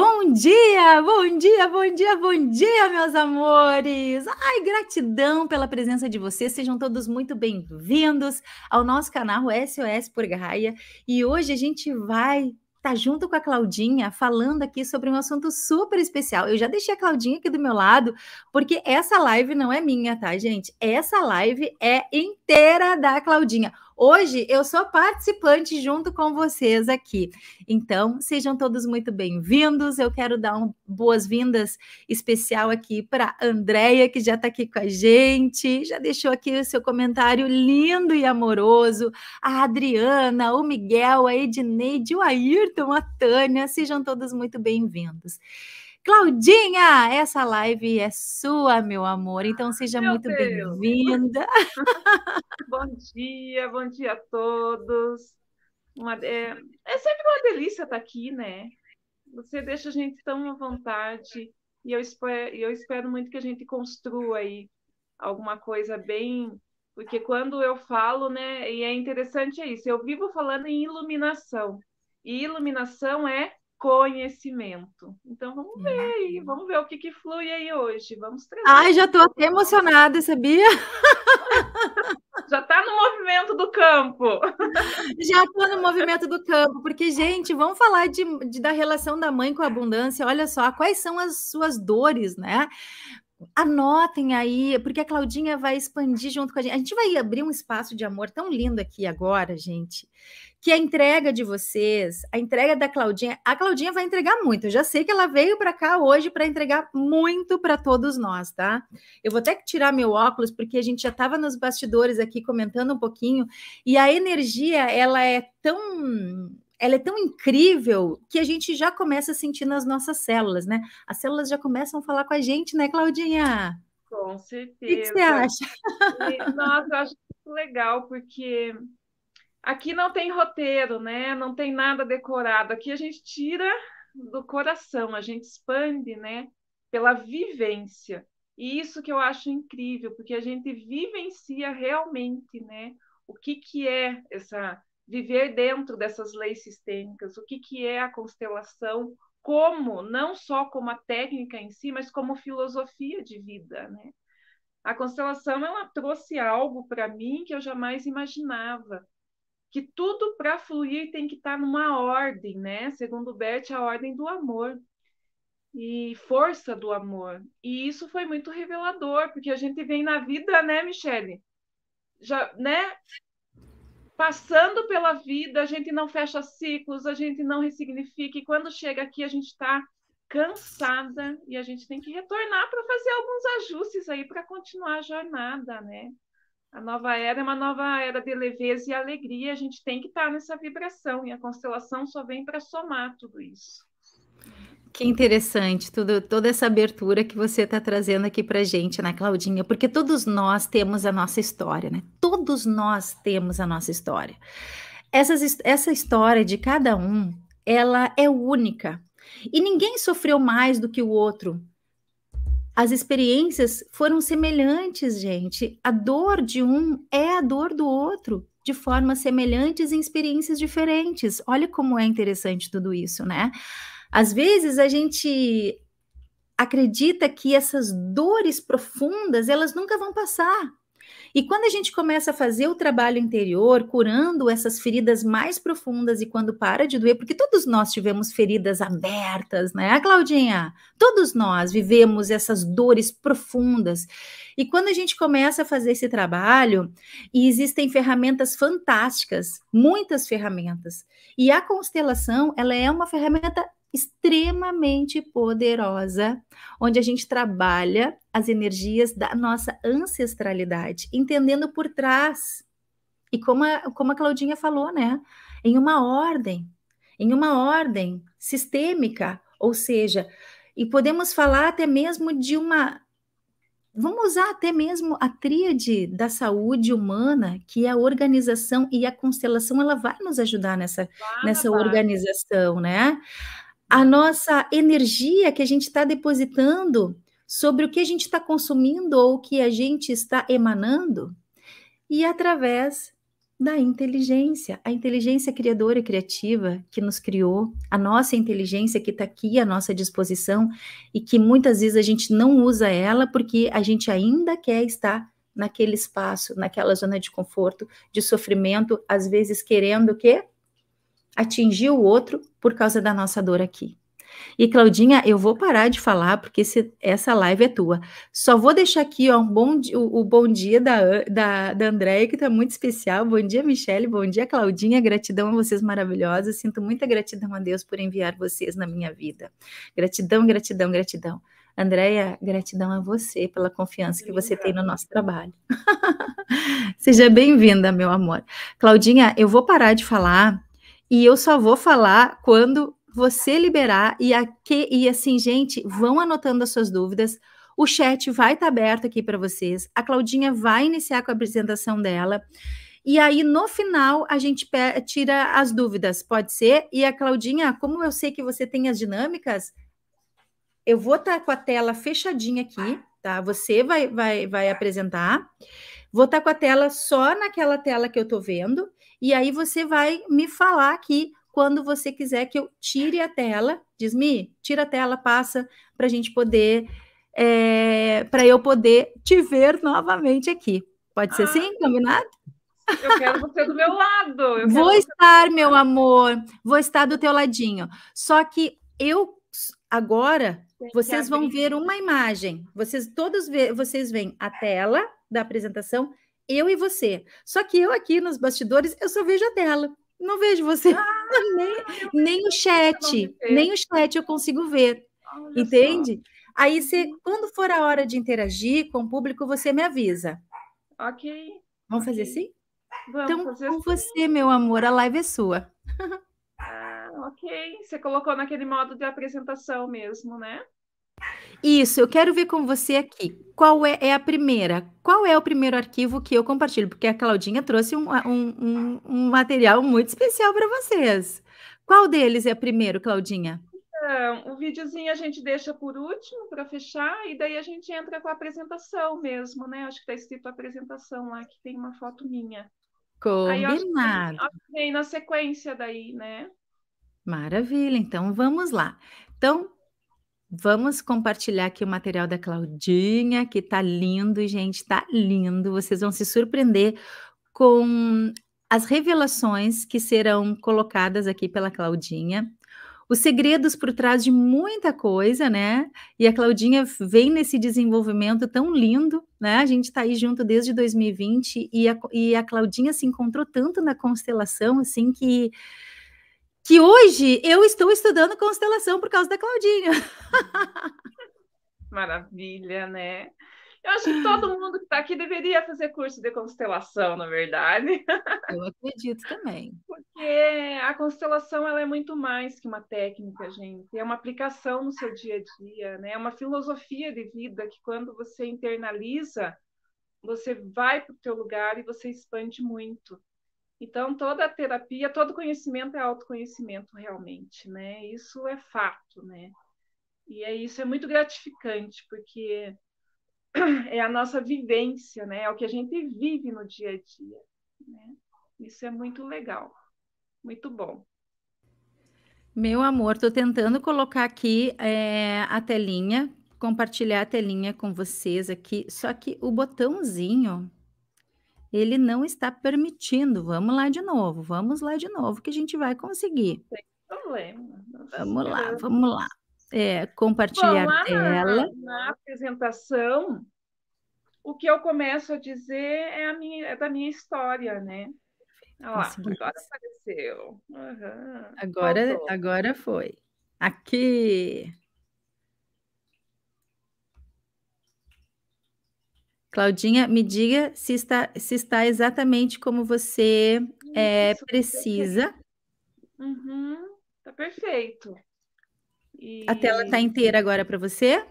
Bom dia, bom dia, bom dia, bom dia, meus amores! Ai, gratidão pela presença de vocês, sejam todos muito bem-vindos ao nosso canal SOS por Gaia e hoje a gente vai tá junto com a Claudinha falando aqui sobre um assunto super especial. Eu já deixei a Claudinha aqui do meu lado, porque essa live não é minha, tá, gente? Essa live é inteira da Claudinha. Hoje eu sou participante junto com vocês aqui. Então, sejam todos muito bem-vindos. Eu quero dar um boas-vindas especial aqui para Andreia, que já está aqui com a gente, já deixou aqui o seu comentário lindo e amoroso. A Adriana, o Miguel, a Edneide, o Ayrton, a Tânia, sejam todos muito bem-vindos. Claudinha, essa live é sua, meu amor, então ah, seja meu muito bem-vinda. bom dia, bom dia a todos. Uma, é, é, sempre uma delícia estar aqui, né? Você deixa a gente tão à vontade e eu espero, eu espero muito que a gente construa aí alguma coisa bem. Porque quando eu falo, né? E é interessante é isso, eu vivo falando em iluminação. E iluminação é conhecimento. Então vamos hum. ver aí, vamos ver o que, que flui aí hoje. Vamos trazer. Ai, já estou até emocionada, sabia? Já está no movimento do campo. Já estou no movimento do campo, porque, gente, vamos falar de, de, da relação da mãe com a abundância. Olha só, quais são as suas dores, né? anotem aí, porque a Claudinha vai expandir junto com a gente. A gente vai abrir um espaço de amor tão lindo aqui agora, gente, que a entrega de vocês, a entrega da Claudinha, a Claudinha vai entregar muito. Eu já sei que ela veio para cá hoje para entregar muito para todos nós, tá? Eu vou até tirar meu óculos porque a gente já estava nos bastidores aqui comentando um pouquinho e a energia, ela é tão ela é tão incrível que a gente já começa a sentir nas nossas células, né? As células já começam a falar com a gente, né, Claudinha? Com certeza. O que, você acha? Nossa, eu acho legal, porque aqui não tem roteiro, né? Não tem nada decorado. Aqui a gente tira do coração, a gente expande, né? Pela vivência. E isso que eu acho incrível, porque a gente vivencia realmente, né? O que, que é essa viver dentro dessas leis sistêmicas, o que, que é a constelação, como, não só como a técnica em si, mas como filosofia de vida, né? A constelação ela trouxe algo para mim que eu jamais imaginava, que tudo para fluir tem que estar tá numa ordem, né? Segundo Bert, a ordem do amor e força do amor. E isso foi muito revelador, porque a gente vem na vida, né, Michele? Já, né? passando pela vida, a gente não fecha ciclos, a gente não ressignifica, e quando chega aqui a gente está cansada e a gente tem que retornar para fazer alguns ajustes aí para continuar a jornada, né? A nova era é uma nova era de leveza e alegria, a gente tem que estar tá nessa vibração e a constelação só vem para somar tudo isso. Que interessante tudo, toda essa abertura que você está trazendo aqui para gente, né, Claudinha? Porque todos nós temos a nossa história, né? Todos nós temos a nossa história. Essas, essa história de cada um, ela é única. E ninguém sofreu mais do que o outro. As experiências foram semelhantes, gente. A dor de um é a dor do outro de formas semelhantes em experiências diferentes. Olha como é interessante tudo isso, né? Às vezes a gente acredita que essas dores profundas, elas nunca vão passar. E quando a gente começa a fazer o trabalho interior, curando essas feridas mais profundas e quando para de doer, porque todos nós tivemos feridas abertas, né, Claudinha? Todos nós vivemos essas dores profundas. E quando a gente começa a fazer esse trabalho, e existem ferramentas fantásticas, muitas ferramentas. E a constelação, ela é uma ferramenta extremamente poderosa, onde a gente trabalha as energias da nossa ancestralidade, entendendo por trás. E como a, como a Claudinha falou, né? Em uma ordem, em uma ordem sistêmica, ou seja, e podemos falar até mesmo de uma. Vamos usar até mesmo a tríade da saúde humana, que é a organização e a constelação, ela vai nos ajudar nessa, ah, nessa organização, né? a nossa energia que a gente está depositando sobre o que a gente está consumindo ou o que a gente está emanando, e através da inteligência, a inteligência criadora e criativa que nos criou, a nossa inteligência que está aqui à nossa disposição e que muitas vezes a gente não usa ela porque a gente ainda quer estar naquele espaço, naquela zona de conforto, de sofrimento, às vezes querendo o quê? atingir o outro por causa da nossa dor aqui. E Claudinha, eu vou parar de falar porque esse, essa live é tua. Só vou deixar aqui ó, um bom, o, o bom dia da, da, da Andréia, que está muito especial. Bom dia, Michele. Bom dia, Claudinha. Gratidão a vocês maravilhosas. Sinto muita gratidão a Deus por enviar vocês na minha vida. Gratidão, gratidão, gratidão. Andréia, gratidão a você pela confiança que você tem no nosso trabalho. Seja bem-vinda, meu amor. Claudinha, eu vou parar de falar e eu só vou falar quando você liberar e aqui e assim, gente, vão anotando as suas dúvidas. O chat vai estar tá aberto aqui para vocês. A Claudinha vai iniciar com a apresentação dela. E aí, no final, a gente tira as dúvidas, pode ser? E a Claudinha, como eu sei que você tem as dinâmicas, eu vou estar tá com a tela fechadinha aqui, tá? Você vai, vai, vai apresentar. Vou estar tá com a tela só naquela tela que eu estou vendo. E aí você vai me falar aqui quando você quiser que eu tire a tela. Diz, me tira a tela, passa para a gente poder, é, eh, para eu poder te ver novamente aqui. Pode ser ah, assim, combinado? Eu quero você do meu lado. Vou estar, meu amor. Vou estar do teu ladinho. Só que eu agora Tem vocês vão ver uma imagem. Vocês todos vocês veem a tela da apresentação eu e você. Só que eu aqui nos bastidores, eu só vejo a dela. Não vejo você. Ah, nem, nem o chat. Nem o chat eu consigo ver. Olha entende? Só. Aí, você, quando for a hora de interagir com o público, você me avisa. Ok. Vamos okay. fazer assim? Vamos então, fazer com assim. você, meu amor, a live é sua. ah, ok. Você colocou naquele modo de apresentação mesmo, né? Isso, eu quero ver com você aqui. Qual é, é, a primeira? Qual é o primeiro arquivo que eu compartilho? Porque a Claudinha trouxe um, um, um, um material muito especial para vocês. Qual deles é primeiro, Claudinha? Então, o videozinho a gente deixa por último para fechar, e daí a gente entra com a apresentação mesmo, né? Acho que está escrito a apresentação lá, que tem uma foto minha. Combinado. Aí, vem na sequência daí, né? Maravilha, então vamos lá. Então, Vamos compartilhar aqui o material da Claudinha, que tá lindo, gente, tá lindo. Vocês vão se surpreender com as revelações que serão colocadas aqui pela Claudinha. Os segredos por trás de muita coisa, né? E a Claudinha vem nesse desenvolvimento tão lindo, né? A gente tá aí junto desde 2020 e a, e a Claudinha se encontrou tanto na constelação, assim, que que hoje eu estou estudando constelação por causa da Claudinha. Maravilha, né? Eu acho que todo mundo que está aqui deveria fazer curso de constelação, na verdade. Eu acredito também. Porque a constelação ela é muito mais que uma técnica, gente. É uma aplicação no seu dia a dia, né? É uma filosofia de vida que quando você internaliza, você vai para o teu lugar e você expande muito. Então, toda terapia, todo conhecimento é autoconhecimento realmente, né? Isso é fato, né? E é isso é muito gratificante, porque é a nossa vivência, né? É o que a gente vive no dia a dia, né? Isso é muito legal, muito bom. Meu amor, estou tentando colocar aqui é, a telinha, compartilhar a telinha com vocês aqui, só que o botãozinho ele não está permitindo. Vamos lá de novo, vamos lá de novo, que a gente vai conseguir. Sem problema. Vamos lá, vamos lá. É, compartilhar Bom, lá tela. Na, na, apresentação, o que eu começo a dizer é, a minha, é da minha história, né? Olha lá, agora apareceu. Uhum. Agora, agora foi. Aqui. Claudinha, me diga se está, se está exatamente como você é, precisa. Tá uhum, tá perfeito. E... A tela está inteira agora para você?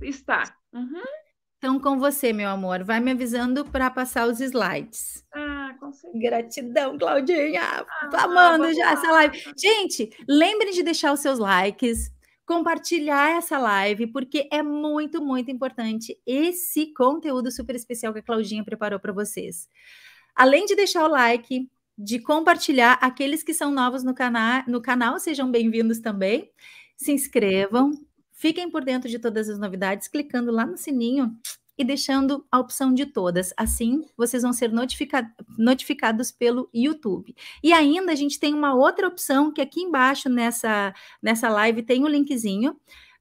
Está. Uhum. Então, com você, meu amor. Vai me avisando para passar os slides. Ah, certeza. Gratidão, Claudinha. Ah, Tô amando já lá. essa live. Gente, lembrem de deixar os seus likes, compartilhar essa live, porque é muito, muito importante esse conteúdo super especial que a Claudinha preparou para vocês. Além de deixar o like, de compartilhar, aqueles que são novos no, cana no canal sejam bem-vindos também. Se inscrevam, fiquem por dentro de todas as novidades, clicando lá no sininho e deixando a opção de todas. Assim, vocês vão ser notifica notificados pelo YouTube. E ainda a gente tem uma outra opção que aqui embaixo nessa, nessa live tem o um linkzinho.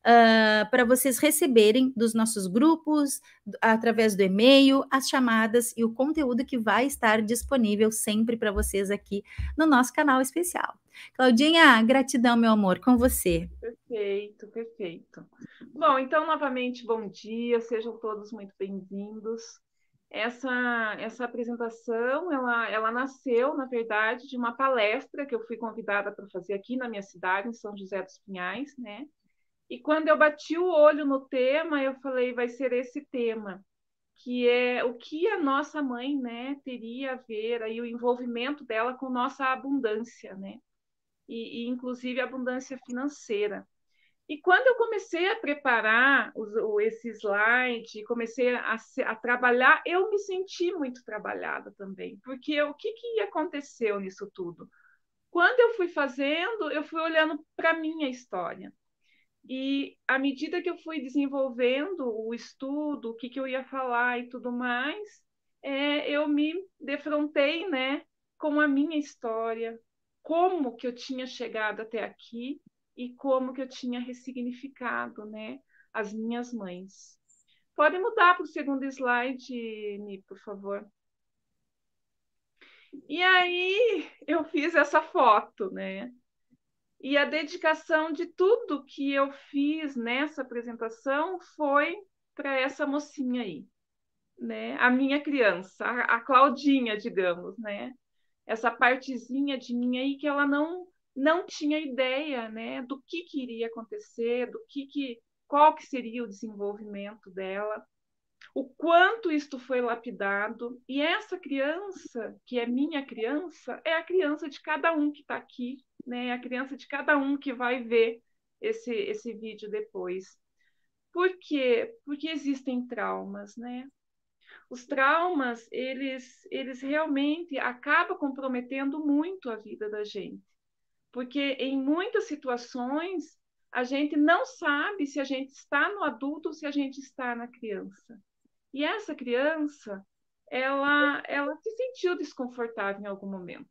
Uh, para vocês receberem dos nossos grupos, através do e-mail, as chamadas e o conteúdo que vai estar disponível sempre para vocês aqui no nosso canal especial. Claudinha, gratidão, meu amor, com você. Perfeito, perfeito. Bom, então, novamente, bom dia, sejam todos muito bem-vindos. Essa, essa apresentação, ela, ela nasceu, na verdade, de uma palestra que eu fui convidada para fazer aqui na minha cidade, em São José dos Pinhais, né? E quando eu bati o olho no tema, eu falei, vai ser esse tema, que é o que a nossa mãe, né, teria a ver aí o envolvimento dela com nossa abundância, né? e, e inclusive abundância financeira. E quando eu comecei a preparar os, o, esse slide, comecei a, a, trabalhar, eu me senti muito trabalhada também, porque o que, que aconteceu nisso tudo? Quando eu fui fazendo, eu fui olhando para a minha história. E à medida que eu fui desenvolvendo o estudo, o que, que eu ia falar e tudo mais, é, eu me defrontei né, com a minha história, como que eu tinha chegado até aqui e como que eu tinha ressignificado, né, as minhas mães. Pode mudar para o segundo slide, Ni, por favor. E aí eu fiz essa foto, né? E a dedicação de tudo que eu fiz nessa apresentação foi para essa mocinha aí, né? A minha criança, a Claudinha, digamos, né? essa partezinha de mim aí que ela não não tinha ideia, né, do que, que iria acontecer, do que, que qual que seria o desenvolvimento dela, o quanto isto foi lapidado e essa criança que é minha criança é a criança de cada um que está aqui, né, é a criança de cada um que vai ver esse esse vídeo depois. Por quê? Porque existem traumas, né? os traumas, eles, eles realmente acabam comprometendo muito a vida da gente. Porque em muitas situações, a gente não sabe se a gente está no adulto ou se a gente está na criança. E essa criança, ela, ela se sentiu desconfortável em algum momento.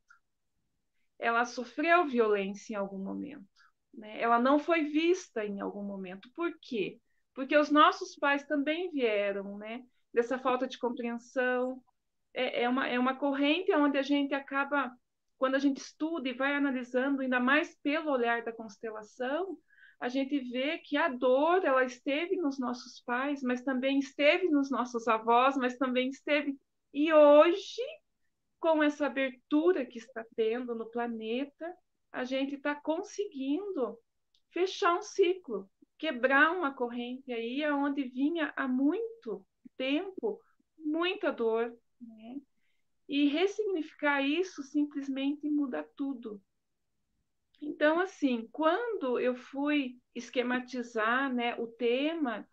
Ela sofreu violência em algum momento. Né? Ela não foi vista em algum momento. Por quê? Porque os nossos pais também vieram, né? dessa falta de compreensão. É, é, uma, é uma corrente onde a gente acaba, quando a gente estuda e vai analisando, ainda mais pelo olhar da constelação, a gente vê que a dor ela esteve nos nossos pais, mas também esteve nos nossos avós, mas também esteve e hoje com essa abertura que está tendo no planeta, a gente está conseguindo fechar um ciclo, quebrar uma corrente aí aonde é vinha há muito tempo muita dor, né? E ressignificar isso simplesmente muda tudo. Então, assim, quando eu fui esquematizar né, o tema,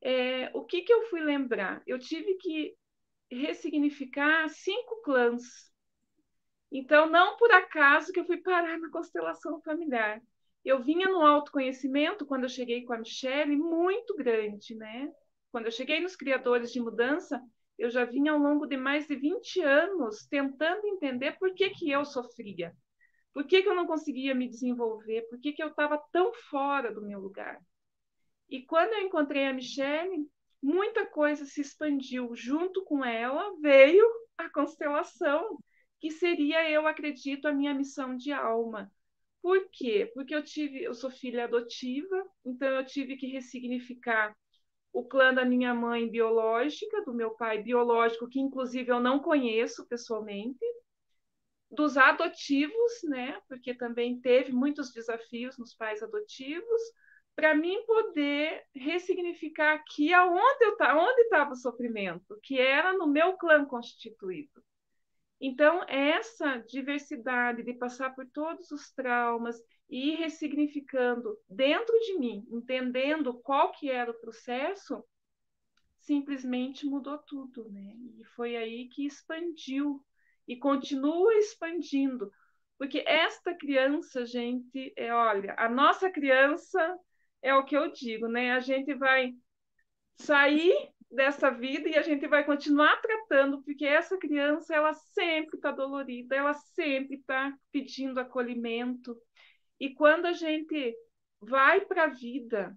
é, o que, que eu fui lembrar? Eu tive que ressignificar cinco clãs. Então, não por acaso que eu fui parar na constelação familiar. Eu vinha no autoconhecimento, quando eu cheguei com a Michelle, muito grande, né? Quando eu cheguei nos criadores de mudança, eu já vinha ao longo de mais de 20 anos tentando entender por que, que eu sofria, por que, que eu não conseguia me desenvolver, por que, que eu estava tão fora do meu lugar. E quando eu encontrei a Michelle, muita coisa se expandiu. Junto com ela veio a constelação, que seria, eu acredito, a minha missão de alma. Por quê? Porque eu tive, eu sou filha adotiva, então eu tive que ressignificar o clã da minha mãe biológica, do meu pai biológico, que inclusive eu não conheço pessoalmente, dos adotivos, né? Porque também teve muitos desafios nos pais adotivos, para mim poder ressignificar aqui aonde eu tá, onde estava o sofrimento, que era no meu clã constituído. Então, essa diversidade de passar por todos os traumas e ressignificando dentro de mim, entendendo qual que era o processo, simplesmente mudou tudo, né? E foi aí que expandiu e continua expandindo, porque esta criança, gente, é, olha, a nossa criança é o que eu digo, né? A gente vai sair dessa vida e a gente vai continuar tratando, porque essa criança, ela sempre está dolorida, ela sempre está pedindo acolhimento, e quando a gente vai para a vida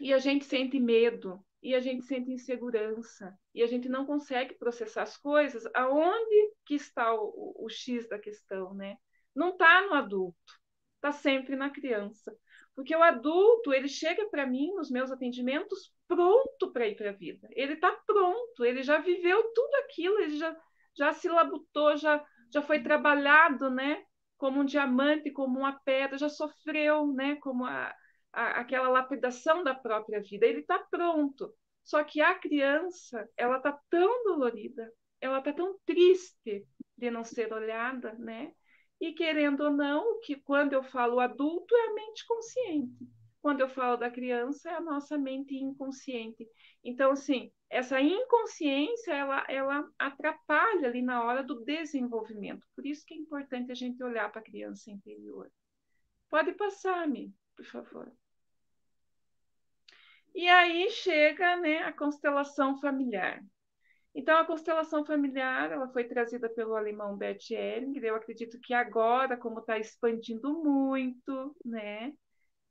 e a gente sente medo, e a gente sente insegurança, e a gente não consegue processar as coisas, aonde que está o, o, X da questão, né? Não está no adulto, está sempre na criança. Porque o adulto, ele chega para mim nos meus atendimentos pronto para ir para a vida. Ele está pronto, ele já viveu tudo aquilo, ele já, já se labutou, já, já foi trabalhado, né? como um diamante, como uma pedra, já sofreu, né, como a, a, aquela lapidação da própria vida. Ele está pronto. Só que a criança, ela está tão dolorida, ela está tão triste de não ser olhada, né? E querendo ou não, que quando eu falo adulto é a mente consciente. Quando eu falo da criança é a nossa mente inconsciente. Então, assim, essa inconsciência ela, ela atrapalha ali na hora do desenvolvimento. Por isso que é importante a gente olhar para a criança interior. Pode passar, me, por favor. E aí chega né, a constelação familiar. Então, a constelação familiar ela foi trazida pelo alemão Bert Hellinger. Eu acredito que agora, como está expandindo muito, né,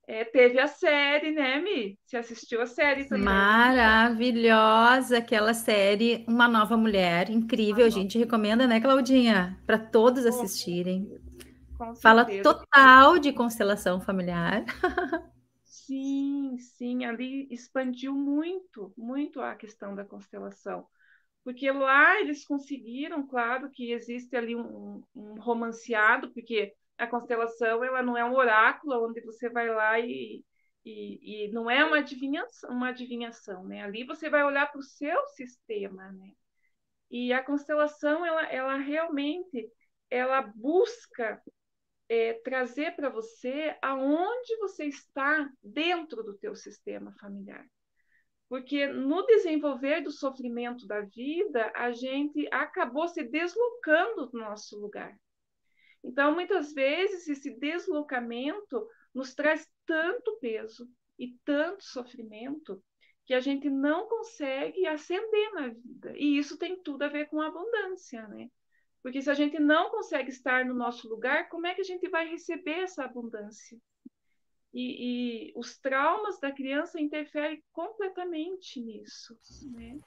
é, teve a série, né, Mi? Você assistiu a série também. Maravilhosa aquela série, Uma Nova Mulher, incrível. Ah, a gente recomenda, né, Claudinha? Para todos assistirem. Fala total de constelação familiar. Sim, sim, ali expandiu muito, muito a questão da constelação. Porque lá eles conseguiram, claro que existe ali um, um romanceado, porque a constelação ela não é um oráculo onde você vai lá e, e, e não é uma adivinhação, uma adivinhação, né? Ali você vai olhar para o seu sistema, né? E a constelação ela, ela realmente ela busca é, trazer para você aonde você está dentro do teu sistema familiar. Porque no desenvolver do sofrimento da vida, a gente acabou se deslocando do nosso lugar. Então, muitas vezes, esse deslocamento nos traz tanto peso e tanto sofrimento que a gente não consegue ascender na vida. E isso tem tudo a ver com abundância, né? Porque se a gente não consegue estar no nosso lugar, como é que a gente vai receber essa abundância? E, e os traumas da criança interferem completamente nisso. Né?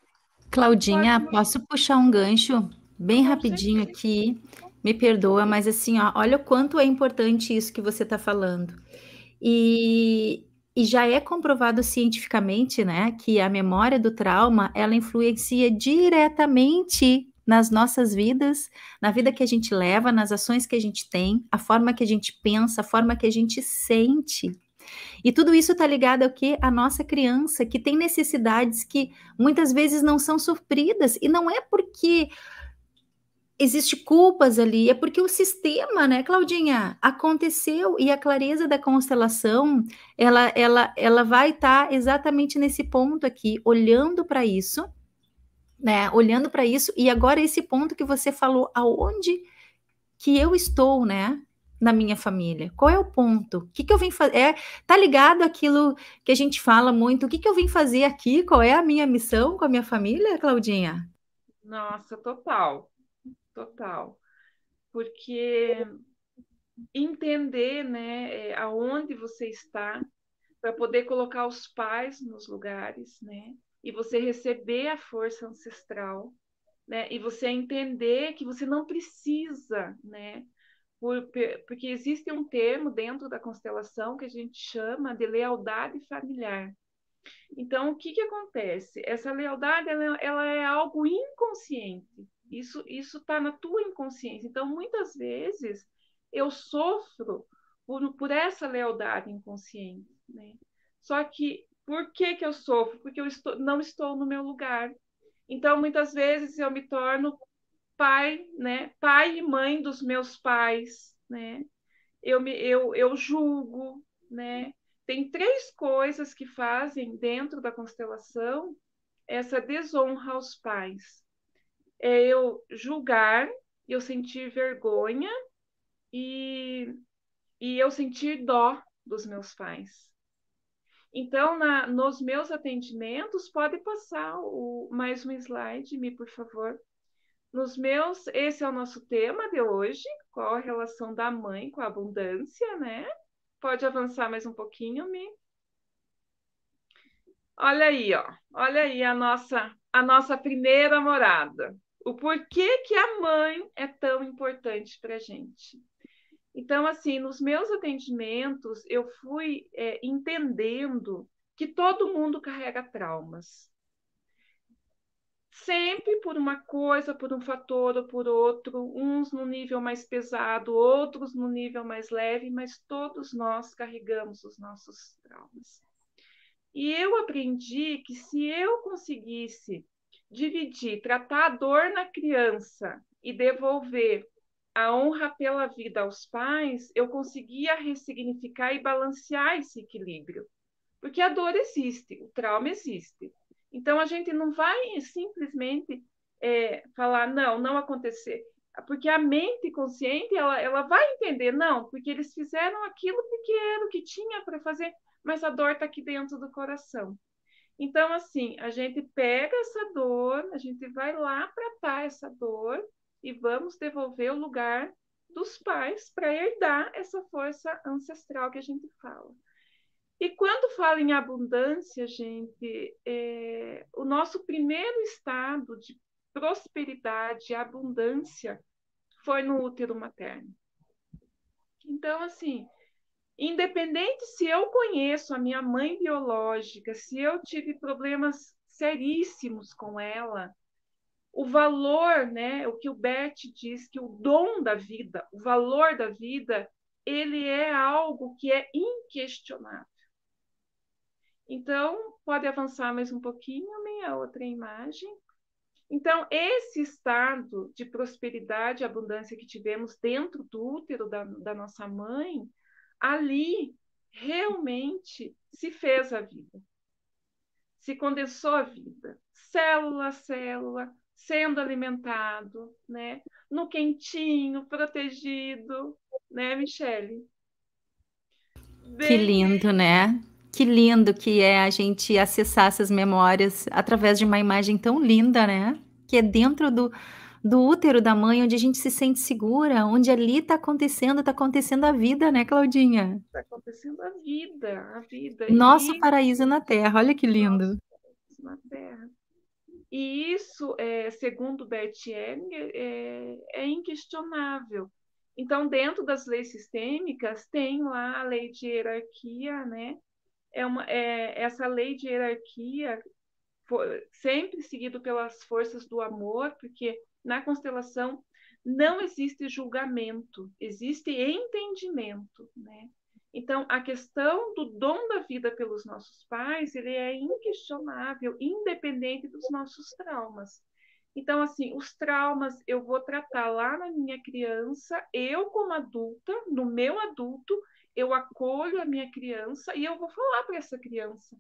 Claudinha, Pode... posso puxar um gancho bem rapidinho aqui? me perdoa, mas assim, ó, olha o quanto é importante isso que você está falando. E, e já é comprovado cientificamente, né, que a memória do trauma, ela influencia diretamente nas nossas vidas, na vida que a gente leva, nas ações que a gente tem, a forma que a gente pensa, a forma que a gente sente. E tudo isso está ligado ao que? A nossa criança, que tem necessidades que muitas vezes não são supridas. E não é porque existe culpas ali, é porque o sistema, né, Claudinha, aconteceu e a clareza da constelação, ela ela ela vai estar tá exatamente nesse ponto aqui, olhando para isso, né, olhando para isso e agora esse ponto que você falou, aonde que eu estou, né? Na minha família, qual é o ponto? O que, que eu vim fazer? É, tá ligado aquilo que a gente fala muito? O que, que eu vim fazer aqui? Qual é a minha missão com a minha família, Claudinha? Nossa, total total. Porque entender né, é, aonde você está, para poder colocar os pais nos lugares, né? E você receber a força ancestral, né? E você entender que você não precisa, né? porque existe um termo dentro da constelação que a gente chama de lealdade familiar. Então, o que, que acontece? Essa lealdade ela, ela é algo inconsciente. Isso isso está na tua inconsciência. Então, muitas vezes eu sofro por, por essa lealdade inconsciente, né? Só que por que que eu sofro? Porque eu estou, não estou no meu lugar. Então, muitas vezes eu me torno pai, né? Pai e mãe dos meus pais, né? Eu me eu, eu julgo, né? Tem três coisas que fazem dentro da constelação essa desonra aos pais é eu julgar, eu sentir vergonha e, e eu sentir dó dos meus pais. Então, na, nos meus atendimentos, pode passar o, mais um slide, me por favor. Nos meus, esse é o nosso tema de hoje, qual a relação da mãe com a abundância, né? Pode avançar mais um pouquinho, Mi. Olha aí, ó. Olha aí a nossa a nossa primeira morada o porquê que a mãe é tão importante para a gente. Então, assim, nos meus atendimentos, eu fui é, entendendo que todo mundo carrega traumas. Sempre por uma coisa, por um fator ou por outro, uns no nível mais pesado, outros no nível mais leve, mas todos nós carregamos os nossos traumas. E eu aprendi que se eu conseguisse dividir, tratar a dor na criança e devolver a honra pela vida aos pais, eu conseguia ressignificar e balancear esse equilíbrio. Porque a dor existe, o trauma existe. Então a gente não vai simplesmente é, falar, não, não acontecer. Porque a mente consciente ela, ela vai entender, não, porque eles fizeram aquilo porque era o que tinha para fazer, mas a dor está aqui dentro do coração. Então, assim, a gente pega essa dor, a gente vai lá tratar essa dor e vamos devolver o lugar dos pais para herdar essa força ancestral que a gente fala. E quando fala em abundância, gente, é, o nosso primeiro estado de prosperidade e abundância foi no útero materno. Então, assim, Independente se eu conheço a minha mãe biológica, se eu tive problemas seríssimos com ela, o valor, né, o que o Bert diz, que o dom da vida, o valor da vida, ele é algo que é inquestionável. Então, pode avançar mais um pouquinho, minha outra imagem. Então, esse estado de prosperidade e abundância que tivemos dentro do útero da, da nossa mãe, ali realmente se fez a vida, se condensou a vida, célula a célula, sendo alimentado, né? No quentinho, protegido, né, Michele? Que lindo, né? Que lindo que é a gente acessar essas memórias através de uma imagem tão linda, né? Que é dentro do, do útero da mãe, onde a gente se sente segura, onde ali está acontecendo, está acontecendo a vida, né, Claudinha? Está acontecendo a vida, a vida. Nosso e... paraíso na Terra, olha que lindo. Nosso paraíso na Terra. E isso, é, segundo Beth Hellinger, é, é, é inquestionável. Então, dentro das leis sistêmicas, tem lá a lei de hierarquia, né? É uma, é, essa lei de hierarquia sempre seguido pelas forças do amor, porque na constelação não existe julgamento, existe entendimento, né? Então, a questão do dom da vida pelos nossos pais, ele é inquestionável, independente dos nossos traumas. Então, assim, os traumas eu vou tratar lá na minha criança, eu como adulta, no meu adulto, eu acolho a minha criança e eu vou falar para essa criança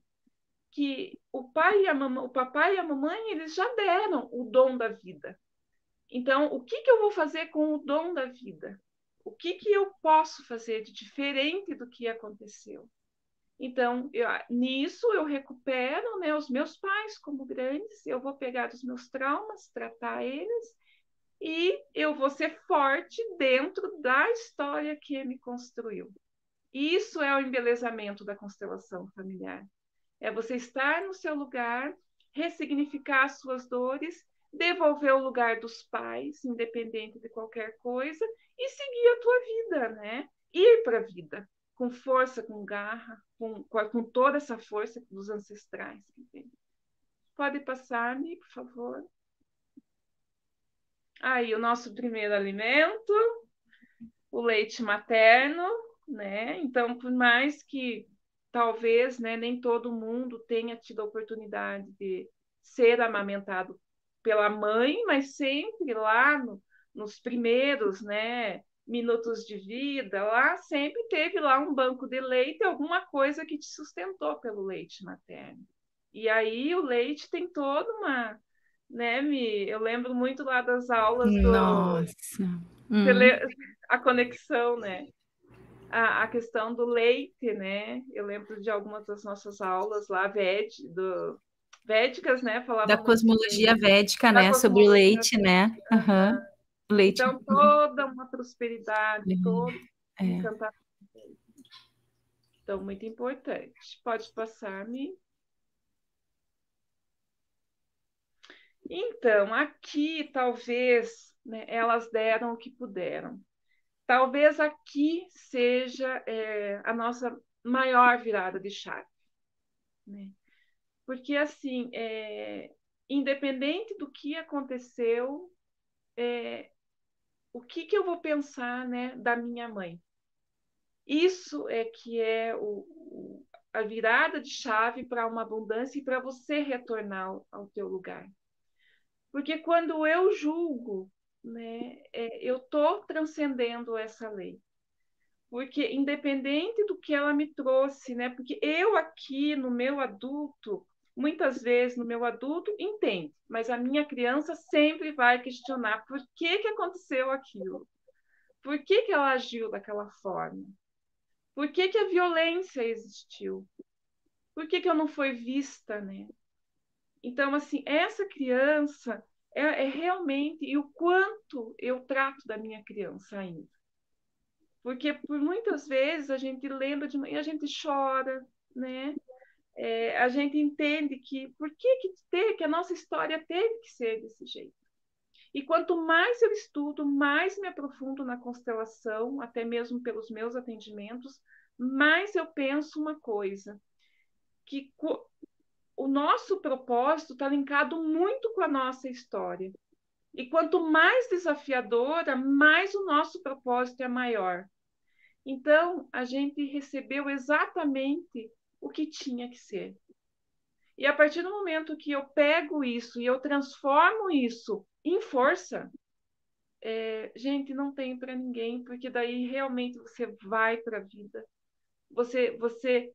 que o pai e a mamãe, o papai e a mamãe, eles já deram o dom da vida. Então, o que, que eu vou fazer com o dom da vida? O que, que eu posso fazer de diferente do que aconteceu? Então, eu, nisso eu recupero né, os meus pais como grandes, eu vou pegar os meus traumas, tratar eles, e eu vou ser forte dentro da história que me construiu. Isso é o embelezamento da constelação familiar. É você estar no seu lugar, ressignificar as suas dores devolver o lugar dos pais, independente de qualquer coisa, e seguir a tua vida, né? Ir para a vida com força, com garra, com, com toda essa força dos ancestrais que tem. Pode passar, me por favor. Aí o nosso primeiro alimento, o leite materno, né? Então, por mais que talvez, né, nem todo mundo tenha tido a oportunidade de ser amamentado pela mãe, mas sempre lá no, nos primeiros, né, minutos de vida, lá sempre teve lá um banco de leite, alguma coisa que te sustentou pelo leite materno. E aí o leite tem toda uma, né, me, eu lembro muito lá das aulas do Nossa. Hum. a conexão, né? A, a, questão do leite, né? Eu lembro de algumas das nossas aulas lá, VED, do védicas, né? Falava da cosmologia védica, né? Sobre o leite, né? Uhum. Leite. Então, toda uma prosperidade, uhum. todo é. encantamento. Então, muito importante. Pode passar, me. Então, aqui talvez né, elas deram o que puderam. Talvez aqui seja é, a nossa maior virada de chave. Né? Porque, assim, é, independente do que aconteceu, é, o que, que eu vou pensar né, da minha mãe? Isso é que é o, o a virada de chave para uma abundância e para você retornar ao, ao teu lugar. Porque quando eu julgo, né, é, eu estou transcendendo essa lei. Porque independente do que ela me trouxe, né, porque eu aqui no meu adulto, muitas vezes no meu adulto entende, mas a minha criança sempre vai questionar por que, que aconteceu aquilo, por que, que ela agiu daquela forma, por que, que a violência existiu, por que, que eu não fui vista, né? Então, assim, essa criança é, é realmente, e o quanto eu trato da minha criança ainda. Porque por muitas vezes a gente lembra de manhã, a gente chora, né? é, a gente entende que por que que ter, que a nossa história teve que ser desse jeito. E quanto mais eu estudo, mais me aprofundo na constelação, até mesmo pelos meus atendimentos, mais eu penso uma coisa, que o nosso propósito está linkado muito com a nossa história. E quanto mais desafiadora, mais o nosso propósito é maior. Então, a gente recebeu exatamente o que tinha que ser. E a partir do momento que eu pego isso e eu transformo isso em força, é, gente, não tem para ninguém, porque daí realmente você vai para a vida. Você, você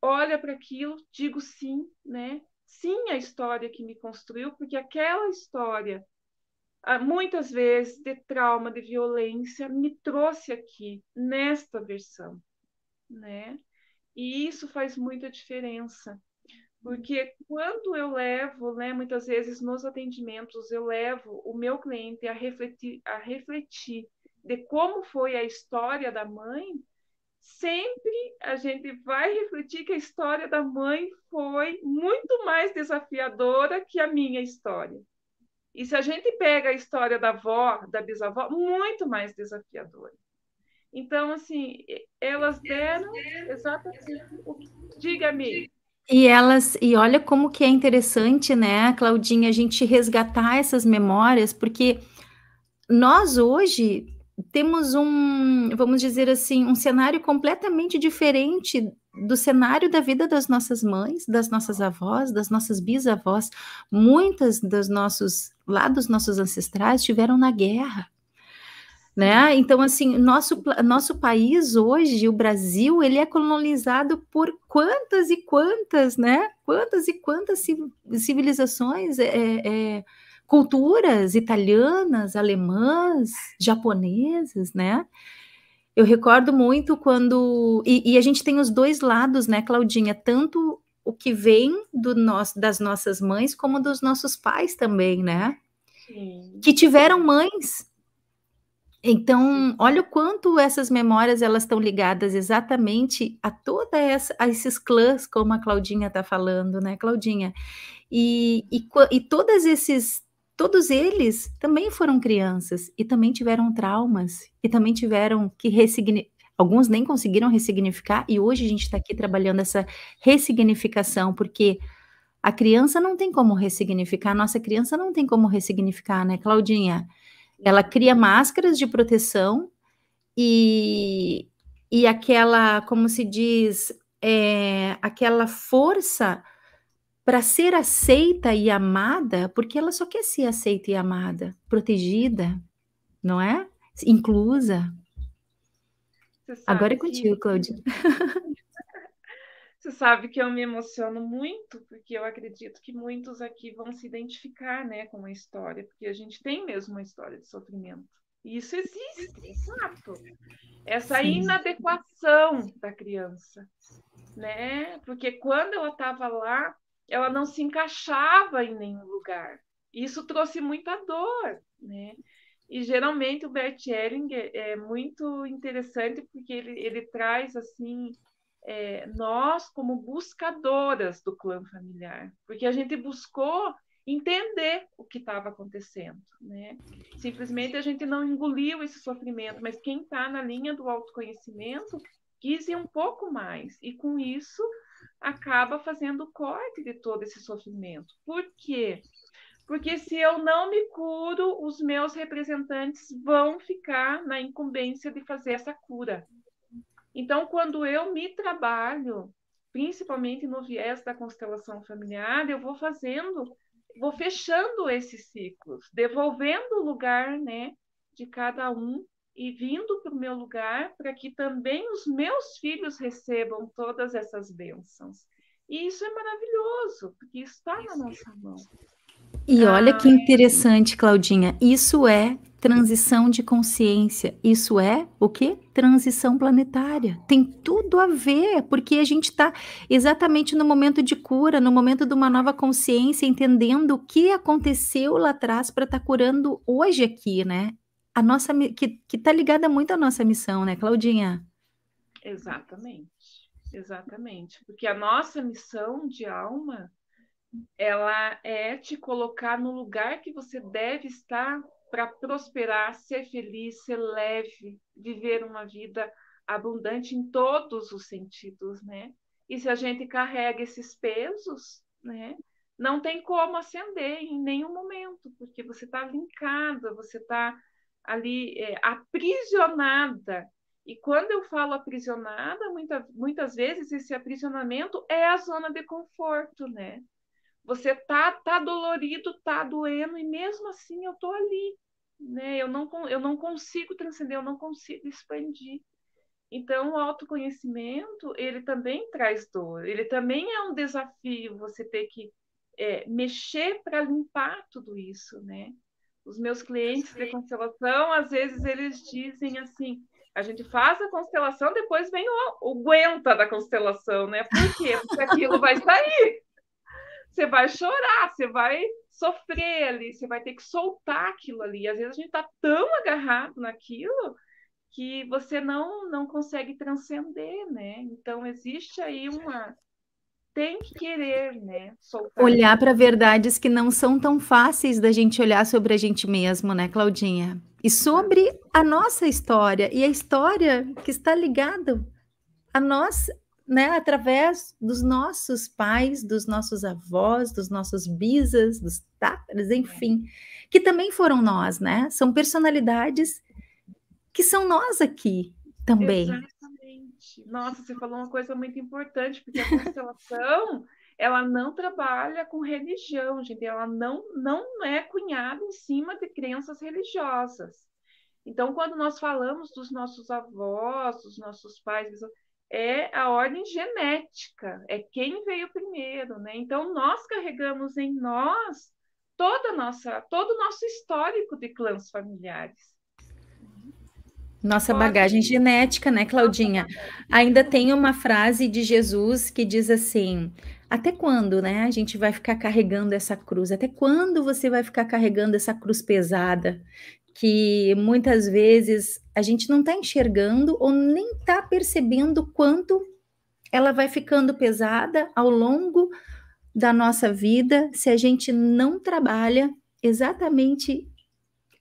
olha para aquilo, digo sim, né? Sim, a história que me construiu, porque aquela história, ah, muitas vezes de trauma, de violência, me trouxe aqui nesta versão, né? E isso faz muita diferença. Porque quando eu levo, né, muitas vezes nos atendimentos, eu levo o meu cliente a refletir, a refletir de como foi a história da mãe, sempre a gente vai refletir que a história da mãe foi muito mais desafiadora que a minha história. E se a gente pega a história da avó, da bisavó, muito mais desafiadora. Então, assim, elas deram exatamente o que diga-me. E elas, e olha como que é interessante, né, Claudinha, a gente resgatar essas memórias, porque nós hoje temos um, vamos dizer assim, um cenário completamente diferente do cenário da vida das nossas mães, das nossas avós, das nossas bisavós. Muitas dos nossos, lá dos nossos ancestrais, tiveram na guerra né? Uhum. Então, assim, nosso, nosso país hoje, o Brasil, ele é colonizado por quantas e quantas, né? Quantas e quantas civilizações, é, é, é, culturas italianas, alemãs, japonesas, né? Eu recordo muito quando. E, e, a gente tem os dois lados, né, Claudinha? Tanto o que vem do nosso, das nossas mães, como dos nossos pais também, né? Sim. Que tiveram mães então, olha o quanto essas memórias elas estão ligadas exatamente a toda essa, a esses clãs, como a Claudinha está falando, né, Claudinha? E, e, e todas esses, todos eles também foram crianças e também tiveram traumas e também tiveram que ressignificar. Alguns nem conseguiram ressignificar e hoje a gente está aqui trabalhando essa ressignificação, porque a criança não tem como ressignificar, a nossa criança não tem como ressignificar, né, Claudinha? Ela cria máscaras de proteção e, e aquela, como se diz, é, aquela força para ser aceita e amada, porque ela só quer ser aceita e amada, protegida, não é? Inclusa. Agora é contigo, Cláudia. Você sabe que eu me emociono muito, porque eu acredito que muitos aqui vão se identificar né, com a história, porque a gente tem mesmo uma história de sofrimento. E isso existe, exato. Essa Sim. inadequação da criança. Né? Porque quando ela estava lá, ela não se encaixava em nenhum lugar. Isso trouxe muita dor. Né? E geralmente o Bert Hellinger é muito interessante porque ele, ele traz assim é, nós como buscadoras do clã familiar, porque a gente buscou entender o que estava acontecendo, né? Simplesmente a gente não engoliu esse sofrimento, mas quem está na linha do autoconhecimento quis ir um pouco mais e com isso acaba fazendo o corte de todo esse sofrimento. Por quê? Porque se eu não me curo, os meus representantes vão ficar na incumbência de fazer essa cura. Então, quando eu me trabalho, principalmente no viés da constelação familiar, eu vou fazendo, vou fechando esses ciclos, devolvendo o lugar, né, de cada um e vindo para o meu lugar para que também os meus filhos recebam todas essas bênçãos. E isso é maravilhoso, porque está na nossa mão. E olha que ah. interessante, Claudinha. Isso é transição de consciência. Isso é o que? Transição planetária. Tem tudo a ver, porque a gente está exatamente no momento de cura, no momento de uma nova consciência, entendendo o que aconteceu lá atrás para estar tá curando hoje aqui, né? A nossa que está ligada muito à nossa missão, né, Claudinha? Exatamente, exatamente, porque a nossa missão de alma ela é te colocar no lugar que você deve estar para prosperar, ser feliz, ser leve, viver uma vida abundante em todos os sentidos, né? E se a gente carrega esses pesos, né? Não tem como acender em nenhum momento, porque você está linkada, você está ali é, aprisionada. E quando eu falo aprisionada, muita, muitas vezes esse aprisionamento é a zona de conforto, né? Você tá tá dolorido, tá doendo e mesmo assim eu tô ali, né? Eu não eu não consigo transcender, eu não consigo expandir. Então, o autoconhecimento, ele também traz dor, ele também é um desafio você ter que é, mexer para limpar tudo isso, né? Os meus clientes Sim. de constelação, às vezes eles dizem assim, a gente faz a constelação, depois vem o, aguenta da constelação, né? Por quê? Porque aquilo vai sair você vai chorar, você vai sofrer ali, você vai ter que soltar aquilo ali. às vezes a gente está tão agarrado naquilo que você não não consegue transcender, né? Então existe aí uma tem que querer, né? Soltar. Olhar para verdades que não são tão fáceis da gente olhar sobre a gente mesmo, né, Claudinha? E sobre a nossa história e a história que está ligada a nós, né, através dos nossos pais, dos nossos avós, dos nossos bisas, dos tátaras, enfim, que também foram nós, né? São personalidades que são nós aqui também. Exatamente. Nossa, você falou uma coisa muito importante, porque a constelação, ela não trabalha com religião, gente, ela não não é cunhada em cima de crenças religiosas. Então, quando nós falamos dos nossos avós, dos nossos pais, é a ordem genética, é quem veio primeiro, né? Então nós carregamos em nós toda nossa, todo o nosso histórico de clãs familiares. Nossa bagagem genética, né, Claudinha? Ainda tem uma frase de Jesus que diz assim: até quando, né, a gente vai ficar carregando essa cruz? Até quando você vai ficar carregando essa cruz pesada? que muitas vezes a gente não está enxergando ou nem está percebendo quanto ela vai ficando pesada ao longo da nossa vida se a gente não trabalha exatamente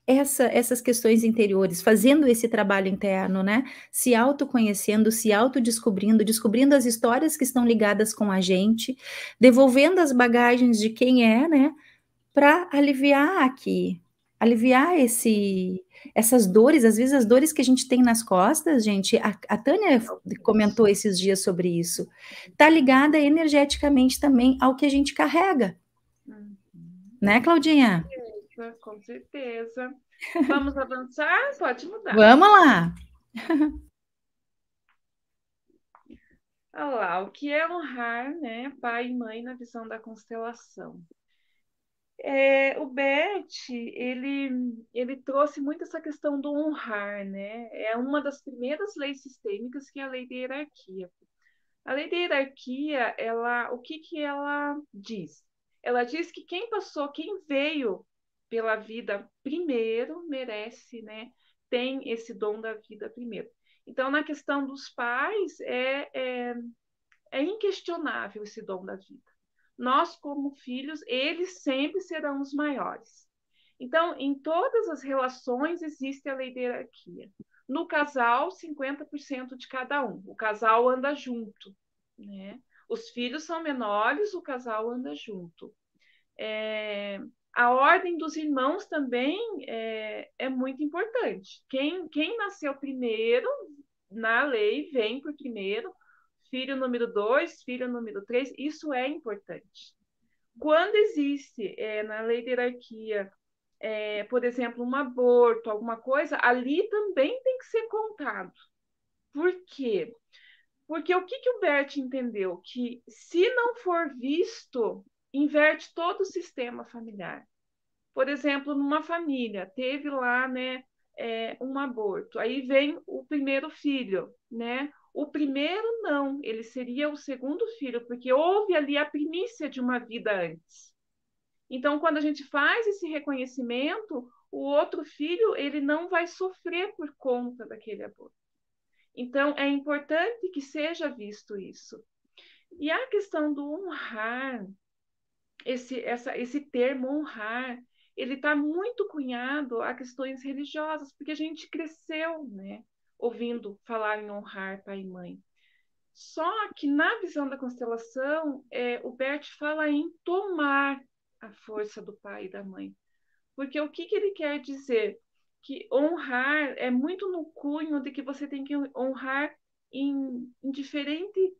essa, essas questões interiores, fazendo esse trabalho interno, né? Se autoconhecendo, se autodescobrindo, descobrindo as histórias que estão ligadas com a gente, devolvendo as bagagens de quem é, né? Para aliviar aqui, aliviar esse, essas dores, às vezes as dores que a gente tem nas costas, gente, a, a Tânia comentou esses dias sobre isso, tá ligada energeticamente também ao que a gente carrega. Uhum. Né, Claudinha? Com certeza. Vamos avançar? Pode mudar. Vamos lá! Olha lá, o que é honrar né, pai e mãe na visão da constelação? É, o Bert, ele, ele trouxe muito essa questão do honrar, né? É uma das primeiras leis sistêmicas que é a lei de hierarquia. A lei de hierarquia, ela, o que que ela diz? Ela diz que quem passou, quem veio pela vida primeiro merece, né? Tem esse dom da vida primeiro. Então, na questão dos pais, é, é, é inquestionável esse dom da vida nós, como filhos, eles sempre serão os maiores. Então, em todas as relações existe a lei de hierarquia. No casal, 50% de cada um. O casal anda junto, né? Os filhos são menores, o casal anda junto. É, a ordem dos irmãos também é, é muito importante. Quem, quem nasceu primeiro na lei vem por primeiro, filho número dois, filho número três, isso é importante. Quando existe é, na lei de hierarquia, é, por exemplo, um aborto, alguma coisa, ali também tem que ser contado. Por quê? Porque o que, que o Bert entendeu? Que se não for visto, inverte todo o sistema familiar. Por exemplo, numa família, teve lá né, é, um aborto, aí vem o primeiro filho, né? O primeiro, não, ele seria o segundo filho, porque houve ali a primícia de uma vida antes. Então, quando a gente faz esse reconhecimento, o outro filho ele não vai sofrer por conta daquele aborto. Então, é importante que seja visto isso. E a questão do honrar, esse, essa, esse termo honrar, ele está muito cunhado a questões religiosas, porque a gente cresceu, né? ouvindo falar em honrar pai e mãe. Só que na visão da constelação, é, o Bert fala em tomar a força do pai e da mãe. Porque o que, que ele quer dizer? Que honrar é muito no cunho de que você tem que honrar em, em diferente.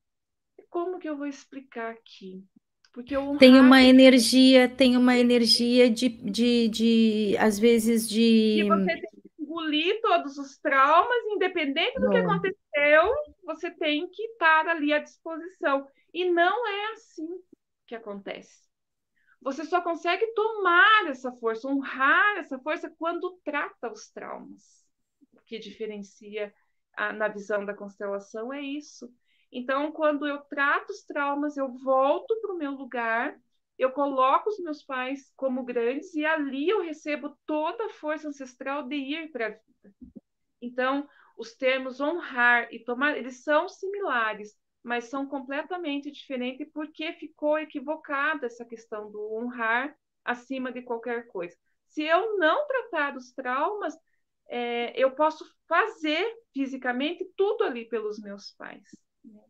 Como que eu vou explicar aqui? Porque honrar... Tem uma é energia, tem uma energia de, de, de às vezes, de. Que você tem engolir todos os traumas, independente do não. que aconteceu, você tem que estar ali à disposição. E não é assim que acontece. Você só consegue tomar essa força, honrar essa força quando trata os traumas. O que diferencia a, na visão da constelação é isso. Então, quando eu trato os traumas, eu volto para o meu lugar eu coloco os meus pais como grandes e ali eu recebo toda a força ancestral de ir para a vida. Então, os termos honrar e tomar, eles são similares, mas são completamente diferentes porque ficou equivocada essa questão do honrar acima de qualquer coisa. Se eu não tratar os traumas, é, eu posso fazer fisicamente tudo ali pelos meus pais. Né?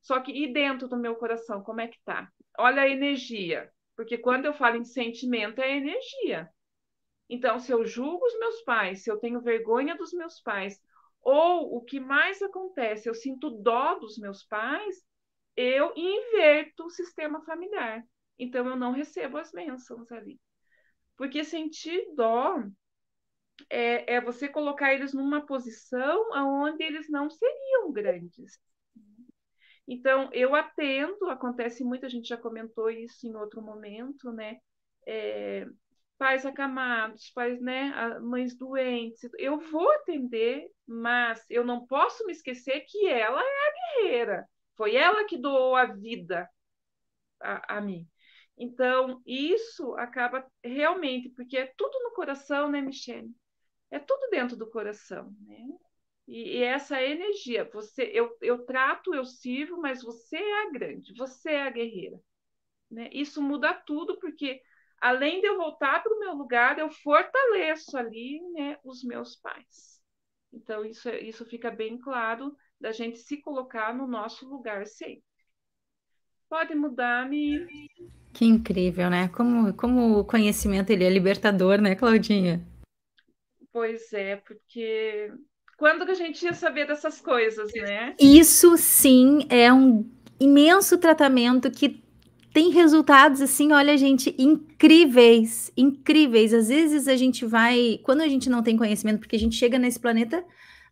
Só que e dentro do meu coração, como é que tá? olha a energia, porque quando eu falo em sentimento é energia. Então, se eu julgo os meus pais, se eu tenho vergonha dos meus pais, ou o que mais acontece, eu sinto dó dos meus pais, eu inverto o sistema familiar. Então, eu não recebo as bênçãos ali. Porque sentir dó é, é você colocar eles numa posição onde eles não seriam grandes. Então, eu atendo, acontece muito, a gente já comentou isso em outro momento, né? É, pais acamados, pais, né, mães doentes. Eu vou atender, mas eu não posso me esquecer que ela é a guerreira. Foi ela que doou a vida a, a mim. Então, isso acaba realmente, porque é tudo no coração, né, Michele? É tudo dentro do coração, né? E, e essa energia, você, eu, eu trato, eu sirvo, mas você é a grande, você é a guerreira. Né? Isso muda tudo, porque além de eu voltar para o meu lugar, eu fortaleço ali né, os meus pais. Então, isso, isso fica bem claro da gente se colocar no nosso lugar sempre. Pode mudar, me Que incrível, né? Como, como o conhecimento ele é libertador, né, Claudinha? Pois é, porque quando que a gente ia saber dessas coisas, né? Isso sim é um imenso tratamento que tem resultados assim, olha, gente, incríveis, incríveis. Às vezes a gente vai, quando a gente não tem conhecimento, porque a gente chega nesse planeta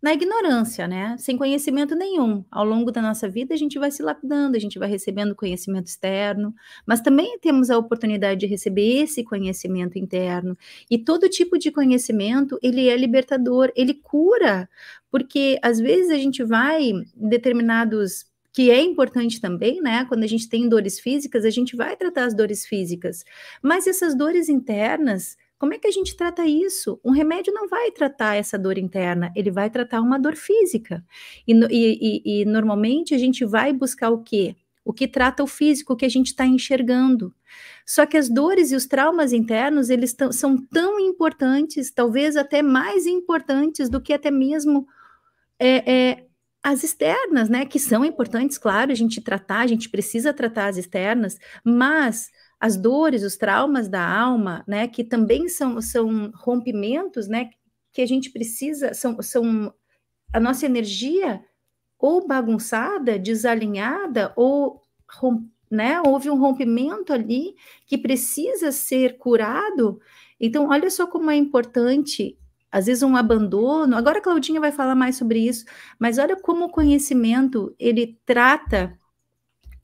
na ignorância, né? Sem conhecimento nenhum. Ao longo da nossa vida, a gente vai se lapidando, a gente vai recebendo conhecimento externo, mas também temos a oportunidade de receber esse conhecimento interno. E todo tipo de conhecimento, ele é libertador, ele cura, porque às vezes a gente vai determinados que é importante também, né? Quando a gente tem dores físicas, a gente vai tratar as dores físicas, mas essas dores internas, como é que a gente trata isso? Um remédio não vai tratar essa dor interna, ele vai tratar uma dor física. E, e, e, e normalmente a gente vai buscar o quê? O que trata o físico, o que a gente está enxergando. Só que as dores e os traumas internos, eles são tão importantes, talvez até mais importantes do que até mesmo é, é, as externas, né? Que são importantes, claro, a gente tratar, a gente precisa tratar as externas, mas as dores, os traumas da alma, né, que também são, são rompimentos, né, que a gente precisa, são, são a nossa energia ou bagunçada, desalinhada, ou né, houve um rompimento ali que precisa ser curado. Então, olha só como é importante, às vezes um abandono. Agora a Claudinha vai falar mais sobre isso, mas olha como o conhecimento ele trata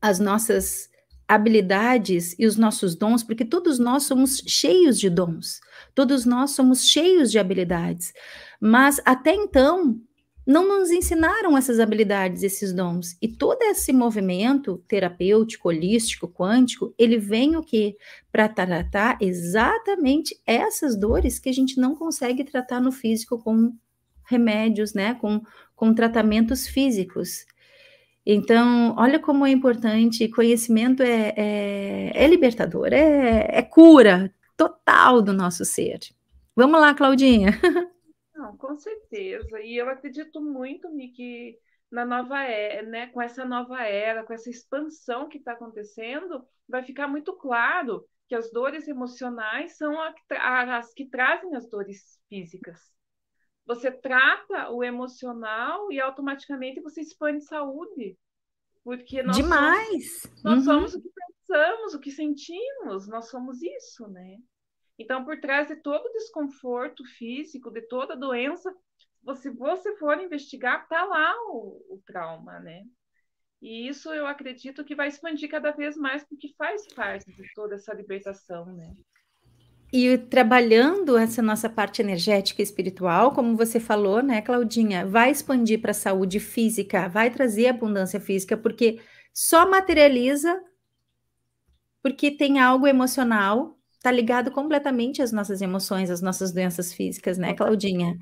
as nossas habilidades e os nossos dons, porque todos nós somos cheios de dons, todos nós somos cheios de habilidades, mas até então não nos ensinaram essas habilidades, esses dons. E todo esse movimento terapêutico, holístico, quântico, ele vem o quê? Para tratar exatamente essas dores que a gente não consegue tratar no físico com remédios, né, com, com tratamentos físicos. Então, olha como é importante, conhecimento é, é, é libertador, é, é, cura total do nosso ser. Vamos lá, Claudinha. Não, com certeza. E eu acredito muito, Nick, na nova era, é, né? Com essa nova era, com essa expansão que está acontecendo, vai ficar muito claro que as dores emocionais são as que trazem as dores físicas você trata o emocional e automaticamente você expande saúde. Porque nós Demais! Somos, nós uhum. somos o que pensamos, o que sentimos, nós somos isso, né? Então, por trás de todo o desconforto físico, de toda a doença, se você for investigar, tá lá o, o trauma, né? E isso eu acredito que vai expandir cada vez mais, porque faz parte de toda essa libertação, né? e trabalhando essa nossa parte energética e espiritual, como você falou, né, Claudinha, vai expandir para a saúde física, vai trazer abundância física, porque só materializa porque tem algo emocional, tá ligado completamente às nossas emoções, às nossas doenças físicas, né, Claudinha?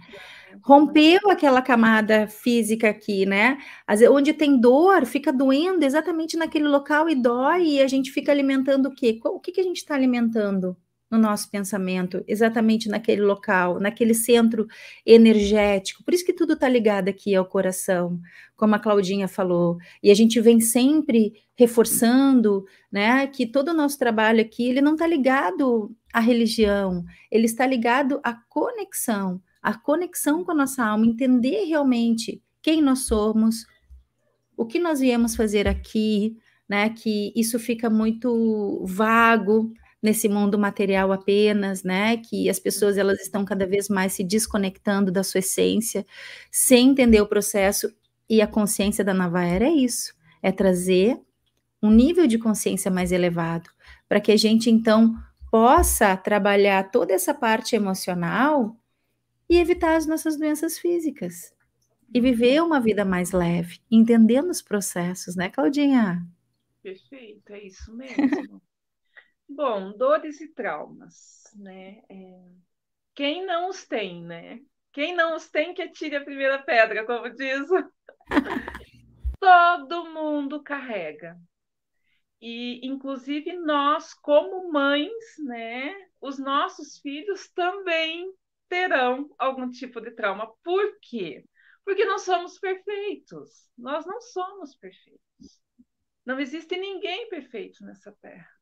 Rompeu aquela camada física aqui, né? Onde tem dor, fica doendo exatamente naquele local e dói, e a gente fica alimentando o quê? O que, que a gente está alimentando? no nosso pensamento, exatamente naquele local, naquele centro energético. Por isso que tudo está ligado aqui ao coração, como a Claudinha falou. E a gente vem sempre reforçando, né, que todo o nosso trabalho aqui, ele não está ligado à religião, ele está ligado à conexão, à conexão com a nossa alma, entender realmente quem nós somos, o que nós viemos fazer aqui, né, que isso fica muito vago nesse mundo material apenas, né? Que as pessoas elas estão cada vez mais se desconectando da sua essência, sem entender o processo e a consciência da nova era é isso, é trazer um nível de consciência mais elevado, para que a gente então possa trabalhar toda essa parte emocional e evitar as nossas doenças físicas e viver uma vida mais leve, entendendo os processos, né, Claudinha? Perfeito, é isso mesmo. Bom, dores e traumas, né? É... Quem não os tem, né? Quem não os tem, que atire a primeira pedra, como diz. Todo mundo carrega. E, inclusive, nós, como mães, né? Os nossos filhos também terão algum tipo de trauma. Por quê? Porque não somos perfeitos. Nós não somos perfeitos. Não existe ninguém perfeito nessa terra.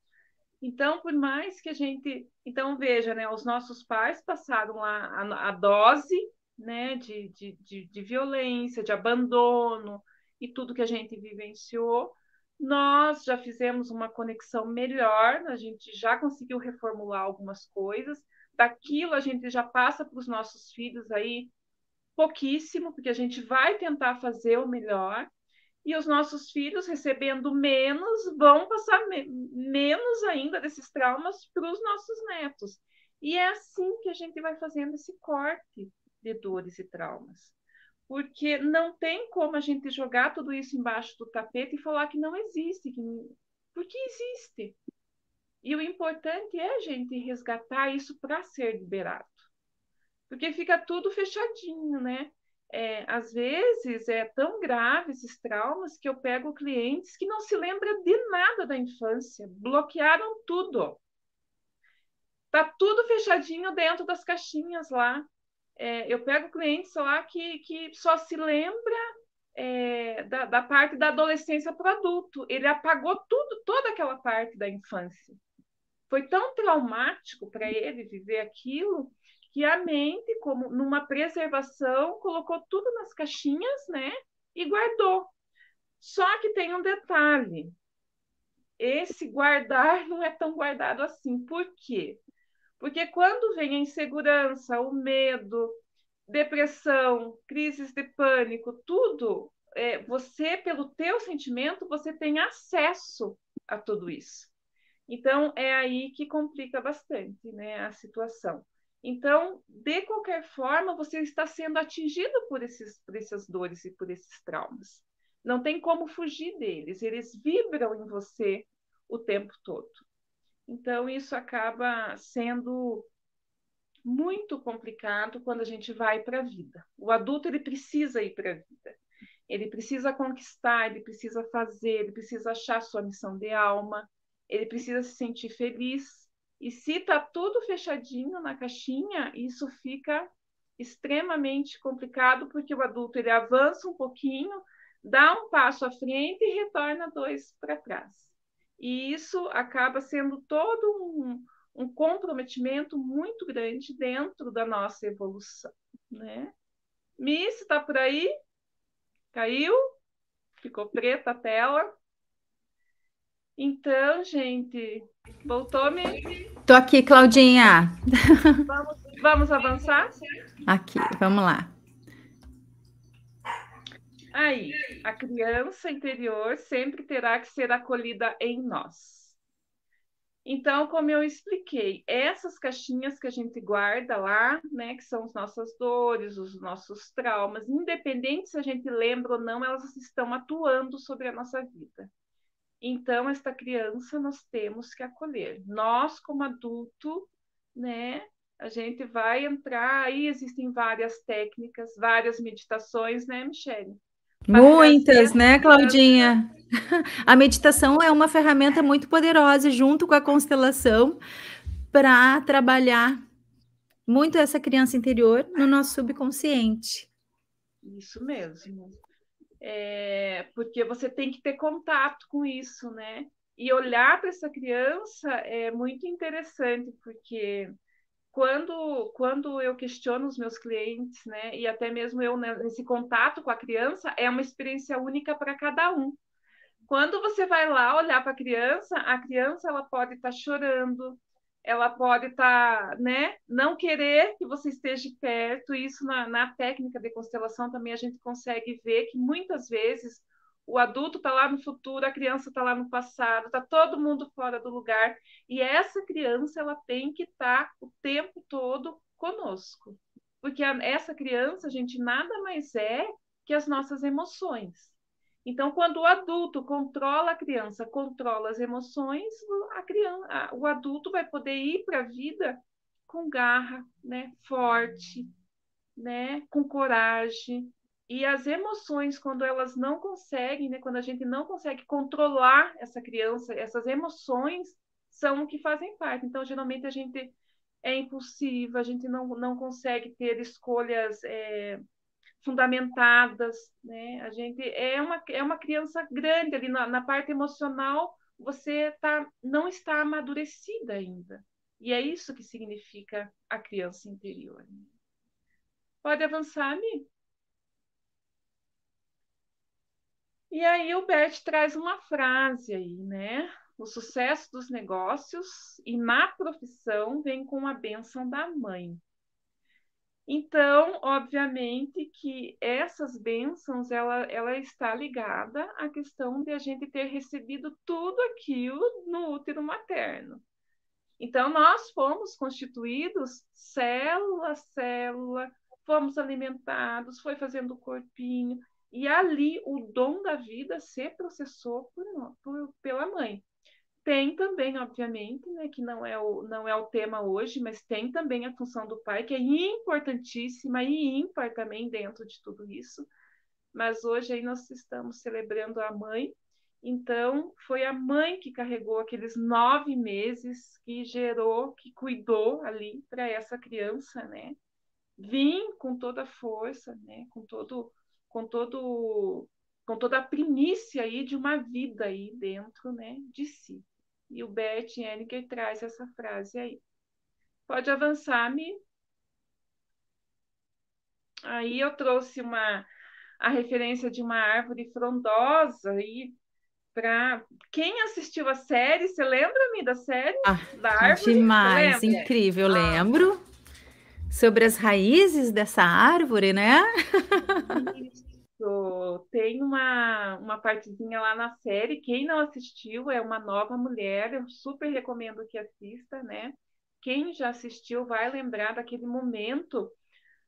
Então, por mais que a gente. Então, veja, né, os nossos pais passaram a, a, a dose né, de, de, de, de, violência, de abandono e tudo que a gente vivenciou. Nós já fizemos uma conexão melhor, a gente já conseguiu reformular algumas coisas. Daquilo a gente já passa para os nossos filhos aí pouquíssimo, porque a gente vai tentar fazer o melhor, e os nossos filhos recebendo menos vão passar me menos ainda desses traumas para os nossos netos. E é assim que a gente vai fazendo esse corte de dores e traumas. Porque não tem como a gente jogar tudo isso embaixo do tapete e falar que não existe, que... porque existe. E o importante é a gente resgatar isso para ser liberado. Porque fica tudo fechadinho, né? é, às vezes é tão grave esses traumas que eu pego clientes que não se lembram de nada da infância, bloquearam tudo. Tá tudo fechadinho dentro das caixinhas lá. É, eu pego clientes lá que, que só se lembra é, da, da, parte da adolescência para adulto. Ele apagou tudo, toda aquela parte da infância. Foi tão traumático para ele viver aquilo que a mente, como numa preservação, colocou tudo nas caixinhas, né? E guardou. Só que tem um detalhe. Esse guardar não é tão guardado assim. Por quê? Porque quando vem a insegurança, o medo, depressão, crises de pânico, tudo, é, você, pelo teu sentimento, você tem acesso a tudo isso. Então, é aí que complica bastante né, a situação. Então, de qualquer forma, você está sendo atingido por, esses, por essas dores e por esses traumas. Não tem como fugir deles, eles vibram em você o tempo todo. Então, isso acaba sendo muito complicado quando a gente vai para a vida. O adulto ele precisa ir para a vida. Ele precisa conquistar, ele precisa fazer, ele precisa achar sua missão de alma, ele precisa se sentir feliz, e se está tudo fechadinho na caixinha, isso fica extremamente complicado, porque o adulto ele avança um pouquinho, dá um passo à frente e retorna dois para trás. E isso acaba sendo todo um, um comprometimento muito grande dentro da nossa evolução. Né? Miss, está por aí? Caiu? Ficou preta a tela? Então, gente, voltou-me? Tô aqui, Claudinha. Vamos, vamos avançar? Aqui, vamos lá. Aí, a criança interior sempre terá que ser acolhida em nós. Então, como eu expliquei, essas caixinhas que a gente guarda lá, né, que são as nossas dores, os nossos traumas, independente se a gente lembra ou não, elas estão atuando sobre a nossa vida. Então, esta criança nós temos que acolher. Nós, como adulto, né, a gente vai entrar, aí existem várias técnicas, várias meditações, né, Michele? Muitas, né, Claudinha? A meditação é uma ferramenta muito poderosa junto com a constelação para trabalhar muito essa criança interior no nosso subconsciente. Isso mesmo é, porque você tem que ter contato com isso, né? E olhar para essa criança é muito interessante, porque quando, quando eu questiono os meus clientes, né, e até mesmo eu né, nesse contato com a criança, é uma experiência única para cada um. Quando você vai lá olhar para a criança, a criança ela pode estar tá chorando, ela pode estar, tá, né? Não querer que você esteja perto. Isso na, na técnica de constelação também a gente consegue ver que muitas vezes o adulto está lá no futuro, a criança está lá no passado, está todo mundo fora do lugar. E essa criança ela tem que estar tá o tempo todo conosco. Porque a, essa criança, a gente, nada mais é que as nossas emoções. Então, quando o adulto controla a criança, controla as emoções, a criança, o adulto vai poder ir para a vida com garra, né? Forte, né? Com coragem. E as emoções, quando elas não conseguem, né? Quando a gente não consegue controlar essa criança, essas emoções são o que fazem parte. Então, geralmente a gente é impulsiva, a gente não, não consegue ter escolhas é, fundamentadas, né? A gente é uma, é uma criança grande ali na, na parte emocional, você tá, não está amadurecida ainda. E é isso que significa a criança interior. Pode avançar, Mi? E aí o Bert traz uma frase aí, né? O sucesso dos negócios e na profissão vem com a bênção da mãe. Então, obviamente que essas bênçãos, ela, ela está ligada à questão de a gente ter recebido tudo aquilo no útero materno. Então, nós fomos constituídos célula a célula, fomos alimentados, foi fazendo o corpinho, e ali o dom da vida se processou por, por, pela mãe. Tem também, obviamente, né, que não é, o, não é o tema hoje, mas tem também a função do pai, que é importantíssima e ímpar também dentro de tudo isso. Mas hoje aí nós estamos celebrando a mãe, então foi a mãe que carregou aqueles nove meses, que gerou, que cuidou ali para essa criança, né? Vim com toda a força, né? Com todo, com todo, com toda a primícia aí de uma vida aí dentro, né? De si. E o Bert Ehringer traz essa frase aí. Pode avançar, Mi. Aí eu trouxe uma a referência de uma árvore frondosa aí para quem assistiu a série, você lembra me da série? Ah, da árvore? Demais, incrível, ah. lembro. Sobre as raízes dessa árvore, né? Isso tem uma, uma partezinha lá na série. Quem não assistiu é uma nova mulher, eu super recomendo que assista, né? Quem já assistiu vai lembrar daquele momento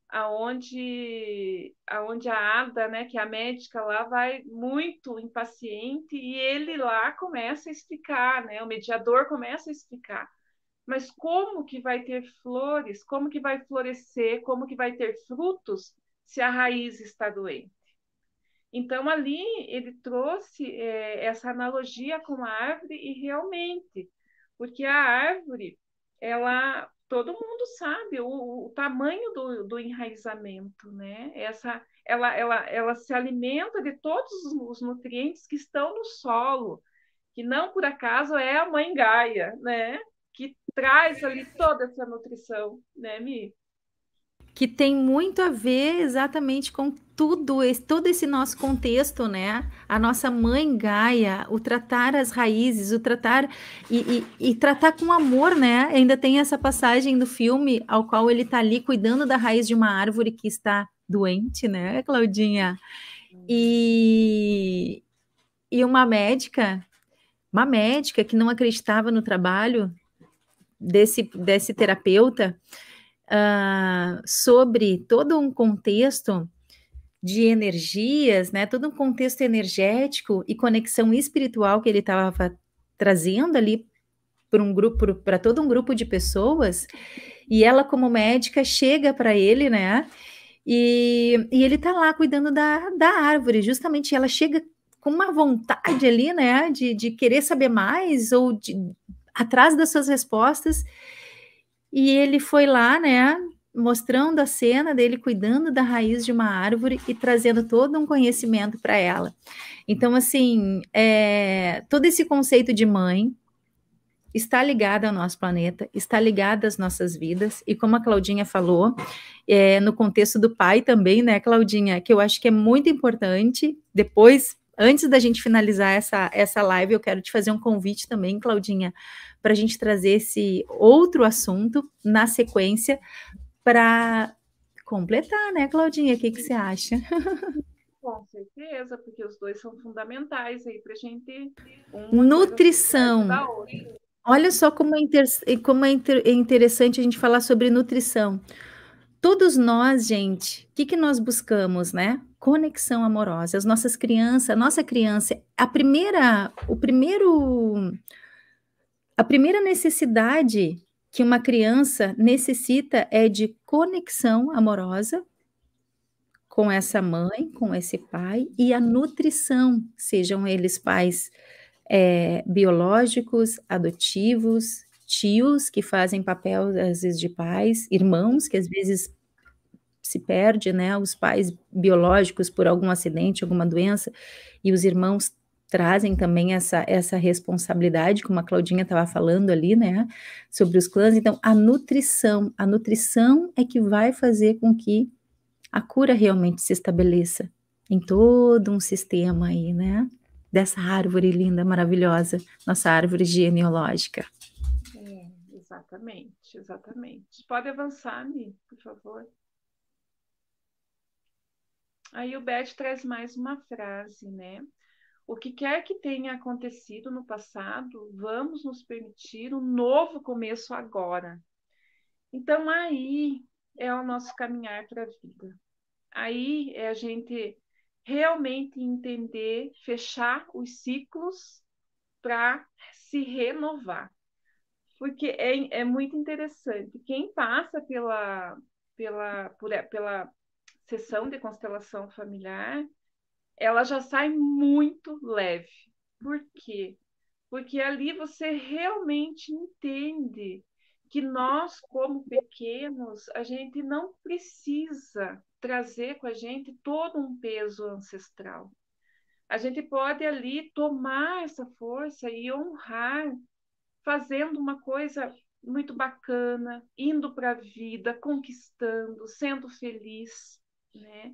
aonde, aonde a Ada, né, que é a médica lá, vai muito impaciente e ele lá começa a explicar, né? O mediador começa a explicar. Mas como que vai ter flores? Como que vai florescer? Como que vai ter frutos se a raiz está doente? Então, ali ele trouxe é, essa analogia com a árvore e realmente, porque a árvore, ela todo mundo sabe o, o tamanho do, do, enraizamento, né? Essa, ela, ela, ela se alimenta de todos os nutrientes que estão no solo, que não por acaso é a mãe Gaia, né? Que traz ali toda essa nutrição, né, Mi? que tem muito a ver exatamente com tudo esse, todo esse nosso contexto, né? A nossa mãe Gaia, o tratar as raízes, o tratar e, e, e tratar com amor, né? Ainda tem essa passagem do filme ao qual ele está ali cuidando da raiz de uma árvore que está doente, né, Claudinha? E, e uma médica, uma médica que não acreditava no trabalho desse, desse terapeuta, uh, sobre todo um contexto de energias, né? Todo um contexto energético e conexão espiritual que ele estava trazendo ali para um grupo, para todo um grupo de pessoas. E ela, como médica, chega para ele, né? E, e ele está lá cuidando da, da árvore. Justamente ela chega com uma vontade ali, né? De, de querer saber mais ou de, atrás das suas respostas. E ele foi lá, né, mostrando a cena dele cuidando da raiz de uma árvore e trazendo todo um conhecimento para ela. Então, assim, é, todo esse conceito de mãe está ligado ao nosso planeta, está ligado às nossas vidas, e como a Claudinha falou, é, no contexto do pai também, né, Claudinha, que eu acho que é muito importante, depois antes da gente finalizar essa, essa live, eu quero te fazer um convite também, Claudinha, para a gente trazer esse outro assunto na sequência para completar, né, Claudinha? O que, que você acha? Com certeza, porque os dois são fundamentais aí para a gente. Nutrição. Olha só como é, inter... como é, é, interessante a gente falar sobre nutrição. Todos nós, gente, o que, que nós buscamos, né? conexão amorosa. As nossas crianças, a nossa criança, a primeira, o primeiro, a primeira necessidade que uma criança necessita é de conexão amorosa com essa mãe, com esse pai e a nutrição, sejam eles pais é, biológicos, adotivos, tios que fazem papel às vezes de pais, irmãos que às vezes se perde, né? Os pais biológicos por algum acidente, alguma doença, e os irmãos trazem também essa, essa responsabilidade, como a Claudinha estava falando ali, né, sobre os clãs. Então, a nutrição, a nutrição é que vai fazer com que a cura realmente se estabeleça em todo um sistema aí, né, dessa árvore linda, maravilhosa, nossa árvore genealógica. É, exatamente, exatamente. Pode avançar, Mi, por favor. Aí o Beth traz mais uma frase, né? O que quer que tenha acontecido no passado, vamos nos permitir um novo começo agora. Então, aí é o nosso caminhar para a vida. Aí é a gente realmente entender, fechar os ciclos para se renovar. Porque é, é muito interessante. Quem passa pela, pela, por, pela sessão de constelação familiar, ela já sai muito leve. Por quê? Porque ali você realmente entende que nós, como pequenos, a gente não precisa trazer com a gente todo um peso ancestral. A gente pode ali tomar essa força e honrar, fazendo uma coisa muito bacana, indo para a vida, conquistando, sendo feliz né?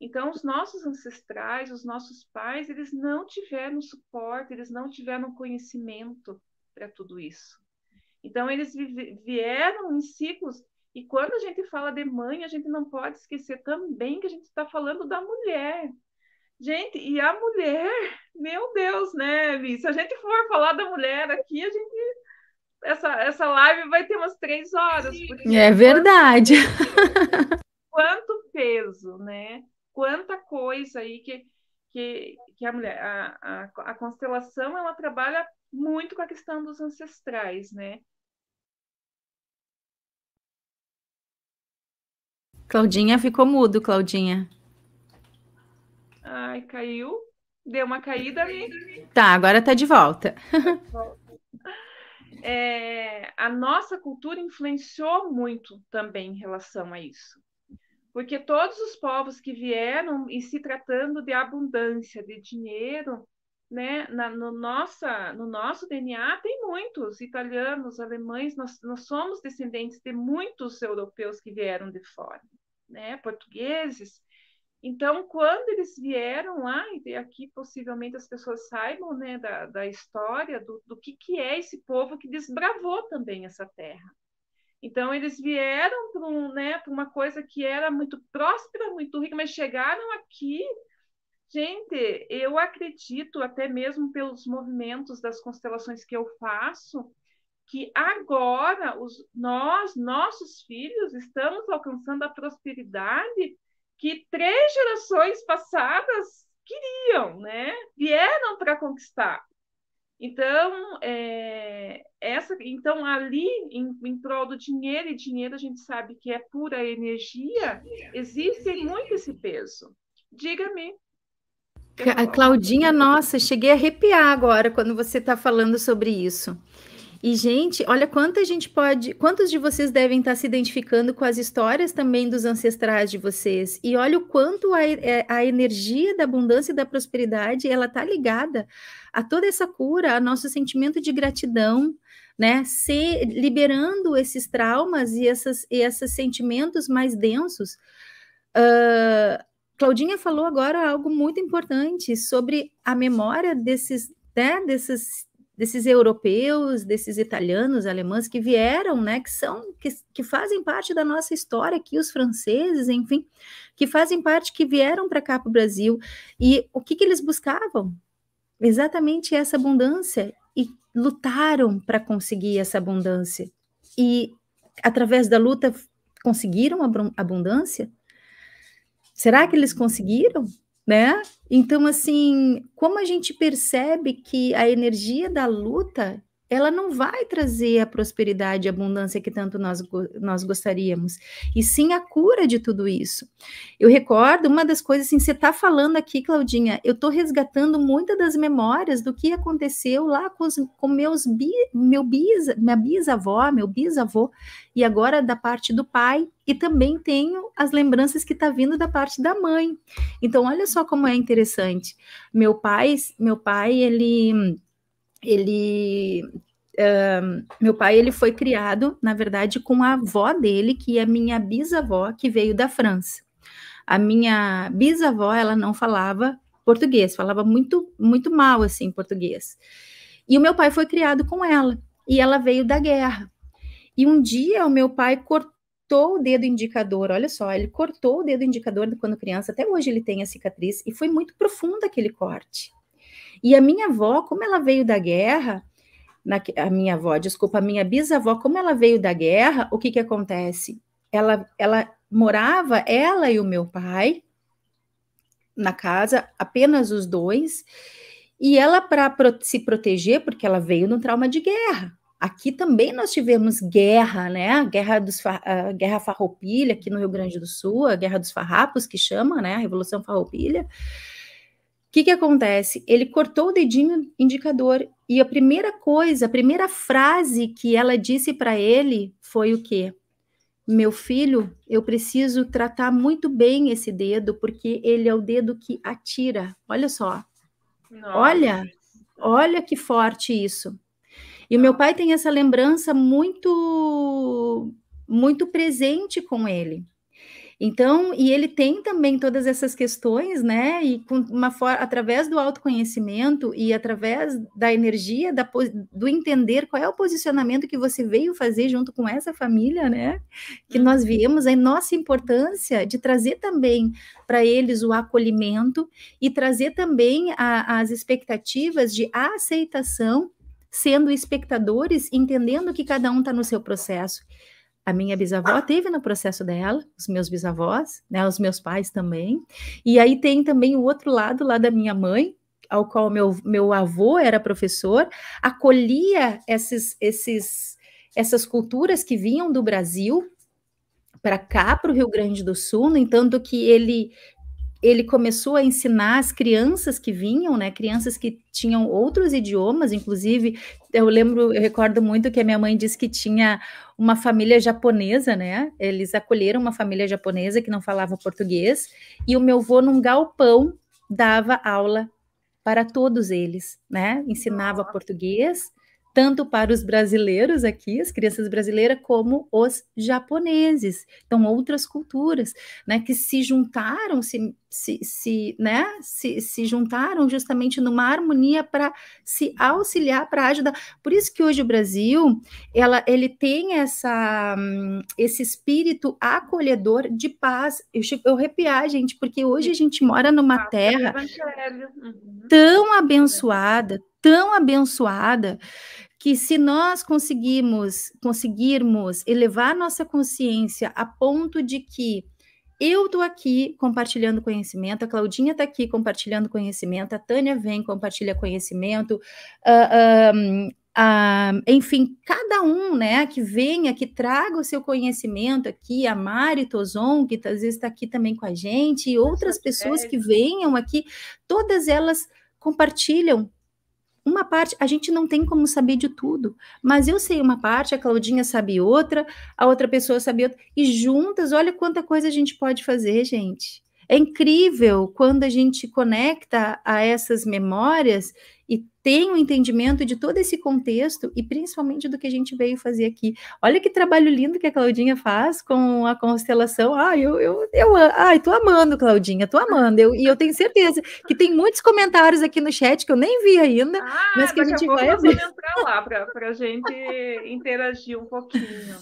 Então, os nossos ancestrais, os nossos pais, eles não tiveram suporte, eles não tiveram conhecimento para tudo isso. Então, eles vieram em ciclos. E quando a gente fala de mãe, a gente não pode esquecer também que a gente está falando da mulher. Gente, e a mulher, meu Deus, né, Vi? Se a gente for falar da mulher aqui, a gente. Essa, essa live vai ter umas três horas. É verdade. Quanto peso, né? Quanta coisa aí que, que, que a mulher, a, a, a constelação, ela trabalha muito com a questão dos ancestrais, né? Claudinha ficou mudo, Claudinha. Ai, caiu. Deu uma caída ali. Tá, agora tá de volta. É, a nossa cultura influenciou muito também em relação a isso porque todos os povos que vieram e se tratando de abundância de dinheiro, né, na, no, nossa, no nosso DNA tem muitos italianos, alemães, nós, nós somos descendentes de muitos europeus que vieram de fora, né, portugueses. Então, quando eles vieram lá, e aqui possivelmente as pessoas saibam né, da, da história, do, do que, que é esse povo que desbravou também essa terra. Então, eles vieram para um, né, uma coisa que era muito próspera, muito rica, mas chegaram aqui. Gente, eu acredito, até mesmo pelos movimentos das constelações que eu faço, que agora os, nós, nossos filhos, estamos alcançando a prosperidade que três gerações passadas queriam, né? Vieram para conquistar. Então, é, essa, então ali, em, em prol do dinheiro, e dinheiro a gente sabe que é pura energia, existe, existe. muito esse peso. Diga-me. Claudinha, nossa, cheguei a arrepiar agora quando você está falando sobre isso. E, gente, olha quanta gente pode. Quantos de vocês devem estar se identificando com as histórias também dos ancestrais de vocês? E olha o quanto a, é, a energia da abundância e da prosperidade ela está ligada a toda essa cura, a nosso sentimento de gratidão, né? Se, liberando esses traumas e, essas, e esses sentimentos mais densos. Uh, Claudinha falou agora algo muito importante sobre a memória desses, né, desses desses europeus, desses italianos, alemães que vieram, né, que são que, que fazem parte da nossa história aqui, os franceses, enfim, que fazem parte que vieram para cá para o Brasil e o que que eles buscavam? Exatamente essa abundância e lutaram para conseguir essa abundância e através da luta conseguiram abundância? Será que eles conseguiram? né? Então, assim, como a gente percebe que a energia da luta ela não vai trazer a prosperidade e abundância que tanto nós, nós gostaríamos, e sim a cura de tudo isso. Eu recordo uma das coisas, assim, você está falando aqui, Claudinha, eu estou resgatando muitas das memórias do que aconteceu lá com, os, com meus bi, meu bis, minha bisavó, meu bisavô, e agora da parte do pai, e também tenho as lembranças que está vindo da parte da mãe. Então, olha só como é interessante. Meu pai, meu pai, ele ele meu pai ele foi criado, na verdade, com a avó dele, que é minha bisavó, que veio da França. A minha bisavó, ela não falava português, falava muito, muito mal, assim, português. E o meu pai foi criado com ela, e ela veio da guerra. E um dia o meu pai cortou o dedo indicador, olha só, ele cortou o dedo indicador quando criança, até hoje ele tem a cicatriz, e foi muito profundo aquele corte. E a minha avó, como ela veio da guerra, na, a minha avó, desculpa, a minha bisavó, como ela veio da guerra, o que que acontece? Ela, ela morava, ela e o meu pai, na casa, apenas os dois, e ela, para pro, se proteger, porque ela veio no trauma de guerra. Aqui também nós tivemos guerra, né? guerra, dos, a guerra Farroupilha, aqui no Rio Grande do Sul, a Guerra dos Farrapos, que chama, né? A Revolução Farroupilha. O que, que acontece? Ele cortou o dedinho indicador e a primeira coisa, a primeira frase que ela disse para ele foi o quê? Meu filho, eu preciso tratar muito bem esse dedo porque ele é o dedo que atira. Olha só. Nossa. Olha, olha que forte isso. E o meu pai tem essa lembrança muito muito presente com ele. Então, e ele tem também todas essas questões, né? E com uma forma, através do autoconhecimento e através da energia, da, do entender qual é o posicionamento que você veio fazer junto com essa família, né? Que uhum. nós viemos, a nossa importância de trazer também para eles o acolhimento e trazer também a, as expectativas de aceitação sendo espectadores, entendendo que cada um está no seu processo. A minha bisavó teve no processo dela, os meus bisavós, né, os meus pais também. E aí tem também o outro lado lá da minha mãe, ao qual meu, meu avô era professor, acolhia esses, esses, essas culturas que vinham do Brasil para cá, para o Rio Grande do Sul, no entanto que ele ele começou a ensinar as crianças que vinham, né? Crianças que tinham outros idiomas, inclusive, eu lembro, eu recordo muito que a minha mãe disse que tinha uma família japonesa, né? Eles acolheram uma família japonesa que não falava português, e o meu avô, num galpão, dava aula para todos eles, né? Ensinava português, tanto para os brasileiros aqui, as crianças brasileiras, como os japoneses. Então, outras culturas, né, que se juntaram, se, se, se né, se, se juntaram justamente numa harmonia para se auxiliar, para ajudar. Por isso que hoje o Brasil, ela, ele tem essa, hum, esse espírito acolhedor de paz. Eu, chego, eu arrepiar, gente, porque hoje a gente mora numa terra uhum. tão abençoada, tão abençoada que se nós conseguirmos conseguirmos elevar nossa consciência a ponto de que eu estou aqui compartilhando conhecimento, a Claudinha está aqui compartilhando conhecimento, a Tânia vem compartilha conhecimento, uh, um, Uh, enfim, cada um né, que venha, que traga o seu conhecimento aqui, a Mari Tozon, que tá, às vezes está aqui também com a gente, e outras pessoas que venham aqui, todas elas compartilham uma parte, a gente não tem como saber de tudo, mas eu sei uma parte, a Claudinha sabe outra, a outra pessoa sabe outra, e juntas, olha quanta coisa a gente pode fazer, gente. É incrível quando a gente conecta a essas memórias e tem o um entendimento de todo esse contexto e principalmente do que a gente veio fazer aqui. Olha que trabalho lindo que a Claudinha faz com a constelação. Ah, eu, eu, eu ai, tô amando, Claudinha, tô amando. Eu, e eu tenho certeza que tem muitos comentários aqui no chat que eu nem vi ainda, ah, mas que a gente a vai. Vamos entrar lá para a gente interagir um pouquinho, né?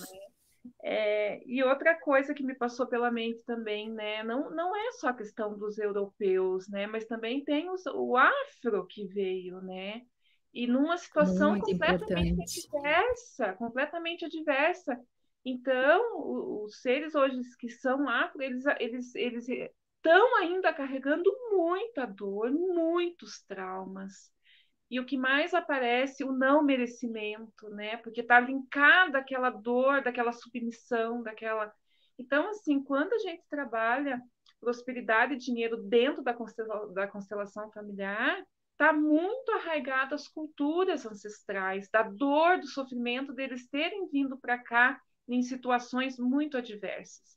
É, e outra coisa que me passou pela mente também, né, não, não é só a questão dos europeus, né, mas também tem os, o afro que veio, né, e numa situação Muito completamente importante. adversa, completamente adversa. Então, os seres hoje que são afro, eles, eles, eles estão ainda carregando muita dor, muitos traumas, e o que mais aparece o não merecimento, né? Porque está linkada aquela dor, daquela submissão, daquela. Então, assim, quando a gente trabalha prosperidade e dinheiro dentro da constelação, da constelação familiar, está muito arraigado às culturas ancestrais, da dor, do sofrimento deles terem vindo para cá em situações muito adversas.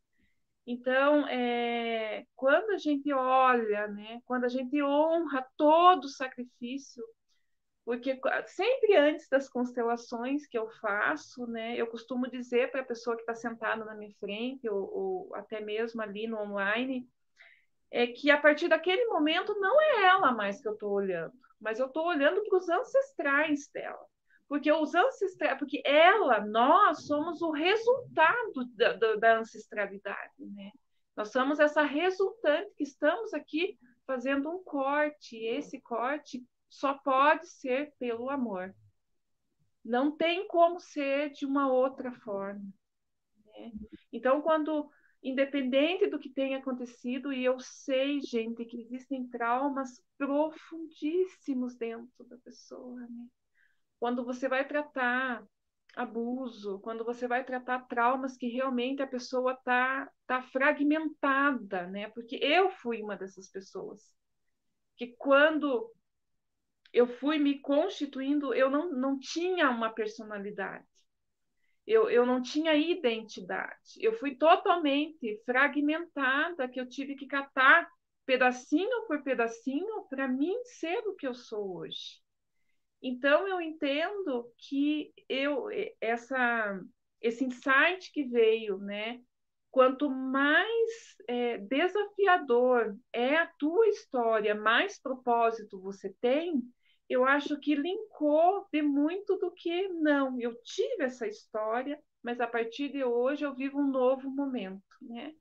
Então, é, quando a gente olha, né, quando a gente honra todo o sacrifício porque sempre antes das constelações que eu faço, né, eu costumo dizer para a pessoa que está sentada na minha frente, ou, ou, até mesmo ali no online, é que a partir daquele momento não é ela mais que eu estou olhando, mas eu estou olhando para os ancestrais dela. Porque os ancestrais, porque ela, nós somos o resultado da, da, da ancestralidade, né? Nós somos essa resultante que estamos aqui fazendo um corte, esse corte só pode ser pelo amor. Não tem como ser de uma outra forma. Né? Então, quando, independente do que tenha acontecido, e eu sei, gente, que existem traumas profundíssimos dentro da pessoa, né? quando você vai tratar abuso, quando você vai tratar traumas que realmente a pessoa tá tá fragmentada, né? Porque eu fui uma dessas pessoas que quando eu fui me constituindo, eu não, não tinha uma personalidade, eu, eu não tinha identidade, eu fui totalmente fragmentada, que eu tive que catar pedacinho por pedacinho para mim ser o que eu sou hoje. Então eu entendo que eu essa esse insight que veio, né? Quanto mais é, desafiador é a tua história, mais propósito você tem, eu acho que linkou de muito do que não. Eu tive essa história, mas a partir de hoje eu vivo um novo momento, né?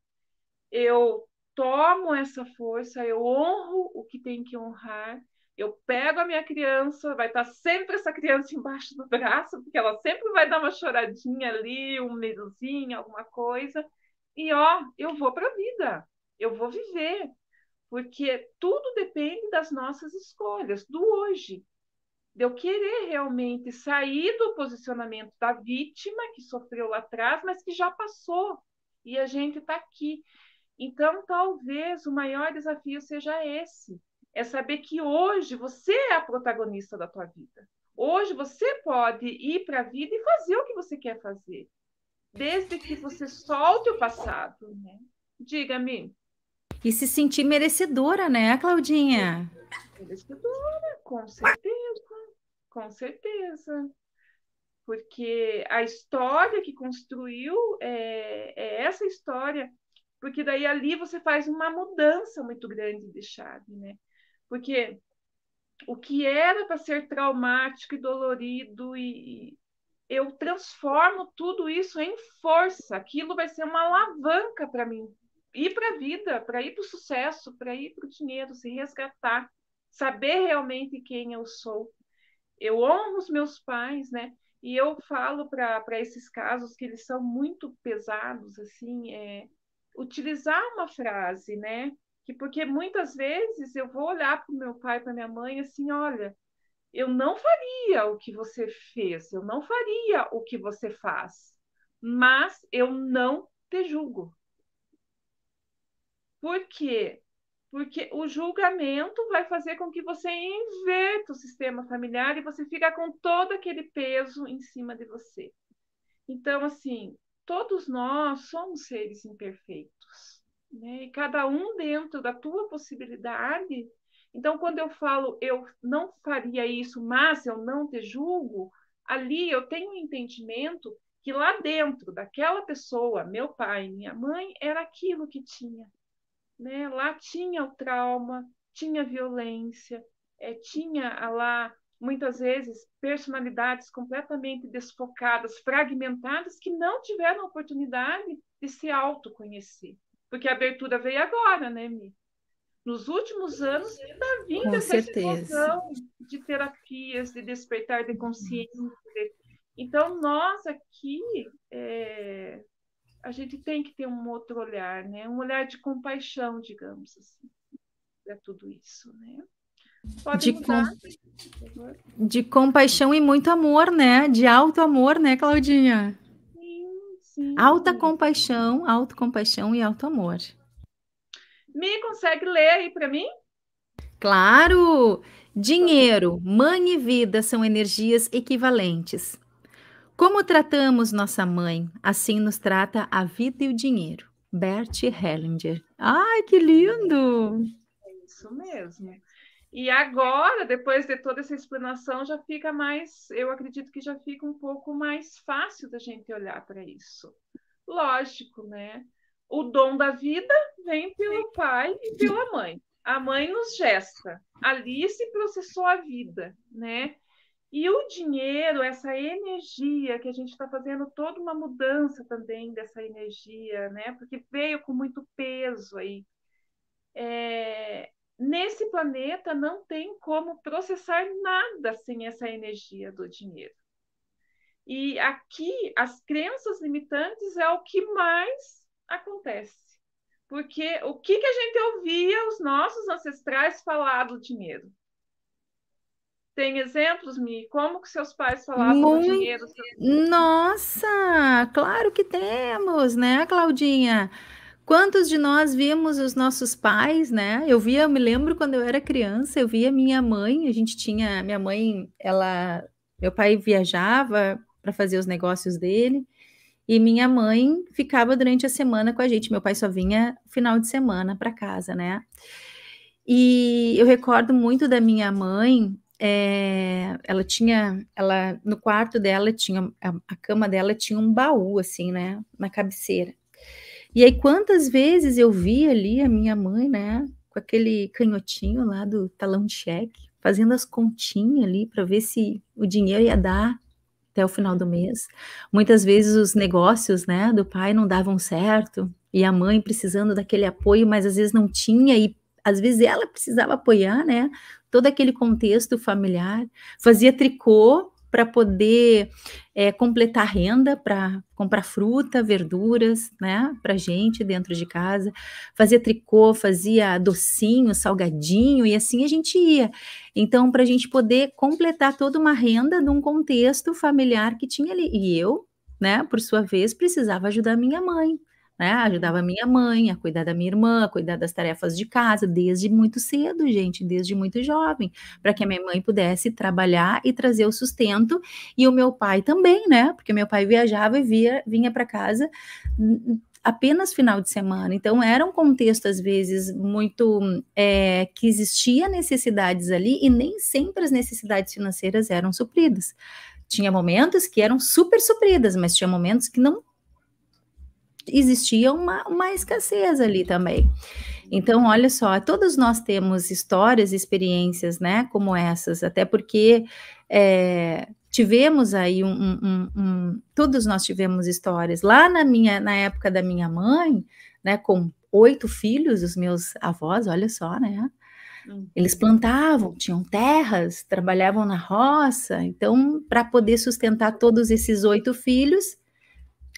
Eu tomo essa força, eu honro o que tem que honrar, eu pego a minha criança, vai estar sempre essa criança embaixo do braço, porque ela sempre vai dar uma choradinha ali, um medozinho, alguma coisa, e ó, eu vou para a vida, eu vou viver, porque tudo depende das nossas escolhas, do hoje, de eu querer realmente sair do posicionamento da vítima que sofreu lá atrás, mas que já passou e a gente está aqui. Então, talvez o maior desafio seja esse: é saber que hoje você é a protagonista da tua vida. Hoje você pode ir para a vida e fazer o que você quer fazer, desde que você solte o passado. Né? Diga-me. E se sentir merecedora, né, Claudinha? Merecedora, com certeza, com certeza. Porque a história que construiu é, é essa história, porque daí ali você faz uma mudança muito grande de chave, né? Porque o que era para ser traumático e dolorido e, eu transformo tudo isso em força. Aquilo vai ser uma alavanca para mim ir para a vida, para ir para o sucesso, para ir para o dinheiro, se resgatar, saber realmente quem eu sou. Eu honro os meus pais, né? E eu falo para esses casos que eles são muito pesados, assim, é, utilizar uma frase, né? Que porque muitas vezes eu vou olhar para o meu pai, para minha mãe, assim, olha, eu não faria o que você fez, eu não faria o que você faz, mas eu não te julgo. Por quê? Porque o julgamento vai fazer com que você inverta o sistema familiar e você fica com todo aquele peso em cima de você. Então, assim, todos nós somos seres imperfeitos, né? E cada um dentro da tua possibilidade. Então, quando eu falo eu não faria isso, mas eu não te julgo, ali eu tenho um entendimento que lá dentro daquela pessoa, meu pai, minha mãe, era aquilo que tinha. Né? Lá tinha o trauma, tinha violência, é, tinha lá, muitas vezes, personalidades completamente desfocadas, fragmentadas, que não tiveram a oportunidade de se autoconhecer. Porque a abertura veio agora, né, Mi? Nos últimos anos está vindo Com essa explosão de terapias, de despertar de consciência. Então, nós aqui, é, a gente tem que ter um outro olhar, né? Um olhar de compaixão, digamos assim, para tudo isso, né? Pode de, com... de compaixão e muito amor, né? De alto amor, né, Claudinha? Sim, sim. Alta sim. compaixão, e alto amor. Me consegue ler aí para mim? Claro! Dinheiro, mãe e vida são energias equivalentes. Como tratamos nossa mãe, assim nos trata a vida e o dinheiro. Bert Hellinger. Ai, que lindo! É isso mesmo. E agora, depois de toda essa explanação, já fica mais, eu acredito que já fica um pouco mais fácil da gente olhar para isso. Lógico, né? O dom da vida vem pelo pai e pela mãe. A mãe nos gesta. Ali se processou a vida, né? E o dinheiro, essa energia que a gente está fazendo toda uma mudança também dessa energia, né? Porque veio com muito peso aí. É... nesse planeta não tem como processar nada sem essa energia do dinheiro. E aqui as crenças limitantes é o que mais acontece. Porque o que, que a gente ouvia os nossos ancestrais falar do dinheiro? tem exemplos, Mi? Como que seus pais falavam Muito... do dinheiro? Nossa, claro que temos, né, Claudinha? Quantos de nós vimos os nossos pais, né? Eu via, eu me lembro quando eu era criança, eu via minha mãe, a gente tinha, minha mãe, ela, meu pai viajava para fazer os negócios dele, e minha mãe ficava durante a semana com a gente, meu pai só vinha final de semana para casa, né? E eu recordo muito da minha mãe é, ela tinha, ela no quarto dela tinha a, a, cama dela tinha um baú assim, né, na cabeceira. E aí quantas vezes eu vi ali a minha mãe, né, com aquele canhotinho lá do talão de cheque, fazendo as continhas ali para ver se o dinheiro ia dar até o final do mês. Muitas vezes os negócios, né, do pai não davam certo e a mãe precisando daquele apoio, mas às vezes não tinha e às vezes ela precisava apoiar, né? todo aquele contexto familiar, fazia tricô para poder é, completar renda, para comprar fruta, verduras, né, para gente dentro de casa, fazia tricô, fazia docinho, salgadinho e assim a gente ia. Então, para a gente poder completar toda uma renda num contexto familiar que tinha ali. E eu, né, por sua vez, precisava ajudar minha mãe né? Ajudava minha mãe a cuidar da minha irmã, a cuidar das tarefas de casa, desde muito cedo, gente, desde muito jovem, para que a minha mãe pudesse trabalhar e trazer o sustento, e o meu pai também, né? Porque meu pai viajava e via, vinha para casa hum, hum, apenas final de semana. Então, era um contexto, às vezes, muito é, que existia necessidades ali e nem sempre as necessidades financeiras eram supridas. Tinha momentos que eram super supridas, mas tinha momentos que não existia uma, uma escassez ali também. Então, olha só, todos nós temos histórias, experiências, né, como essas, até porque é, tivemos aí um, um, um, um, todos nós tivemos histórias. Lá na minha, na época da minha mãe, né, com oito filhos, os meus avós, olha só, né, eles uhum. plantavam, tinham terras, trabalhavam na roça, então, para poder sustentar todos esses oito filhos,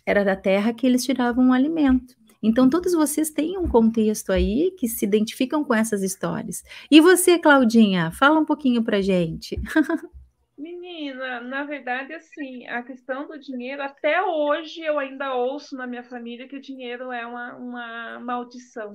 era da terra que eles tiravam o alimento. Então, todos vocês têm um contexto aí que se identificam com essas histórias. E você, Claudinha, fala um pouquinho para gente. Menina, na verdade, assim, a questão do dinheiro, até hoje eu ainda ouço na minha família que o dinheiro é uma, uma maldição.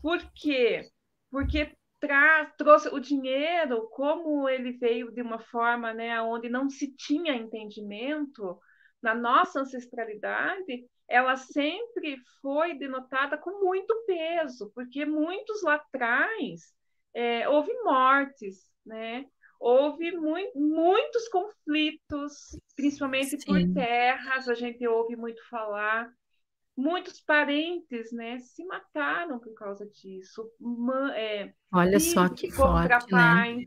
Por quê? Porque tra trouxe o dinheiro, como ele veio de uma forma né, onde não se tinha entendimento, na nossa ancestralidade, ela sempre foi denotada com muito peso, porque muitos lá atrás é, houve mortes, né? houve mu muitos conflitos, principalmente Sim. por terras, a gente ouve muito falar. Muitos parentes né, se mataram por causa disso. é, Olha só que forte, né?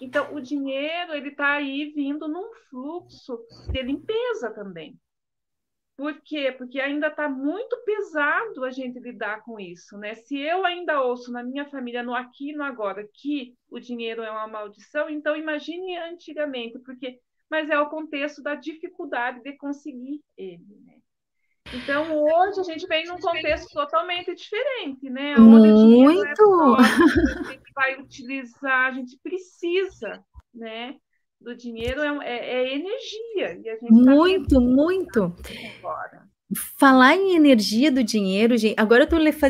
Então, o dinheiro ele está aí vindo num fluxo de limpeza também. Por quê? Porque ainda está muito pesado a gente lidar com isso, né? Se eu ainda ouço na minha família, no aqui e no agora, que o dinheiro é uma maldição, então imagine antigamente, porque mas é o contexto da dificuldade de conseguir ele, né? Então, hoje a gente vem num contexto totalmente diferente, né? Onde é Muito! a gente vai utilizar, a gente precisa, né? Do dinheiro é, é, é energia. Tá muito, tá muito. Falar em energia do dinheiro, gente, agora eu estou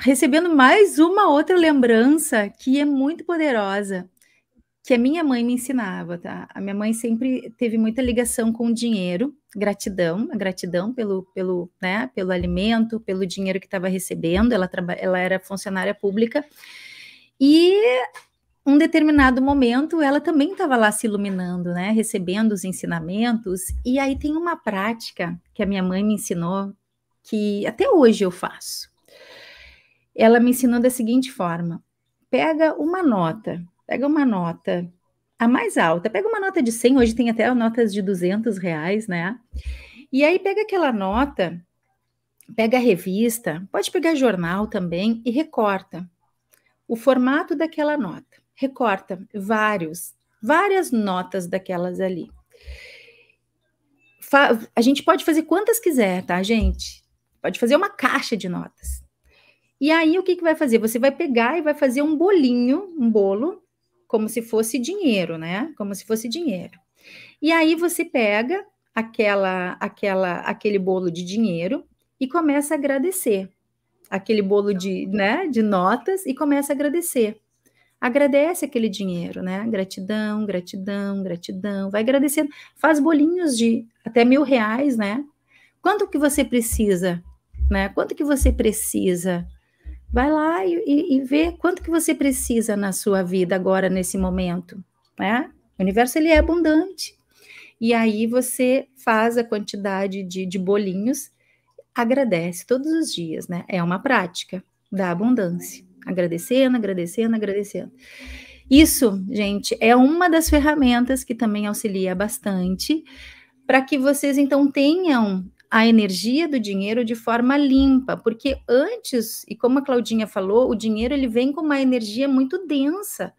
recebendo mais uma outra lembrança que é muito poderosa que a minha mãe me ensinava, tá? A minha mãe sempre teve muita ligação com o dinheiro, gratidão, a gratidão pelo, pelo, né, pelo alimento, pelo dinheiro que estava recebendo. Ela, ela era funcionária pública. E um determinado momento ela também estava lá se iluminando, né, recebendo os ensinamentos. E aí tem uma prática que a minha mãe me ensinou que até hoje eu faço. Ela me ensinou da seguinte forma: pega uma nota Pega uma nota, a mais alta, pega uma nota de 100, hoje tem até notas de 200 reais, né? E aí pega aquela nota, pega a revista, pode pegar jornal também e recorta o formato daquela nota. Recorta vários, várias notas daquelas ali. Fa a gente pode fazer quantas quiser, tá, gente? Pode fazer uma caixa de notas. E aí, o que, que vai fazer? Você vai pegar e vai fazer um bolinho, um bolo, como se fosse dinheiro, né? Como se fosse dinheiro. E aí você pega aquela, aquela, aquele bolo de dinheiro e começa a agradecer aquele bolo de, né, de notas e começa a agradecer. Agradece aquele dinheiro, né? Gratidão, gratidão, gratidão. Vai agradecendo. Faz bolinhos de até mil reais, né? Quanto que você precisa, né? Quanto que você precisa Vai lá e, e, e vê quanto que você precisa na sua vida agora, nesse momento. Né? O universo ele é abundante. E aí você faz a quantidade de, de bolinhos, agradece todos os dias, né? É uma prática da abundância. Agradecendo, agradecendo, agradecendo. Isso, gente, é uma das ferramentas que também auxilia bastante para que vocês então tenham a energia do dinheiro de forma limpa, porque antes, e como a Claudinha falou, o dinheiro ele vem com uma energia muito densa.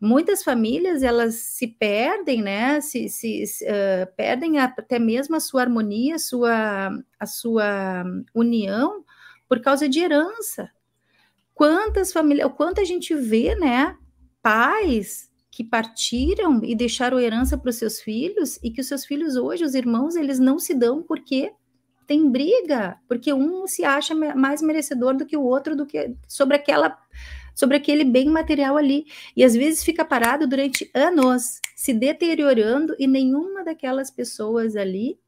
Muitas famílias elas se perdem, né? Se, se uh, perdem até mesmo a sua harmonia, a sua, a sua união por causa de herança. Quantas famílias, quanto a gente vê, né? Pais que partiram e deixaram herança para os seus filhos e que os seus filhos hoje, os irmãos, eles não se dão porque tem briga, porque um se acha mais merecedor do que o outro do que sobre aquela sobre aquele bem material ali. E às vezes fica parado durante anos, se deteriorando e nenhuma daquelas pessoas ali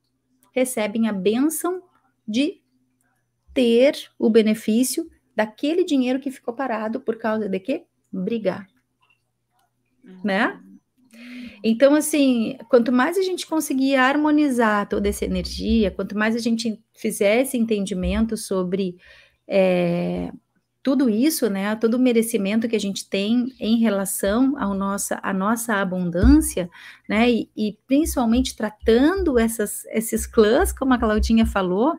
recebem a benção de ter o benefício daquele dinheiro que ficou parado por causa de quê? Brigar. Uhum. Né? Então, assim, quanto mais a gente conseguir harmonizar toda essa energia, quanto mais a gente fizer esse entendimento sobre é, tudo isso, né, todo o merecimento que a gente tem em relação ao nossa, à nossa abundância, né, e, e principalmente tratando essas, esses clãs, como a Claudinha falou,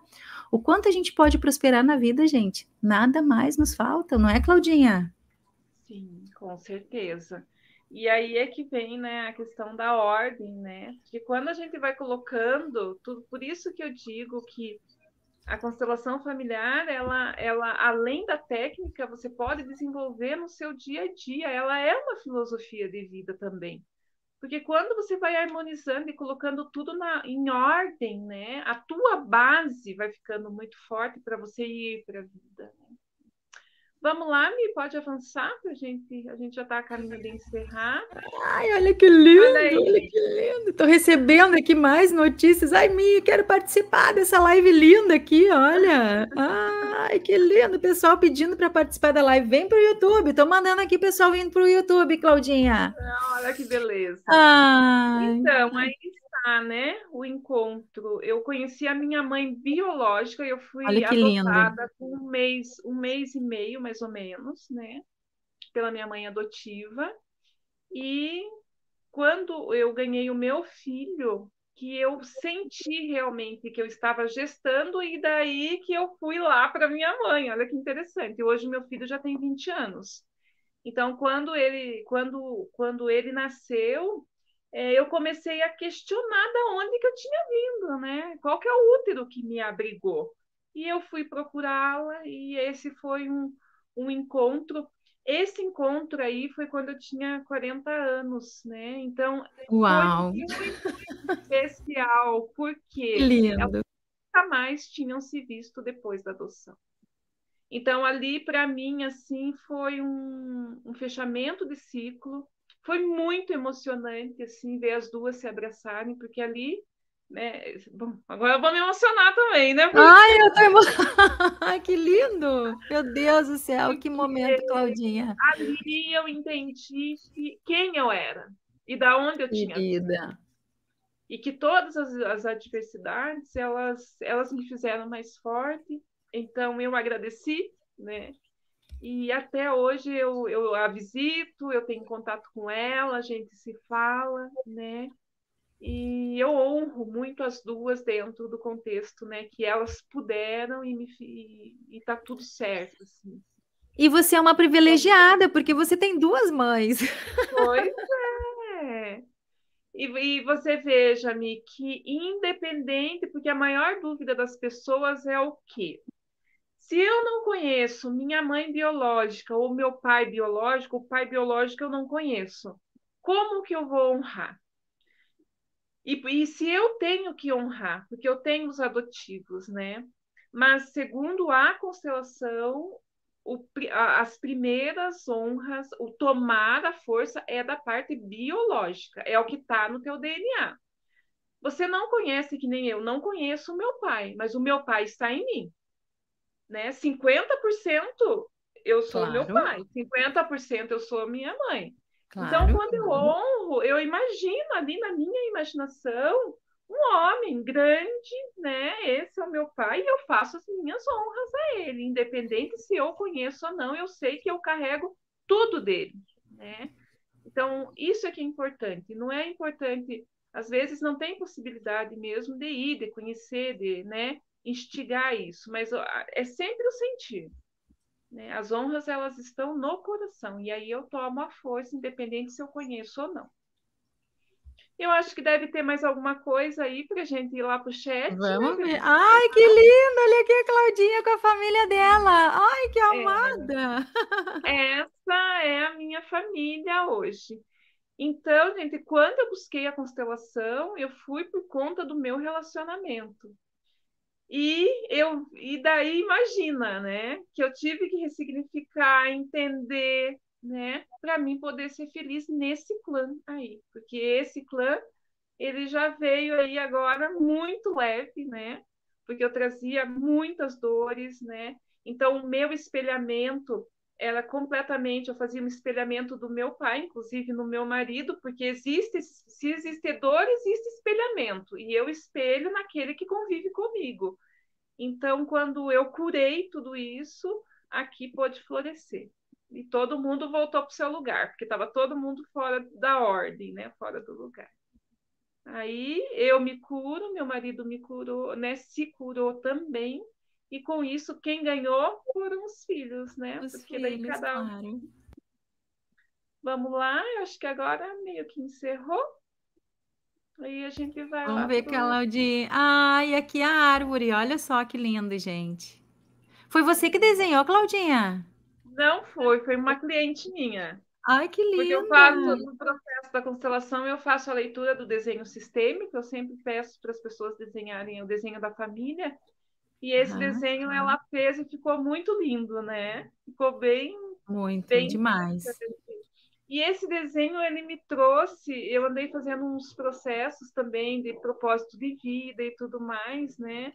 o quanto a gente pode prosperar na vida, gente. Nada mais nos falta, não é, Claudinha? Sim, com certeza. E aí é que vem né, a questão da ordem, né? Que quando a gente vai colocando, tudo, por isso que eu digo que a constelação familiar, ela, ela, além da técnica, você pode desenvolver no seu dia a dia. Ela é uma filosofia de vida também. Porque quando você vai harmonizando e colocando tudo na, em ordem, né, a tua base vai ficando muito forte para você ir para a vida. Né? Vamos lá, Mi, pode avançar para gente. A gente já está a caminho de encerrar. Ai, olha que lindo! Olha, olha que lindo! Estou recebendo aqui mais notícias. Ai, Mi, quero participar dessa live linda aqui, olha. Ai, que lindo! Pessoal pedindo para participar da live. Vem para o YouTube. Estou mandando aqui pessoal vindo para o YouTube, Claudinha. Ah, olha que beleza. Ai. Então, aí né? O encontro. Eu conheci a minha mãe biológica e eu fui adotada com um mês, um mês e meio, mais ou menos, né? Pela minha mãe adotiva. E quando eu ganhei o meu filho, que eu senti realmente que eu estava gestando e daí que eu fui lá para minha mãe. Olha que interessante. Hoje meu filho já tem 20 anos. Então, quando ele, quando, quando ele nasceu, é, eu comecei a questionar da onde que eu tinha vindo, né? Qual que é o útero que me abrigou? E eu fui procurá-la e esse foi um, um encontro. Esse encontro aí foi quando eu tinha 40 anos, né? Então, Uau. foi especial, porque Lindo. nunca mais tinham se visto depois da adoção. Então, ali, para mim, assim, foi um, um fechamento de ciclo, foi muito emocionante assim ver as duas se abraçarem, porque ali né, bom, agora eu vou me emocionar também, né? Porque... Ai, eu tô emocionada. que lindo! Meu Deus do céu, que momento, Claudinha. Ali eu entendi que, quem eu era e da onde eu tinha vida. E que todas as, as adversidades, elas elas me fizeram mais forte. Então eu agradeci, né? E até hoje eu, eu a visito, eu tenho contato com ela, a gente se fala, né? E eu honro muito as duas dentro do contexto, né? Que elas puderam e, me, e, e tá tudo certo, assim. E você é uma privilegiada, porque você tem duas mães. Pois é. E, e, você veja, Mi, que independente, porque a maior dúvida das pessoas é o quê? Se eu não conheço minha mãe biológica ou meu pai biológico, o pai biológico eu não conheço, como que eu vou honrar? E, e se eu tenho que honrar, porque eu tenho os adotivos, né? Mas segundo a constelação, o, as primeiras honras, o tomar a força é da parte biológica, é o que está no teu DNA. Você não conhece que nem eu, não conheço o meu pai, mas o meu pai está em mim né? 50% eu sou claro. meu pai, 50% eu sou minha mãe. Então, claro. Então, quando eu honro, eu imagino ali na minha imaginação um homem grande, né? Esse é o meu pai e eu faço as minhas honras a ele, independente se eu conheço ou não, eu sei que eu carrego tudo dele, né? Então, isso é que é importante. Não é importante, às vezes não tem possibilidade mesmo de ir, de conhecer, de, né? instigar isso, mas é sempre o sentir. Né? As honras elas estão no coração e aí eu tomo a força, independente se eu conheço ou não. Eu acho que deve ter mais alguma coisa aí para gente ir lá para o chat. Né? Vamos né? ver. Ai, que linda! Olha aqui a Claudinha com a família dela. Ai, que é. amada! É, essa é a minha família hoje. Então, gente, quando eu busquei a constelação, eu fui por conta do meu relacionamento. E eu e daí imagina, né, que eu tive que ressignificar, entender, né, para mim poder ser feliz nesse clã aí, porque esse clã ele já veio aí agora muito leve, né? Porque eu trazia muitas dores, né? Então o meu espelhamento era completamente, eu fazia um espelhamento do meu pai, inclusive no meu marido, porque existe, se existe dor, existe espelhamento, e eu espelho naquele que convive comigo. Então, quando eu curei tudo isso, aqui pôde florescer. E todo mundo voltou para o seu lugar, porque estava todo mundo fora da ordem, né? fora do lugar. Aí eu me curo, meu marido me curou, né? se curou também, e com isso quem ganhou foram os filhos, né? Os Porque filhos, daí cada um. Claro. Vamos lá, eu acho que agora meio que encerrou. Aí a gente vai Vamos lá ver, pro... Claudinha. Ai, aqui é a árvore, olha só que lindo, gente. Foi você que desenhou, Claudinha? Não foi, foi uma cliente minha. Ai, que lindo! Porque eu faço no processo da constelação, eu faço a leitura do desenho sistêmico, eu sempre peço para as pessoas desenharem o desenho da família, e esse uhum. desenho ela fez e ficou muito lindo, né? Ficou bem. Muito, bem demais. Assim. E esse desenho ele me trouxe, eu andei fazendo uns processos também de propósito de vida e tudo mais, né?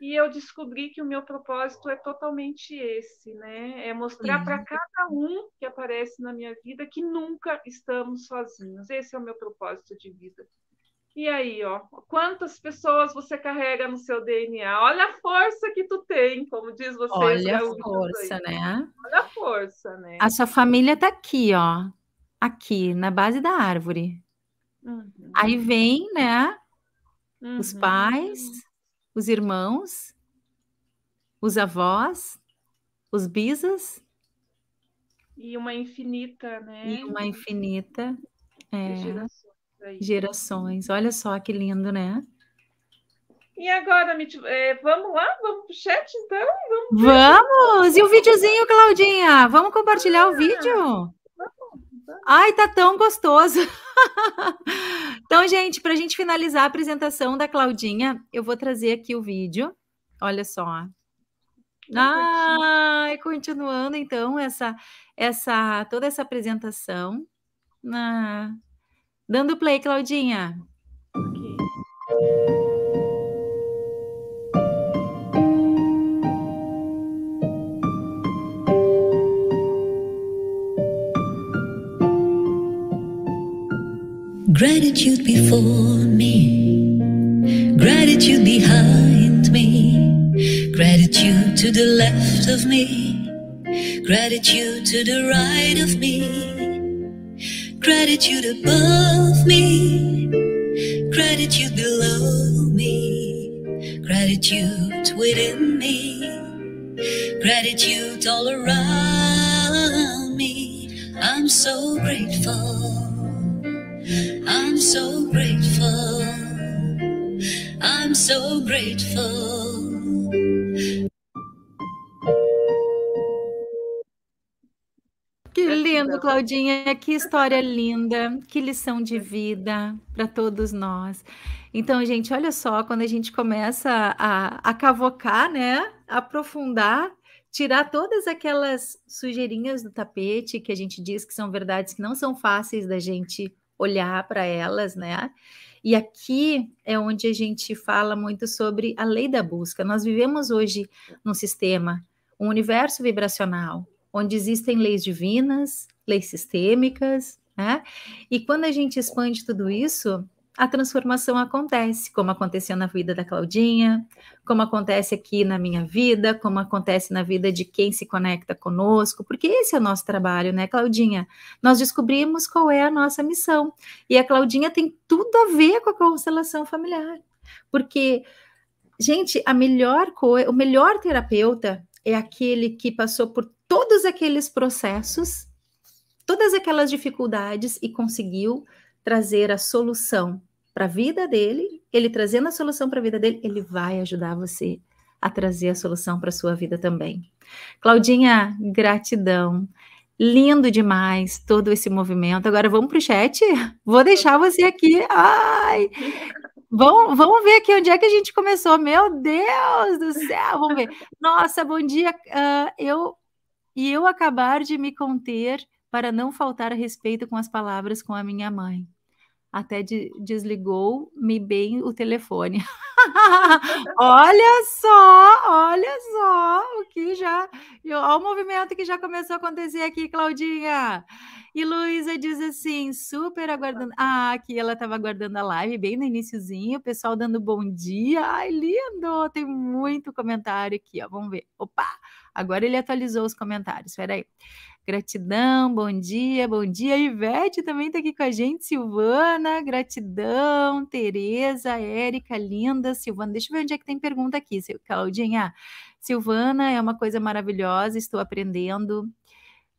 E eu descobri que o meu propósito é totalmente esse, né? É mostrar para cada um que aparece na minha vida que nunca estamos sozinhos. Esse é o meu propósito de vida. E aí, ó, quantas pessoas você carrega no seu DNA? Olha a força que tu tem, como diz você. Olha a força, né? Olha a força, né? A sua família tá aqui, ó, aqui na base da árvore. Uhum. Aí vem, né? Uhum. Os pais, os irmãos, os avós, os bisas. E uma infinita, né? E uma infinita. É. De gerações gerações. Olha só que lindo, né? E agora, é, vamos lá? Vamos pro chat, então? Vamos! vamos! E o videozinho, Claudinha? Vamos compartilhar ah, o vídeo? Vamos, vamos. Ai, tá tão gostoso! então, gente, para a gente finalizar a apresentação da Claudinha, eu vou trazer aqui o vídeo. Olha só. Ai, continuando então essa, essa toda essa apresentação. Ah. Dando play, Claudinha. Gratitude before me, gratitude behind me, gratitude to the left of me, gratitude to the right of me. Gratitude above me, gratitude below me, gratitude within me, gratitude all around me. I'm so grateful, I'm so grateful, I'm so grateful. lindo, Claudinha? Que história linda, que lição de vida para todos nós. Então, gente, olha só, quando a gente começa a, a cavocar, né? Aprofundar, tirar todas aquelas sujeirinhas do tapete que a gente diz que são verdades que não são fáceis da gente olhar para elas, né? E aqui é onde a gente fala muito sobre a lei da busca. Nós vivemos hoje num sistema, um universo vibracional, onde existem leis divinas, leis sistêmicas, né? E quando a gente expande tudo isso, a transformação acontece, como aconteceu na vida da Claudinha, como acontece aqui na minha vida, como acontece na vida de quem se conecta conosco, porque esse é o nosso trabalho, né, Claudinha? Nós descobrimos qual é a nossa missão. E a Claudinha tem tudo a ver com a constelação familiar. Porque, gente, a melhor coisa, o melhor terapeuta é aquele que passou por todos aqueles processos, todas aquelas dificuldades e conseguiu trazer a solução para a vida dele. Ele trazendo a solução para a vida dele, ele vai ajudar você a trazer a solução para a sua vida também. Claudinha, gratidão. Lindo demais todo esse movimento. Agora vamos para o chat. Vou deixar você aqui. Ai! Vamos, vamos ver aqui onde é que a gente começou. Meu Deus do céu! Vamos ver. Nossa, bom dia. Uh, eu e eu acabar de me conter para não faltar respeito com as palavras com a minha mãe. Até de, desligou-me bem o telefone. olha só, olha só o que já. Olha o movimento que já começou a acontecer aqui, Claudinha. E Luísa diz assim, super aguardando. Ah, aqui ela estava aguardando a live bem no iníciozinho, o pessoal dando bom dia. Ai, lindo! Tem muito comentário aqui, ó. Vamos ver. Opa! Agora ele atualizou os comentários. Espera aí. Gratidão, bom dia, bom dia. Ivete também está aqui com a gente, Silvana, gratidão, Tereza, Érica, linda, Silvana. Deixa eu ver onde é que tem pergunta aqui, Claudinha. Silvana é uma coisa maravilhosa, estou aprendendo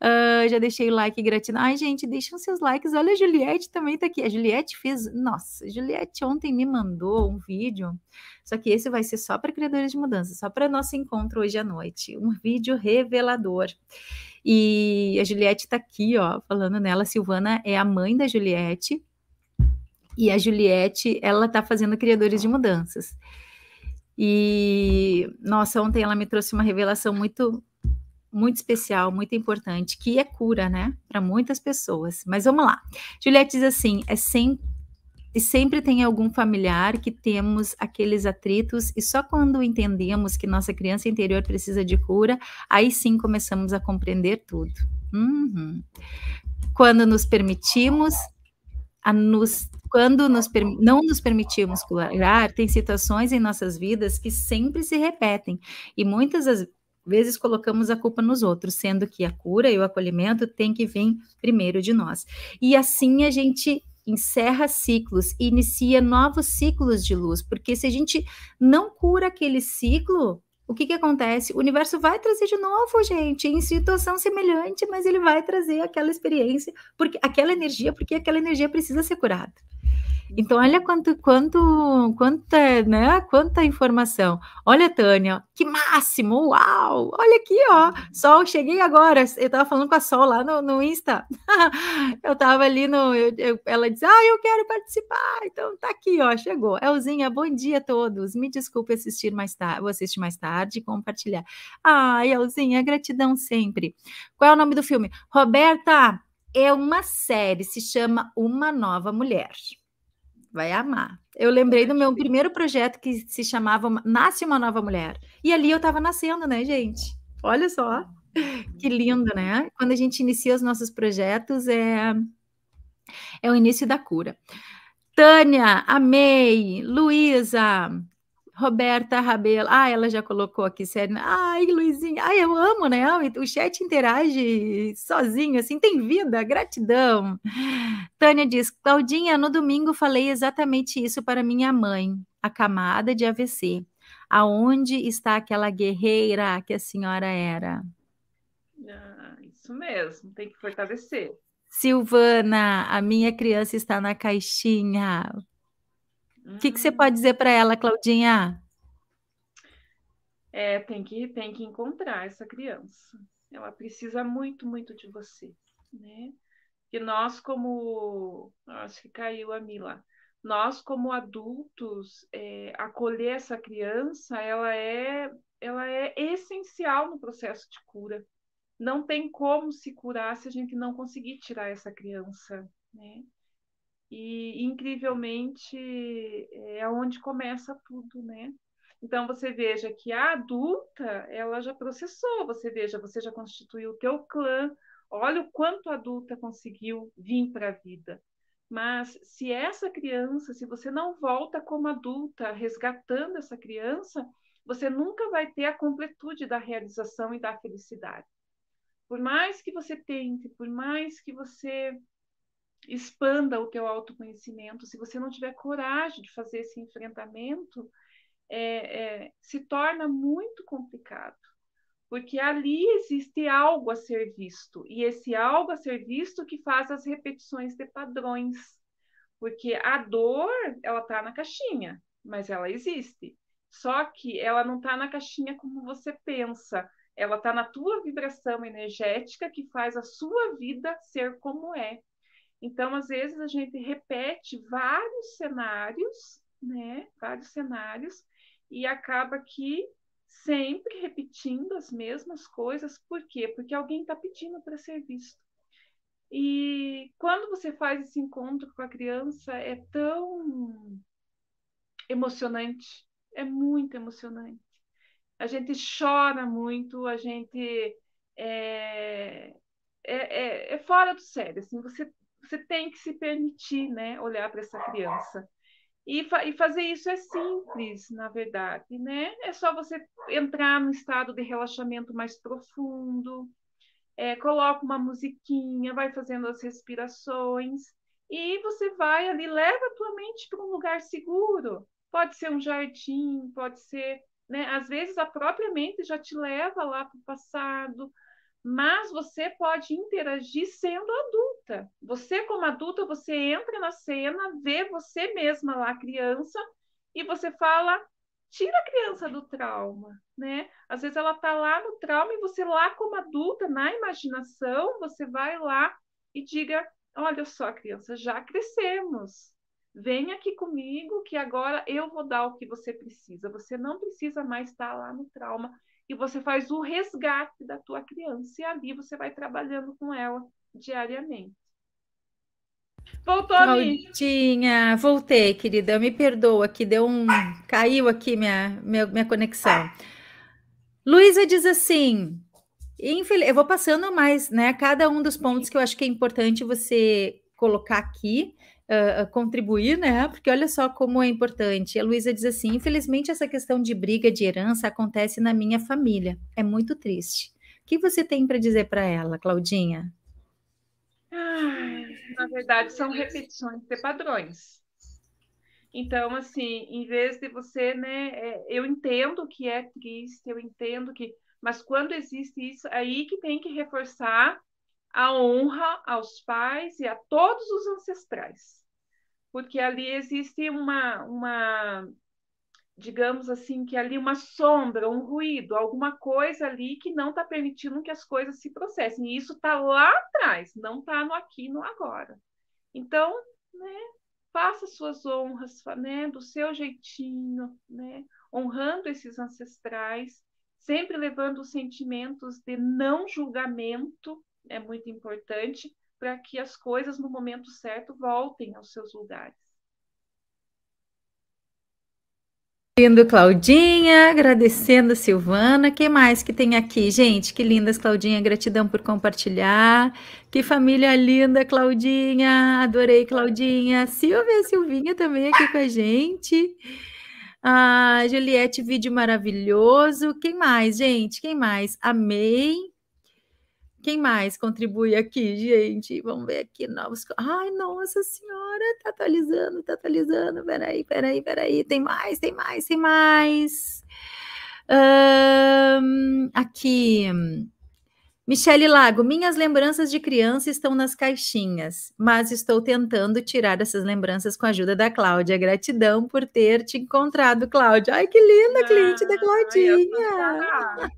Uh, já deixei o like gratidão. Ai, gente, deixam seus likes. Olha, a Juliette também tá aqui. A Juliette fez. Nossa, a Juliette ontem me mandou um vídeo. Só que esse vai ser só para criadores de mudança, só para nosso encontro hoje à noite. Um vídeo revelador. E a Juliette tá aqui, ó, falando nela. A Silvana é a mãe da Juliette. E a Juliette, ela tá fazendo criadores de mudanças. E nossa, ontem ela me trouxe uma revelação muito muito especial, muito importante, que é cura, né, para muitas pessoas. Mas vamos lá. Juliette diz assim: é sempre e sempre tem algum familiar que temos aqueles atritos e só quando entendemos que nossa criança interior precisa de cura, aí sim começamos a compreender tudo. Uhum. Quando nos permitimos a nos quando nos, não nos permitimos curar, tem situações em nossas vidas que sempre se repetem e muitas vezes colocamos a culpa nos outros, sendo que a cura e o acolhimento tem que vir primeiro de nós. E assim a gente encerra ciclos e inicia novos ciclos de luz, porque se a gente não cura aquele ciclo, o que, que acontece? O universo vai trazer de novo, gente, em situação semelhante, mas ele vai trazer aquela experiência, porque aquela energia, porque aquela energia precisa ser curada. Então, olha quanto, quanto, quanta, né? Quanta informação. Olha, Tânia, que máximo! Uau! Olha aqui, ó. Sol, cheguei agora. Eu tava falando com a Sol lá no, no Insta. eu tava ali no. Eu, eu, ela disse: Ah, eu quero participar. Então tá aqui, ó. Chegou. Elzinha, bom dia a todos. Me desculpe assistir mais tarde. Vou assistir mais tarde gostar de compartilhar. Ai, Elzinha, gratidão sempre. Qual é o nome do filme? Roberta, é uma série, se chama Uma Nova Mulher. Vai amar. Eu lembrei do meu primeiro projeto que se chamava Nasce uma Nova Mulher. E ali eu estava nascendo, né, gente? Olha só. Que lindo, né? Quando a gente inicia os nossos projetos, é, é o início da cura. Tânia, amei. Luísa, Roberta Rabelo, ah, ela já colocou aqui, sério. Ai, Luizinha, ai, eu amo, né? O chat interage sozinho, assim, tem vida, gratidão. Tânia diz: Claudinha, no domingo falei exatamente isso para minha mãe, acamada de AVC. Aonde está aquela guerreira que a senhora era? Ah, isso mesmo, tem que fortalecer. Silvana, a minha criança está na caixinha. O que, que você pode uhum. dizer para ela, Claudinha? É, tem que, tem que encontrar essa criança. Ela precisa muito, muito de você, né? E nós, como... Acho que caiu a Mila. Nós, como adultos, é, acolher essa criança, ela é, ela é essencial no processo de cura. Não tem como se curar se a gente não conseguir tirar essa criança, né? e incrivelmente é onde começa tudo, né? Então você veja que a adulta ela já processou, você veja, você já constituiu o teu clã, olha o quanto a adulta conseguiu vir para a vida. Mas se essa criança, se você não volta como adulta resgatando essa criança, você nunca vai ter a completude da realização e da felicidade. Por mais que você tente, por mais que você expanda o teu autoconhecimento. Se você não tiver coragem de fazer esse enfrentamento, é, é, se torna muito complicado, porque ali existe algo a ser visto, e esse algo a ser visto que faz as repetições de padrões, porque a dor, ela está na caixinha, mas ela existe, só que ela não está na caixinha como você pensa, ela está na tua vibração energética que faz a sua vida ser como é. Então, às vezes, a gente repete vários cenários, né? Vários cenários, e acaba que sempre repetindo as mesmas coisas. Por quê? Porque alguém está pedindo para ser visto. E quando você faz esse encontro com a criança, é tão emocionante, é muito emocionante. A gente chora muito, a gente é, é, é, é fora do sério. Assim, você você tem que se permitir né, olhar para essa criança. E, fa e, fazer isso é simples, na verdade, né? É só você entrar num estado de relaxamento mais profundo, é, coloca uma musiquinha, vai fazendo as respirações e você vai ali, leva a tua mente para um lugar seguro. Pode ser um jardim, pode ser, né? Às vezes a própria mente já te leva lá para o passado, mas você pode interagir sendo adulta. Você, como adulta, você entra na cena, vê você mesma lá, criança, e você fala, tira a criança do trauma, né? Às vezes ela tá lá no trauma e você lá como adulta, na imaginação, você vai lá e diga, olha só, criança, já crescemos. Vem aqui comigo que agora eu vou dar o que você precisa. Você não precisa mais estar tá lá no trauma e você faz o resgate da tua criança e ali você vai trabalhando com ela diariamente. Voltou, Claudinha, voltei, querida. Me perdoa que deu um caiu aqui minha minha, minha conexão. Luísa diz assim: infel... eu vou passando mais, né? Cada um dos pontos que eu acho que é importante você colocar aqui uh, contribuir, né? Porque olha só como é importante. A Luísa diz assim: infelizmente, essa questão de briga de herança acontece na minha família. É muito triste. O que você tem para dizer para ela, Claudinha? na verdade, são repetições de padrões. Então, assim, em vez de você, né, é, eu entendo que é triste, eu entendo que, mas quando existe isso, aí que tem que reforçar a honra aos pais e a todos os ancestrais, porque ali existe uma, uma digamos assim, que ali uma sombra, um ruído, alguma coisa ali que não está permitindo que as coisas se processem. E isso está lá atrás, não está no aqui, no agora. Então, né, faça suas honras, né, do seu jeitinho, né, honrando esses ancestrais, sempre levando os sentimentos de não julgamento, é muito importante para que as coisas no momento certo voltem aos seus lugares. Lindo, Claudinha, agradecendo Silvana. que mais que tem aqui, gente? Que lindas, Claudinha, gratidão por compartilhar. Que família linda, Claudinha. Adorei, Claudinha. Silvia, Silvinha também aqui com a gente. Ah, Juliette, vídeo maravilhoso. Quem mais, gente? Quem mais? Amei. Quem mais contribui aqui, gente? Vamos ver aqui novos. Ai, nossa senhora, tá atualizando, tá atualizando. Peraí, peraí, peraí. Tem mais, tem mais, tem mais. Um, aqui. Michele Lago, minhas lembranças de criança estão nas caixinhas, mas estou tentando tirar essas lembranças com a ajuda da Cláudia. Gratidão por ter te encontrado, Cláudia. Ai, que linda, cliente ah, da Claudinha. Tá. Ai,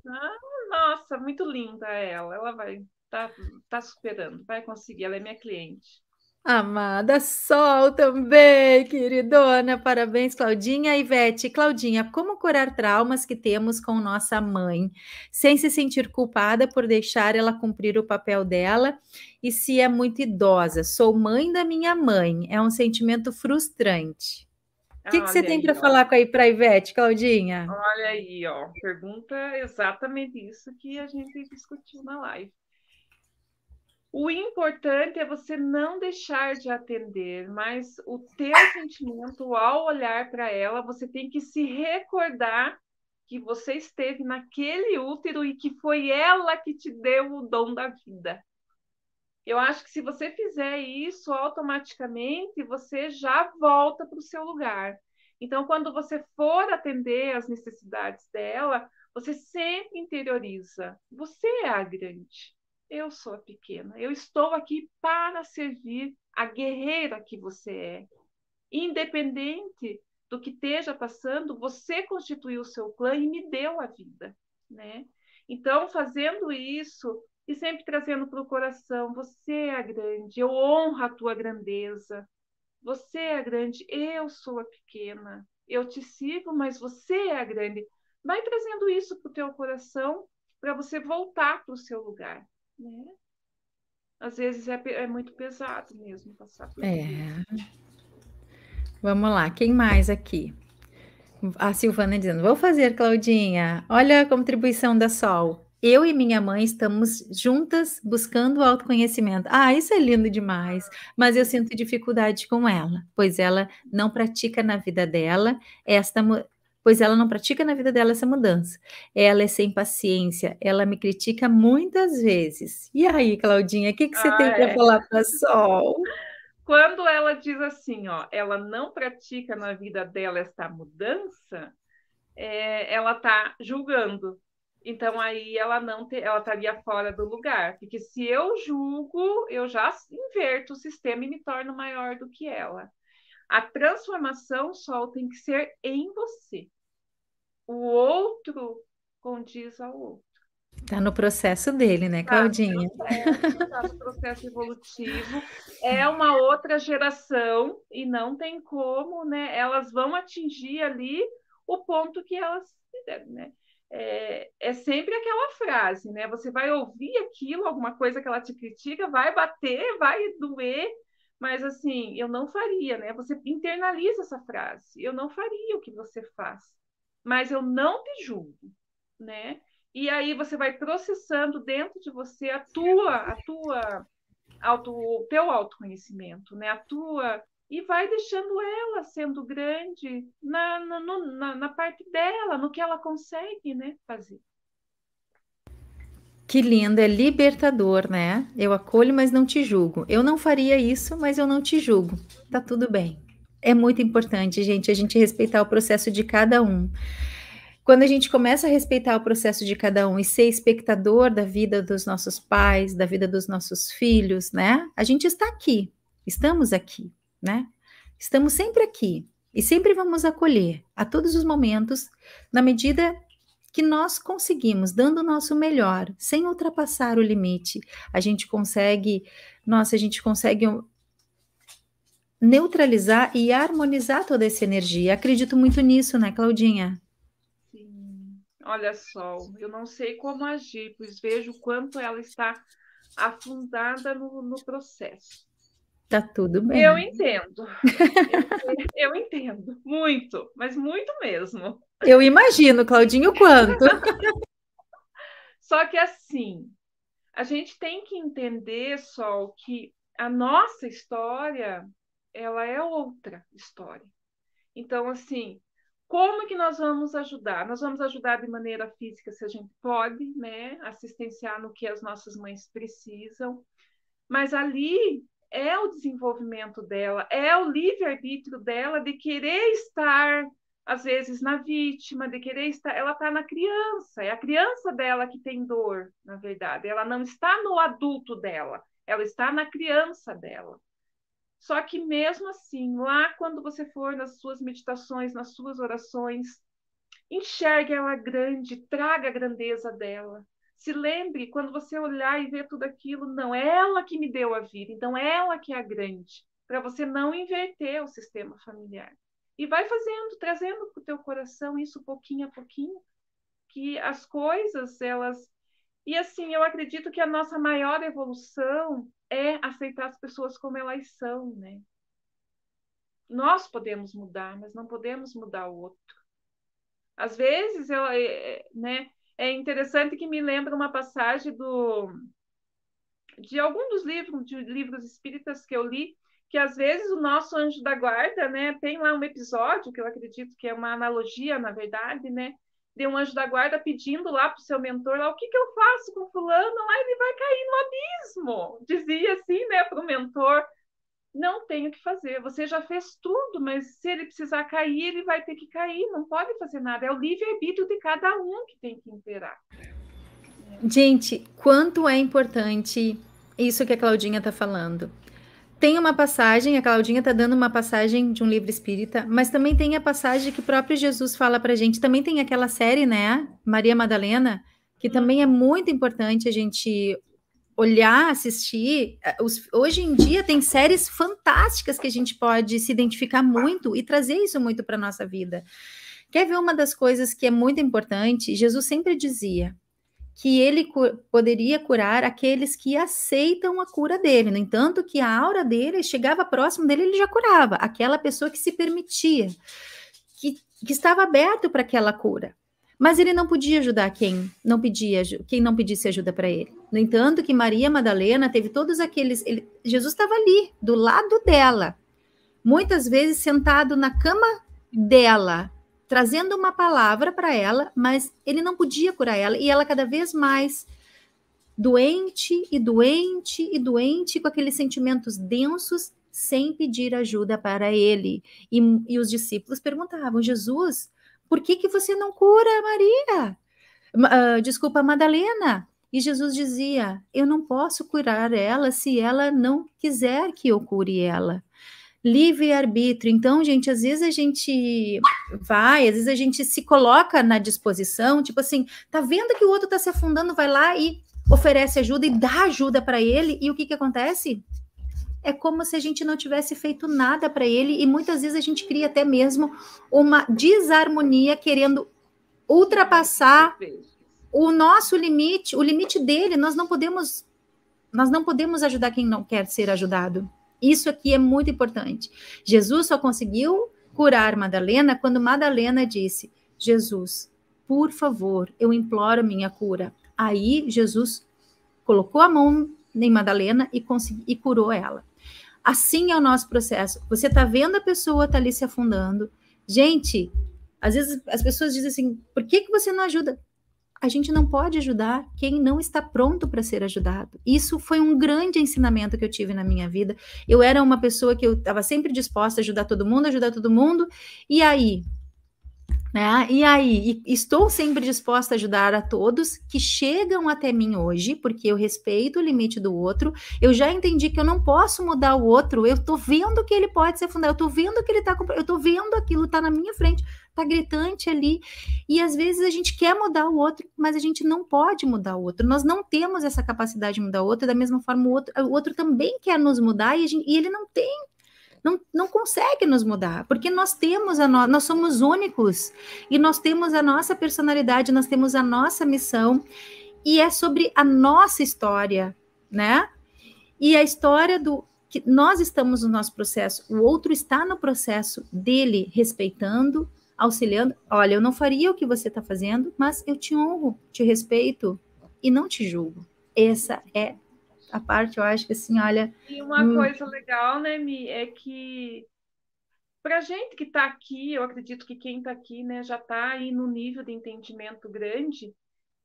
nossa, muito linda ela. Ela vai tá, tá superando, vai conseguir, ela é minha cliente. Amada Sol também, queridona. Parabéns, Claudinha. Ivete, Claudinha, como curar traumas que temos com nossa mãe, sem se sentir culpada por deixar ela cumprir o papel dela? E se é muito idosa, sou mãe da minha mãe, é um sentimento frustrante. O que, que você tem para falar para a Ivete, Claudinha? Olha aí, ó, pergunta exatamente isso que a gente discutiu na live. O importante é você não deixar de atender, mas o teu sentimento ao olhar para ela, você tem que se recordar que você esteve naquele útero e que foi ela que te deu o dom da vida eu acho que se você fizer isso automaticamente, você já volta para o seu lugar. Então, quando você for atender às necessidades dela, você sempre interioriza: você é a grande, eu sou a pequena, eu estou aqui para servir a guerreira que você é. Independente do que esteja passando, você constituiu o seu clã e me deu a vida, né? Então, fazendo isso, e sempre trazendo para o coração: você é grande, eu honro a tua grandeza. Você é grande, eu sou a pequena. Eu te sigo, mas você é a grande. Vai trazendo isso para o teu coração para você voltar para o seu lugar, né? Às vezes é, é muito pesado mesmo passar por é. isso. Vamos lá, quem mais aqui? A Silvana dizendo, vou fazer, Claudinha. Olha a contribuição da Sol eu e minha mãe estamos juntas buscando o autoconhecimento. Ah, isso é lindo demais, mas eu sinto dificuldade com ela, pois ela não pratica na vida dela esta pois ela não pratica na vida dela essa mudança. Ela é sem paciência, ela me critica muitas vezes. E aí, Claudinha, o que, que você ah, tem é. para falar para Sol? Quando ela diz assim, ó, ela não pratica na vida dela esta mudança, é, ela está julgando, então aí ela não te, ela estaria fora do lugar, porque se eu julgo, eu já inverto o sistema e me torno maior do que ela. A transformação, só tem que ser em você. O outro condiz ao outro. Está no processo dele, né, tá Claudinha? Está no processo evolutivo. É uma outra geração e não tem como, né? Elas vão atingir ali o ponto que elas fizeram, né? é, é, sempre aquela frase, né? Você vai ouvir aquilo, alguma coisa que ela te critica, vai bater, vai doer, mas assim, eu não faria, né? Você internaliza essa frase, eu não faria o que você faz, mas eu não te julgo, né? E aí você vai processando dentro de você a tua, a tua, auto, o teu autoconhecimento, né? A tua e vai deixando ela sendo grande na, na, na, na, parte dela, no que ela consegue né, fazer. Que lindo, é libertador, né? Eu acolho, mas não te julgo. Eu não faria isso, mas eu não te julgo. Tá tudo bem. É muito importante, gente, a gente respeitar o processo de cada um. Quando a gente começa a respeitar o processo de cada um e ser espectador da vida dos nossos pais, da vida dos nossos filhos, né? A gente está aqui, estamos aqui né? Estamos sempre aqui e sempre vamos acolher a todos os momentos, na medida que nós conseguimos, dando o nosso melhor, sem ultrapassar o limite, a gente consegue, nossa, a gente consegue neutralizar e harmonizar toda essa energia. Acredito muito nisso, né, Claudinha? Sim. Olha só, eu não sei como agir, pois vejo quanto ela está afundada no, no processo. Tá tudo bem. Eu entendo. Eu, eu entendo. Muito, mas muito mesmo. Eu imagino, Claudinho, quanto. Só que assim, a gente tem que entender, Sol, que a nossa história, ela é outra história. Então, assim, como que nós vamos ajudar? Nós vamos ajudar de maneira física, se a gente pode, né? Assistenciar no que as nossas mães precisam. Mas ali é o desenvolvimento dela, é o livre-arbítrio dela de querer estar, às vezes, na vítima, de querer estar. Ela está na criança, é a criança dela que tem dor, na verdade. Ela não está no adulto dela, ela está na criança dela. Só que mesmo assim, lá quando você for nas suas meditações, nas suas orações, enxergue ela grande, traga a grandeza dela, se lembre, quando você olhar e ver tudo aquilo, não, é ela que me deu a vida, então é ela que é a grande, para você não inverter o sistema familiar. E vai fazendo, trazendo para o teu coração isso pouquinho a pouquinho, que as coisas, elas. E assim, eu acredito que a nossa maior evolução é aceitar as pessoas como elas são, né? Nós podemos mudar, mas não podemos mudar o outro. Às vezes, eu, é, né, é interessante que me lembra uma passagem do de algum dos livros de livros espíritas que eu li que às vezes o nosso anjo da guarda né tem lá um episódio que eu acredito que é uma analogia na verdade né de um anjo da guarda pedindo lá para o seu mentor lá o que que eu faço com fulano lá ele vai cair no abismo dizia assim né para o mentor não tem o que fazer. Você já fez tudo, mas se ele precisar cair, ele vai ter que cair, não pode fazer nada. É o livre-arbítrio de cada um que tem que imperar. Gente, quanto é importante isso que a Claudinha está falando. Tem uma passagem, a Claudinha está dando uma passagem de um livro espírita, mas também tem a passagem que o próprio Jesus fala para a gente. Também tem aquela série, né? Maria Madalena, que uhum. também é muito importante a gente olhar, assistir. Eh, hoje em dia tem séries fantásticas que a gente pode se identificar muito e trazer isso muito para a nossa vida. Quer ver uma das coisas que é muito importante? Jesus sempre dizia que ele cu poderia curar aqueles que aceitam a cura dele. No entanto, que a aura dele chegava próximo dele, ele já curava aquela pessoa que se permitia, que, que estava aberto para aquela cura. Mas ele não podia ajudar quem não pedia, quem não pedisse ajuda para ele. No entanto, que Maria Madalena teve todos aqueles, ele, Jesus estava ali, do lado dela, muitas vezes sentado na cama dela, trazendo uma palavra para ela, mas ele não podia curar ela e ela cada vez mais doente e doente e doente com aqueles sentimentos densos, sem pedir ajuda para ele. E, e os discípulos perguntavam: Jesus, por que, que você não cura Maria? Uh, desculpa, Madalena. E Jesus dizia: Eu não posso curar ela se ela não quiser que eu cure ela. Livre-arbítrio. Então, gente, às vezes a gente vai, às vezes a gente se coloca na disposição, tipo assim, tá vendo que o outro tá se afundando, vai lá e oferece ajuda e dá ajuda para ele. E o que que acontece? é como se a gente não tivesse feito nada para ele e muitas vezes a gente cria até mesmo uma desarmonia querendo ultrapassar o nosso limite, o limite dele. Nós não podemos nós não podemos ajudar quem não quer ser ajudado. Isso aqui é muito importante. Jesus só conseguiu curar Madalena quando Madalena disse: "Jesus, por favor, eu imploro minha cura". Aí Jesus colocou a mão em Madalena e, consegui, e curou ela. Assim é o nosso processo. Você está vendo a pessoa está ali se afundando. Gente, às vezes as pessoas dizem assim: por que, que você não ajuda? A gente não pode ajudar quem não está pronto para ser ajudado. Isso foi um grande ensinamento que eu tive na minha vida. Eu era uma pessoa que eu estava sempre disposta a ajudar todo mundo, ajudar todo mundo. E aí, né? E aí, estou sempre disposta a ajudar a todos que chegam até mim hoje, porque eu respeito o limite do outro. Eu já entendi que eu não posso mudar o outro. Eu estou vendo que ele pode se afundar. eu estou vendo que ele está, eu estou vendo aquilo está na minha frente, está gritante ali. E às vezes a gente quer mudar o outro, mas a gente não pode mudar o outro. Nós não temos essa capacidade de mudar o outro. Da mesma forma, o outro, o outro também quer nos mudar e, gente, e ele não tem não, não consegue nos mudar, porque nós temos a nós somos únicos e nós temos a nossa personalidade, nós temos a nossa missão e é sobre a nossa história, né? E a história do que nós estamos no nosso processo, o outro está no processo dele, respeitando, auxiliando. Olha, eu não faria o que você está fazendo, mas eu te honro, te respeito e não te julgo. Essa é a parte, eu acho que assim, olha. E uma hum... coisa legal, né, Mi, é que para gente que está aqui, eu acredito que quem está aqui, né, já está aí no nível de entendimento grande,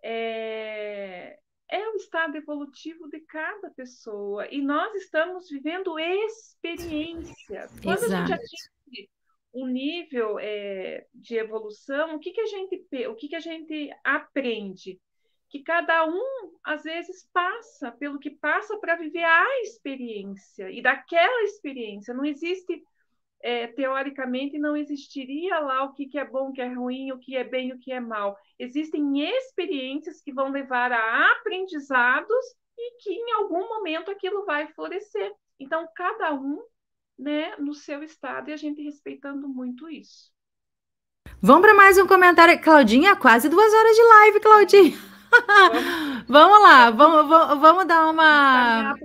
é, é o estado evolutivo de cada pessoa. E nós estamos vivendo experiências. Quando Exato. a gente atinge um nível é, de evolução, o que, que a gente o que, que a gente aprende? que cada um às vezes passa pelo que passa para viver a experiência e daquela experiência não existe é, teoricamente não existiria lá o que, que é bom, o que é ruim, o que é bem, o que é mal. Existem experiências que vão levar a aprendizados e que em algum momento aquilo vai florescer. Então, cada um né, no seu estado e a gente respeitando muito isso. Vamos para mais um comentário. Claudinha, quase duas horas de live, Claudinha. vamos lá, vamos, vamos, dar uma.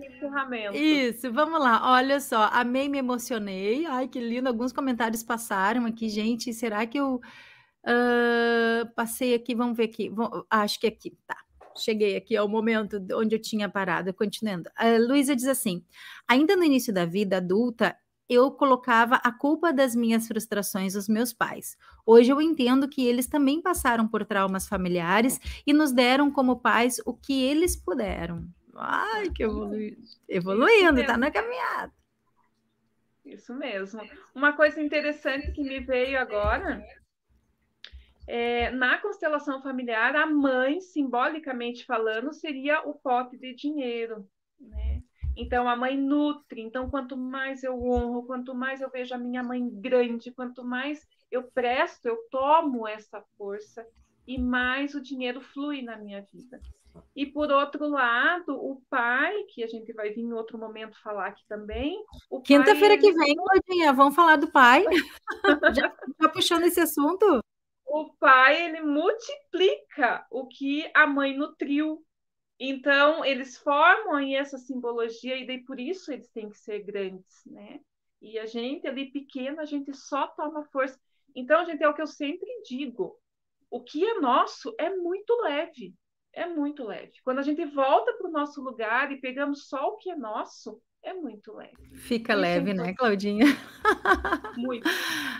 Isso, vamos lá. Olha só, amei, me emocionei. Ai, que lindo. Alguns comentários passaram aqui, gente. Será que eu uh, passei aqui? Vamos ver aqui. Acho que aqui, tá. Cheguei aqui ao é momento onde eu tinha parado, continuando. A ah, Luísa diz assim: ainda no início da vida adulta, eu colocava a culpa das minhas frustrações aos meus pais. Hoje eu entendo que eles também passaram por traumas familiares uhum. e nos deram como pais o que eles puderam. Ai, que evolu... evoluindo, tá na caminhada. Isso mesmo. Uma coisa interessante que me veio agora é, na constelação familiar, a mãe, simbolicamente falando, seria o pote de dinheiro, né? Então a mãe nutre. Então quanto mais eu honro, quanto mais eu vejo a minha mãe grande, quanto mais eu presto, eu tomo essa força e mais o dinheiro flui na minha vida. E por outro lado, o pai, que a gente vai vir em outro momento falar aqui também. Quinta-feira que vem, Claudinha, vamos falar do pai. já, já puxando esse assunto? O pai, ele multiplica o que a mãe nutriu, então, eles formam aí essa simbologia e daí por isso eles têm que ser grandes, né? E a gente ali pequeno, a gente só toma força. Então, gente, é o que eu sempre digo, o que é nosso é muito leve, é muito leve. Quando a gente volta para o nosso lugar e pegamos só o que é nosso, é muito leve. Fica leve, né, Claudinha? Muito.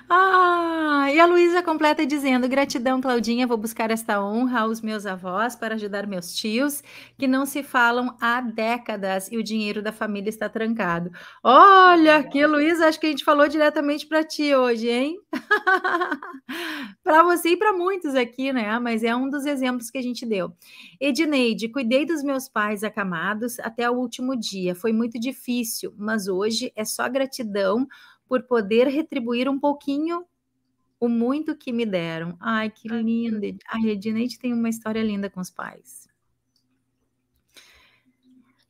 ah, e a Luísa completa dizendo: gratidão, Claudinha, vou buscar esta honra aos meus avós para ajudar meus tios que não se falam há décadas e o dinheiro da família está trancado. Olha aqui, Luísa, acho que a gente falou diretamente para ti hoje, hein? para você e para muitos aqui, né? Mas é um dos exemplos que a gente deu. Edneide, cuidei dos meus pais acamados até o último dia. Foi muito difícil difícil, mas hoje é só gratidão por poder retribuir um pouquinho o muito que me deram. Ai, que linda. A Redineide tem uma história linda com os pais.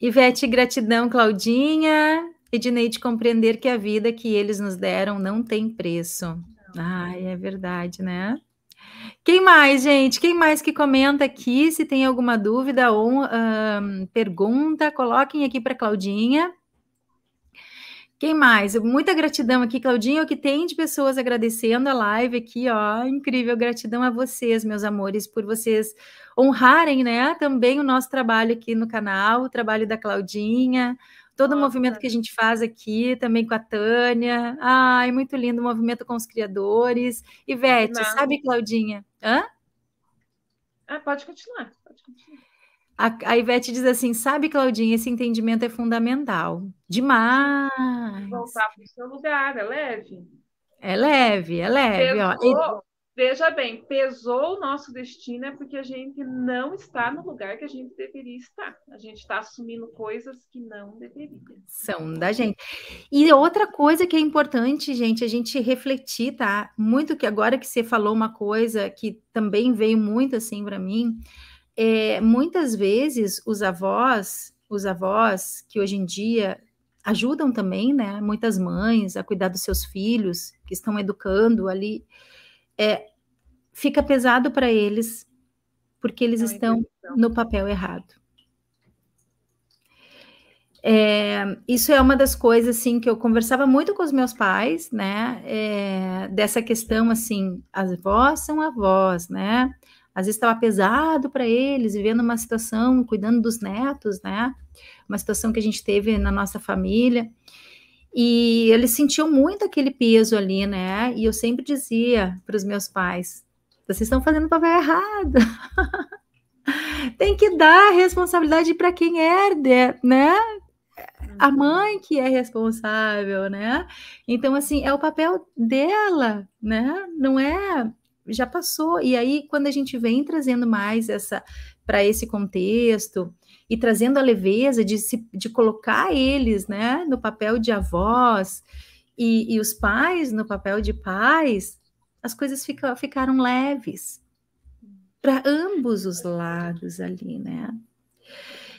Ivete, gratidão, Claudinha. Edneide, compreender que a vida que eles nos deram não tem preço. Não. Ai, é verdade, né? Quem mais, gente? Quem mais que comenta aqui? Se tem alguma dúvida ou um, pergunta, coloquem aqui para Claudinha. Quem mais? Muita gratidão aqui, Claudinho, que tem de pessoas agradecendo a live aqui, ó. Incrível gratidão a vocês, meus amores, por vocês honrarem, né, também o nosso trabalho aqui no canal, o trabalho da Claudinha, todo Nossa. o movimento que a gente faz aqui, também com a Tânia. Ai, muito lindo o movimento com os criadores. Ivete, Não. sabe, Claudinha? Hã? Ah, pode continuar. A, a Ivete diz assim: sabe, Claudinha, esse entendimento é fundamental. Demais. Voltar para o seu lugar, é leve. É leve, é leve. Pesou, ó. Veja bem, pesou o nosso destino é porque a gente não está no lugar que a gente deveria estar. A gente está assumindo coisas que não deveria. São da gente. E outra coisa que é importante, gente, a gente refletir, tá? Muito que agora que você falou uma coisa que também veio muito assim para mim é, muitas vezes os avós, os avós que hoje em dia ajudam também, né? Muitas mães a cuidar dos seus filhos que estão educando ali, é, fica pesado para eles porque eles Não estão no papel errado. É, isso é uma das coisas assim que eu conversava muito com os meus pais, né? É, dessa questão assim, as avós são avós, né? às vezes estava pesado para eles, vivendo uma situação, cuidando dos netos, né? Uma situação que a gente teve na nossa família. E eles sentiam muito aquele peso ali, né? E eu sempre dizia para os meus pais: vocês estão fazendo o papel errado. Tem que dar responsabilidade para quem herde, né? A uhum. mãe que é responsável, né? Então, assim, é o papel dela, né? Não é já passou. E aí, quando a gente vem trazendo mais essa para esse contexto e trazendo a leveza de, se, de colocar eles né, no papel de avós e, e os pais no papel de pais, as coisas fica, ficaram leves para ambos os lados ali, né?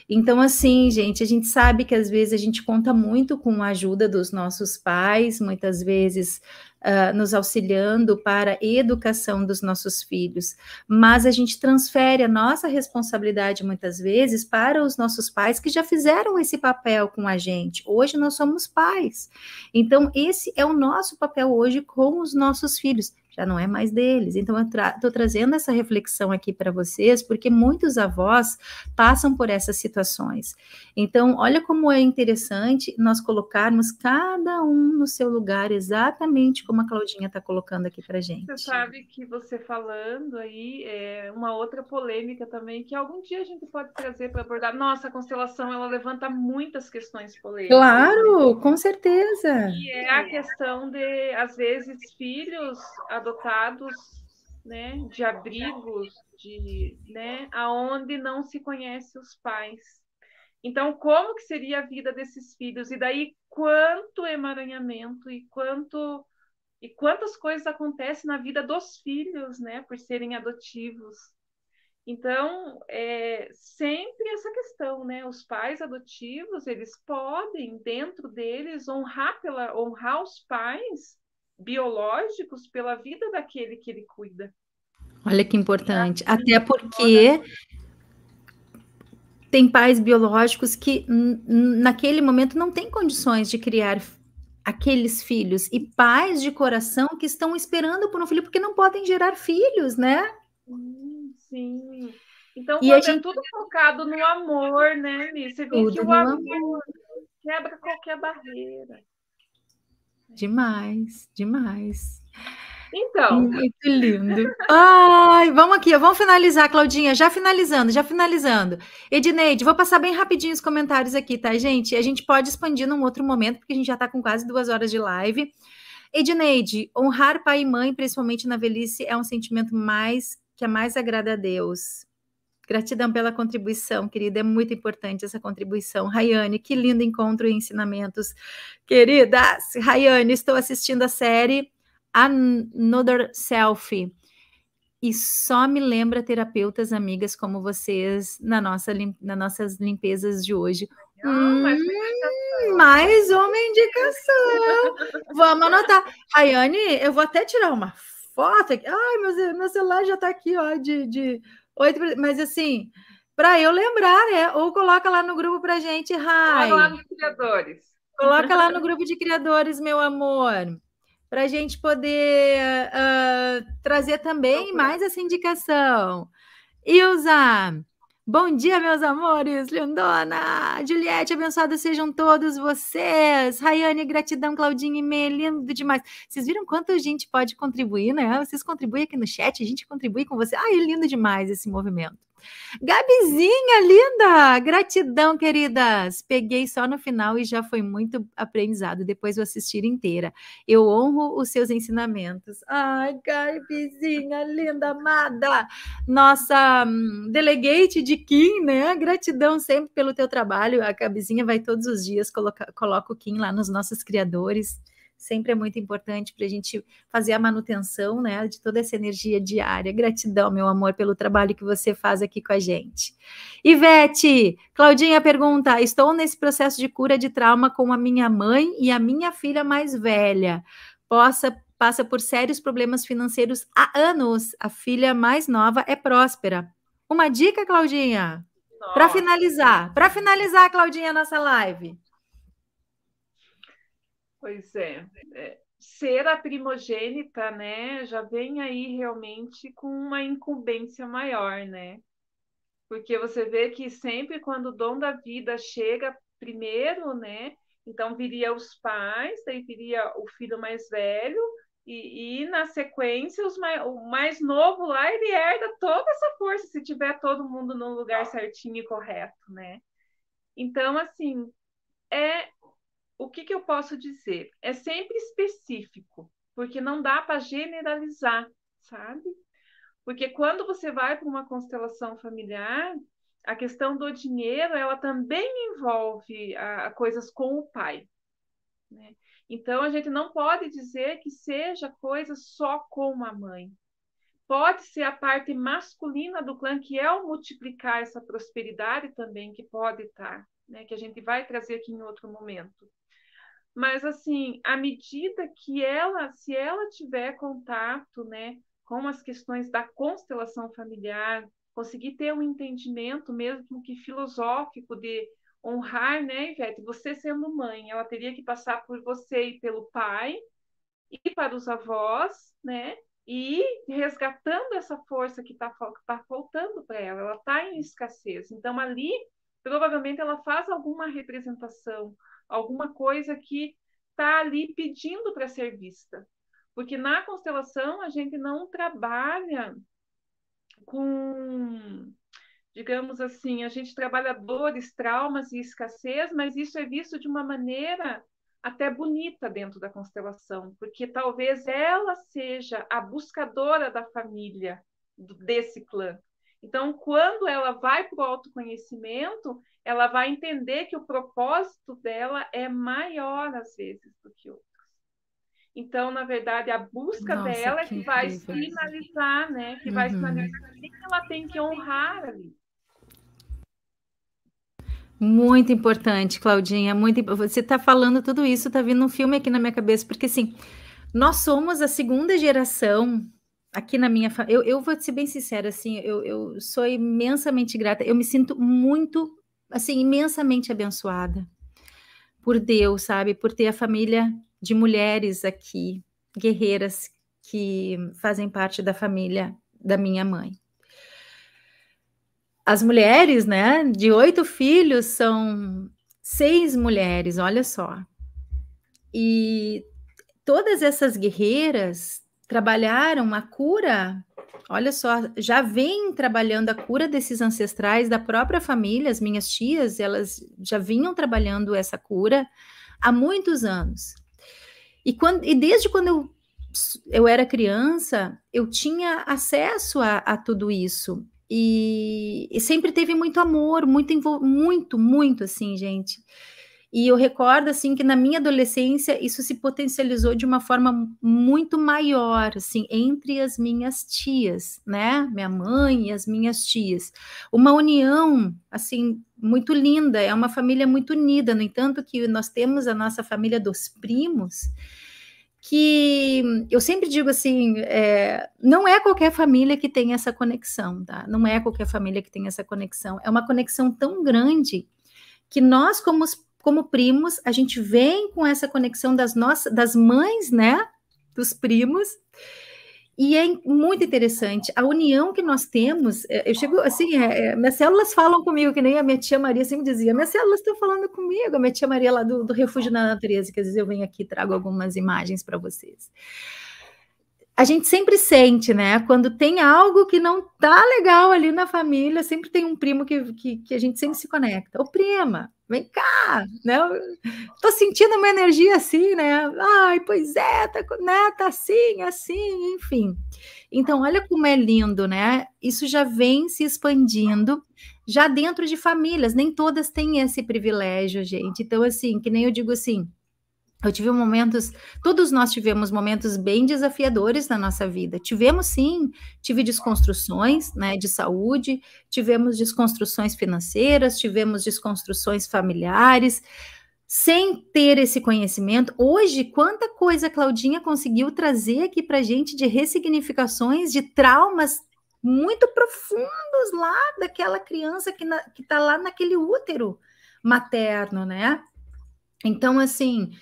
Então, assim, gente, a gente sabe que às vezes a gente conta muito com a ajuda dos nossos pais, muitas vezes uh, nos auxiliando para a educação dos nossos filhos, mas a gente transfere a nossa responsabilidade muitas vezes para os nossos pais que já fizeram esse papel com a gente. Hoje nós somos pais. Então, esse é o nosso papel hoje com os nossos filhos já não é mais deles. Então, eu estou tra trazendo essa reflexão aqui para vocês, porque muitos avós passam por essas situações. Então, olha como é interessante nós colocarmos cada um no seu lugar, exatamente como a Claudinha está colocando aqui para gente. Você sabe que você falando aí é uma outra polêmica também, que algum dia a gente pode trazer para abordar. Nossa, a constelação ela levanta muitas questões polêmicas. Né? Claro, com certeza. E é a questão de, às vezes, filhos adolescentes adotados, né, de abrigos, de, né, aonde não se conhece os pais. Então, como que seria a vida desses filhos? E daí quanto emaranhamento e quanto e quantas coisas acontecem na vida dos filhos, né, por serem adotivos. Então, é sempre essa questão, né? Os pais adotivos, eles podem, dentro deles, honrar, pela, honrar os pais biológicos pela vida daquele que ele cuida. Olha que importante. Até porque tem pais biológicos que naquele momento não têm condições de criar aqueles filhos e pais de coração que estão esperando por um filho porque não podem gerar filhos, né? Sim. Então, e a é gente... é tudo focado no amor, né, Li? Você vê tudo que o amor, amor quebra qualquer barreira. Demais, demais. Então. Muito lindo. Ai, vamos aqui, vamos finalizar, Claudinha. Já finalizando, já finalizando. Edneide, vou passar bem rapidinho os comentários aqui, tá, gente? A gente pode expandir num outro momento, porque a gente já está com quase duas horas de live. Edneide, honrar pai e mãe, principalmente na velhice, é um sentimento mais que é mais agrada a Deus. Gratidão pela contribuição, querida. É muito importante essa contribuição. Rayane, que lindo encontro e ensinamentos. Queridas, Rayane, estou assistindo a série Another Selfie e só me lembra terapeutas amigas como vocês na nossa, nas nossas limpezas de hoje. Ah, hum, mais uma indicação. Vamos anotar. Rayane, eu vou até tirar uma foto. Aqui. Ai, meu, meu celular já está aqui, ó, de, de Oito, mas assim, para eu lembrar, né? Ou coloca lá no grupo para gente, Rai. Coloca lá nos criadores. Coloca lá no grupo de criadores, meu amor, para a gente poder uh, trazer também então, mais essa indicação. E usar. Bom dia, meus amores, lindona, Juliette, abençoados sejam todos vocês. Rayane, gratidão, Claudinha e Mê, lindo demais. Vocês viram quanto a gente pode contribuir, né? Vocês contribuem aqui no chat, a gente contribui com você. Ai, lindo demais esse movimento. Gabizinha, linda! Gratidão, queridas! Peguei só no final e já foi muito aprendizado. Depois vou assistir inteira. Eu honro os seus ensinamentos. Ai, Gabizinha, linda, amada! Nossa hum, delegate de Kim, né? Gratidão sempre pelo teu trabalho. A Gabizinha vai todos os dias, coloca, coloca o Kim lá nos nossos criadores sempre é muito importante para a gente fazer a manutenção né, de toda essa energia diária. Gratidão, meu amor, pelo trabalho que você faz aqui com a gente. Ivete, Claudinha pergunta: estou nesse processo de cura de trauma com a minha mãe e a minha filha mais velha. Possa passa por sérios problemas financeiros há anos. A filha mais nova é próspera. Uma dica, Claudinha, para finalizar, para finalizar, Claudinha, nossa live. Pois é. é. Ser a primogênita, né, já vem aí realmente com uma incumbência maior, né? Porque você vê que sempre quando o dom da vida chega primeiro, né? Então viria os pais, daí viria o filho mais velho, e, e, na sequência, mais, o mais novo lá, ele herda toda essa força, se tiver todo mundo no lugar certinho e correto, né? Então, assim, é o que, que eu posso dizer? É sempre específico, porque não dá para generalizar, sabe? Porque quando você vai para uma constelação familiar, a questão do dinheiro ela também envolve a, a coisas com o pai. Né? Então a gente não pode dizer que seja coisa só com a mãe. Pode ser a parte masculina do clã que é o multiplicar essa prosperidade também que pode estar, tá, né? que a gente vai trazer aqui em outro momento mas assim, à medida que ela, se ela tiver contato, né, com as questões da constelação familiar, conseguir ter um entendimento mesmo que filosófico de honrar, né, Ivete, você sendo mãe, ela teria que passar por você e pelo pai e para os avós, né? E resgatando essa força que está tá faltando para ela, ela está em escassez. Então ali, provavelmente ela faz alguma representação, alguma coisa que está ali pedindo para ser vista. Porque na constelação a gente não trabalha com, digamos assim, a gente trabalha dores, traumas e escassez, mas isso é visto de uma maneira até bonita dentro da constelação, porque talvez ela seja a buscadora da família desse clã. Então, quando ela vai para o autoconhecimento, ela vai entender que o propósito dela é maior, às vezes, do que outros. Então, na verdade, a busca Nossa, dela é que, que vai finalizar, né? Que uhum. vai finalizar, quem ela tem que honrar ali. Muito importante, Claudinha. Muito Você está falando tudo isso, está vindo um filme aqui na minha cabeça, porque assim, nós somos a segunda geração aqui na minha eu, eu vou ser bem sincera, assim, eu, eu sou imensamente grata, eu me sinto muito, assim, imensamente abençoada por Deus, sabe? Por ter a família de mulheres aqui, guerreiras que fazem parte da família da minha mãe. As mulheres, né, de oito filhos, são seis mulheres, olha só. E todas essas guerreiras trabalharam a cura. Olha só, já vem trabalhando a cura desses ancestrais da própria família, as minhas tias, elas já vinham trabalhando essa cura há muitos anos. E, quando, e desde quando eu, eu era criança, eu tinha acesso a, a tudo isso. E, e, sempre teve muito amor, muito, muito, muito assim, gente. E eu recordo assim que na minha adolescência isso se potencializou de uma forma muito maior, assim, entre as minhas tias, né? Minha mãe e as minhas tias. Uma união assim muito linda, é uma família muito unida, no entanto que nós temos a nossa família dos primos, que eu sempre digo assim, é, não é qualquer família que tem essa conexão, tá? Não é qualquer família que tem essa conexão. É uma conexão tão grande que nós, como os como primos, a gente vem com essa conexão das nossas, das mães, né, dos primos. E é muito interessante a união que nós temos. É, eu chego assim, é, é, minhas células falam comigo, que nem a minha tia Maria sempre dizia: minhas células estão falando comigo. A minha tia Maria lá do, do Refúgio na Natureza, que às vezes eu venho aqui e trago algumas imagens para vocês a gente sempre sente, né? Quando tem algo que não tá legal ali na família, sempre tem um primo que, que, que a gente sempre se conecta. Ô, prima, vem cá, né? Eu tô sentindo uma energia assim, né? Ai, pois é, tá, né? tá assim, assim, enfim. Então, olha como é lindo, né? Isso já vem se expandindo já dentro de famílias. Nem todas têm esse privilégio, gente. Então, assim, que nem eu digo assim, eu tive momentos, todos nós tivemos momentos bem desafiadores na nossa vida. Tivemos sim, tive desconstruções, né, de saúde, tivemos desconstruções financeiras, tivemos desconstruções familiares, sem ter esse conhecimento. Hoje, quanta coisa a Claudinha conseguiu trazer aqui para gente de ressignificações, de traumas muito profundos lá daquela criança que está lá naquele útero materno, né? Então, assim,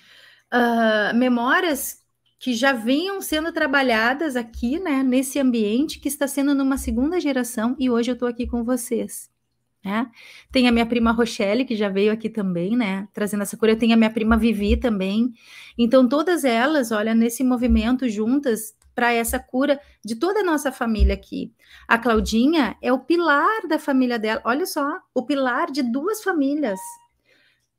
ah, memórias que já vinham sendo trabalhadas aqui, né, nesse ambiente que está sendo numa segunda geração e hoje eu estou aqui com vocês. Né? Tem a minha prima Rochelle, que já veio aqui também, né, trazendo essa cura. Tem a minha prima Vivi também. Então, todas elas, olha, nesse movimento juntas para essa cura de toda a nossa família aqui. A Claudinha é o pilar da família dela. Olha só, o pilar de duas famílias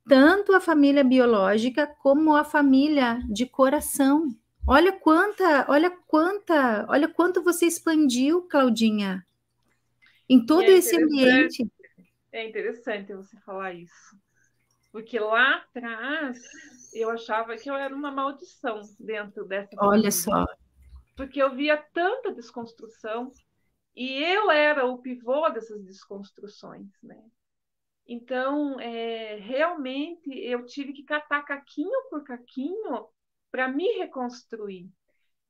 tanto a família biológica como a família de coração. Olha quanta, olha quanta, olha quanto você expandiu, Claudinha, em todo é esse ambiente. É interessante você falar isso. Porque lá atrás eu achava que eu era uma maldição dentro dessa. Olha família. só. Porque eu via tanta desconstrução e eu era o pivô dessas desconstruções, né? Então, é, realmente, eu tive que catar caquinho por caquinho para me reconstruir.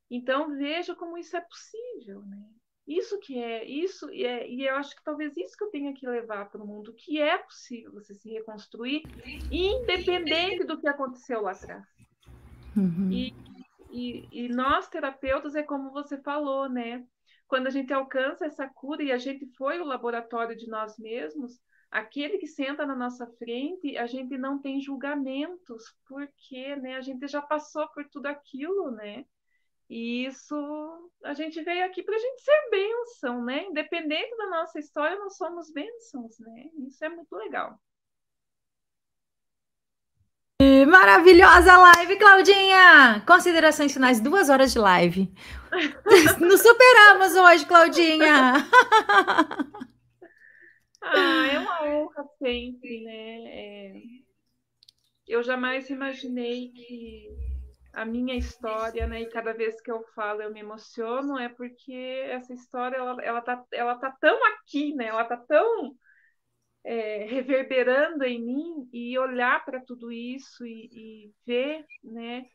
Então, veja como isso é possível, né? Isso que é, isso é, e eu acho que talvez isso que eu tenha que levar para o mundo, que é possível você se reconstruir, independente do que aconteceu lá atrás. Uhum. E, e, e nós, terapeutas, é como você falou, né? Quando a gente alcança essa cura e a gente foi o laboratório de nós mesmos, aquele que senta na nossa frente, a gente não tem julgamentos, porque né, a gente já passou por tudo aquilo, né? E isso a gente veio aqui para a gente ser bênção, né? Independente da nossa história, nós somos bênçãos, né? Isso é muito legal. Maravilhosa live, Claudinha! Considerações finais, duas horas de live. Nos superamos hoje, Claudinha! Ah, é uma honra sempre, né? É... Eu jamais imaginei que a minha história, né? E cada vez que eu falo eu me emociono, é porque essa história ela, ela, tá, ela tá tão aqui, né? Ela tá tão é, reverberando em mim e olhar para tudo isso e, e ver, né?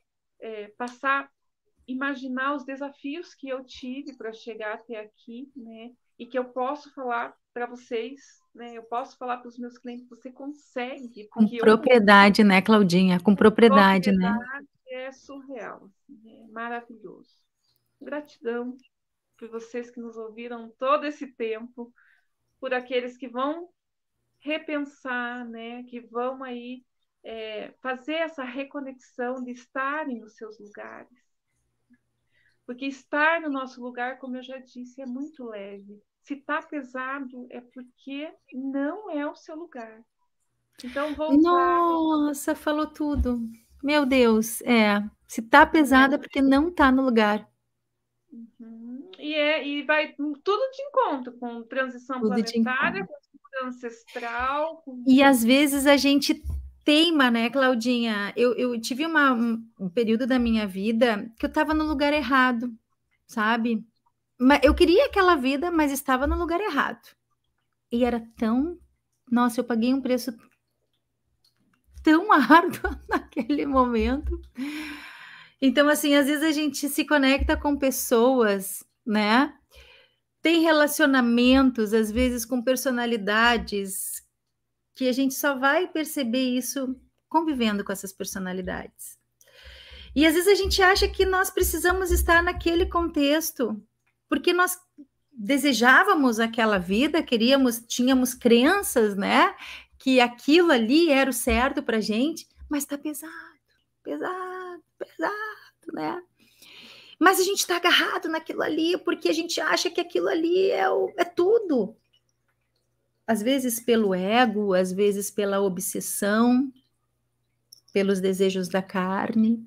É, passar, imaginar os desafios que eu tive para chegar até aqui, né? E que eu posso falar para vocês, né? Eu posso falar para os meus clientes, você consegue. Com propriedade, eu... né, Claudinha? Com propriedade, né? propriedade né? É surreal, é maravilhoso. Gratidão por vocês que nos ouviram todo esse tempo, por aqueles que vão repensar, né? Que vão aí é, fazer essa reconexão de estarem nos seus lugares. Porque estar no nosso lugar, como eu já disse, é muito leve. Se está pesado, é porque não é o seu lugar. Então, vou. Nossa, falou tudo. Meu Deus, é. Se está pesado, é porque não está no lugar. Uhum. E, é, e vai tudo de encontro com transição tudo planetária, com ancestral. Com... E às vezes a gente teima, né, Claudinha? Eu, eu tive uma, um período da minha vida que eu estava no lugar errado, sabe? eu queria aquela vida, mas estava no lugar errado. E era tão. Nossa, eu paguei um preço tão árduo naquele momento. Então, assim, às vezes a gente se conecta com pessoas, né? Tem relacionamentos, às vezes, com personalidades que a gente só vai perceber isso convivendo com essas personalidades. E às vezes a gente acha que nós precisamos estar naquele contexto, porque nós desejávamos aquela vida, queríamos, tínhamos crenças, né? Que aquilo ali era o certo para gente, mas está pesado, pesado, pesado, né? Mas a gente está agarrado naquilo ali porque a gente acha que aquilo ali é, o, é tudo. Às vezes pelo ego, às vezes pela obsessão, pelos desejos da carne.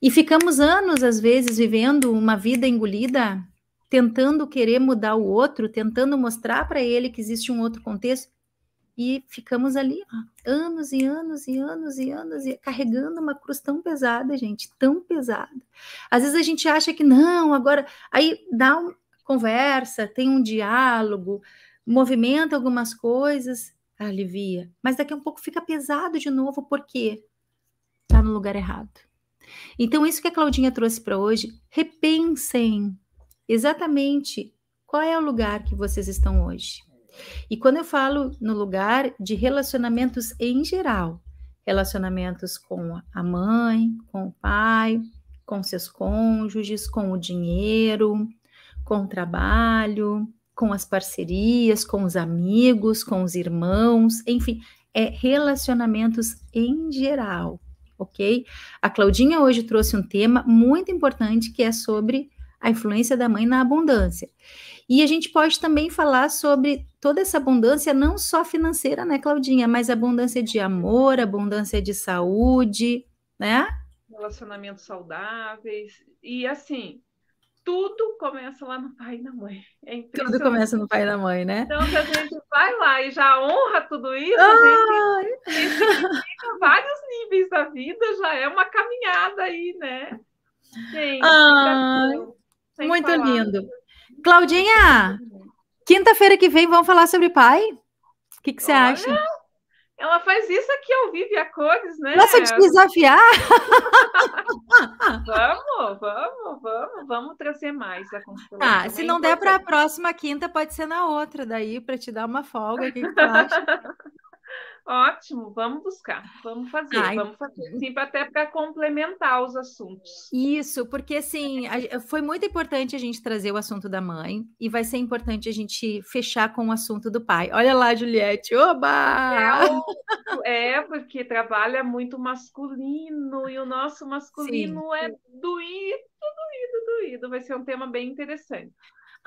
E ficamos anos, às vezes, vivendo uma vida engolida, tentando querer mudar o outro, tentando mostrar para ele que existe um outro contexto. E ficamos ali ó, anos e anos e anos e anos e carregando uma cruz tão pesada, gente, tão pesada. Às vezes a gente acha que não, agora aí dá uma conversa, tem um diálogo, movimenta algumas coisas, alivia. Mas daqui a um pouco fica pesado de novo, porque está no lugar errado. Então, isso que a Claudinha trouxe para hoje, repensem exatamente qual é o lugar que vocês estão hoje. E quando eu falo no lugar de relacionamentos em geral, relacionamentos com a mãe, com o pai, com seus cônjuges, com o dinheiro, com o trabalho, com as parcerias, com os amigos, com os irmãos, enfim, é relacionamentos em geral ok? A Claudinha hoje trouxe um tema muito importante que é sobre a influência da mãe na abundância. E a gente pode também falar sobre toda essa abundância, não só financeira, né, Claudinha, mas abundância de amor, abundância de saúde, né? Relacionamentos saudáveis. E assim, tudo começa lá no pai e na mãe. É tudo começa no pai e na mãe, né? Então, se a gente vai lá e já honra tudo isso, a gente significa vários níveis da vida, já é uma caminhada aí, né? Gente, muito falar. lindo. Claudinha, quinta-feira que vem vamos falar sobre pai? O que, que você Olha, acha? Ela faz isso aqui ao vivo e a cores, né? Nossa, te é. desafiar! vamos, vamos, vamos, vamos trazer mais a constelação. Ah, se não der para a próxima quinta, pode ser na outra, daí para te dar uma folga. O que, que tu acha? Ótimo, vamos buscar, vamos fazer, Ai. vamos fazer, uhum. sim, até para complementar os assuntos. Isso, porque assim, foi muito importante a gente trazer o assunto da mãe e vai ser importante a gente fechar com o assunto do pai. Olha lá, Juliette, oba! É, é porque trabalha muito masculino e o nosso masculino sim. é doído, doído, doído. Vai ser um tema bem interessante.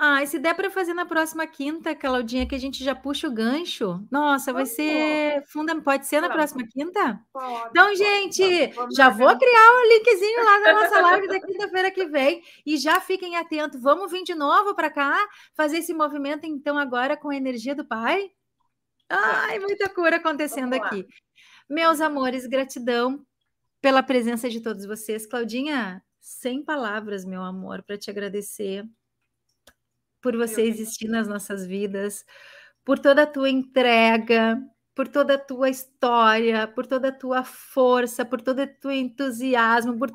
Ah, e se der para fazer na próxima quinta, Claudinha, que a gente já puxa o gancho. Nossa, vai ser funda, pode ser na próxima quinta? Pode. Então, gente, já vou criar o um linkzinho lá na nossa live da quinta-feira que vem e já fiquem atentos. Vamos vir de novo para cá fazer esse movimento então agora com a energia do pai? Ai, muita cura acontecendo aqui. Meus amores, gratidão pela presença de todos vocês. Claudinha, sem palavras, meu amor, para te agradecer por você existir nas nossas vidas, por toda a tua entrega, por toda a tua história, por toda a tua força, por todo o teu entusiasmo, por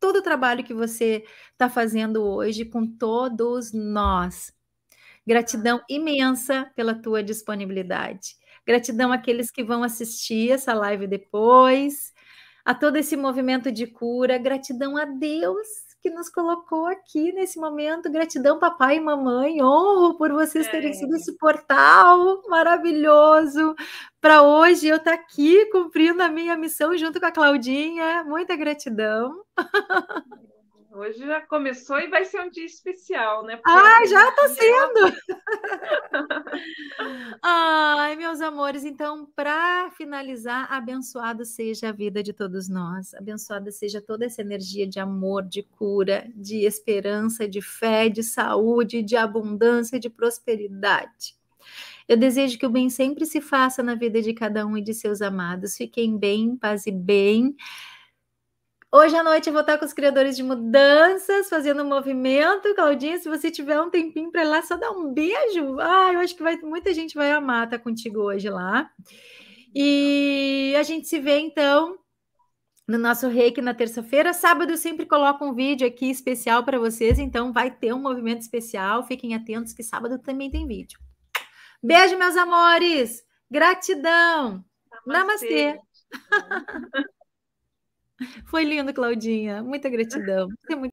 todo o trabalho que você está fazendo hoje com todos nós. Gratidão imensa pela tua disponibilidade. Gratidão àqueles que vão assistir essa live depois, a todo esse movimento de cura. Gratidão a Deus que nos colocou aqui nesse momento. Gratidão, papai e mamãe. Honro por vocês é. terem sido esse portal maravilhoso para hoje. Eu estar tá aqui cumprindo a minha missão junto com a Claudinha. Muita gratidão. Hoje já começou e vai ser um dia especial, né? Porque já está sendo! Ai, meus amores, então, para finalizar, abençoada seja a vida de todos nós, abençoada seja toda essa energia de amor, de cura, de esperança, de fé, de saúde, de abundância, de prosperidade. Eu desejo que o bem sempre se faça na vida de cada um e de seus amados. Fiquem bem, paz e bem. Hoje à noite eu vou estar com os criadores de mudanças, fazendo um movimento. Claudinha, se você tiver um tempinho para lá, só dá um beijo. Ah, eu acho que vai, muita gente vai amar estar contigo hoje lá. E a gente se vê então no nosso reiki na terça-feira. Sábado eu sempre coloco um vídeo aqui especial para vocês, então vai ter um movimento especial. Fiquem atentos que sábado também tem vídeo. Beijo, meus amores! Gratidão! Namastê! Namastê. Foi lindo, Claudinha. Muita gratidão. Você é muito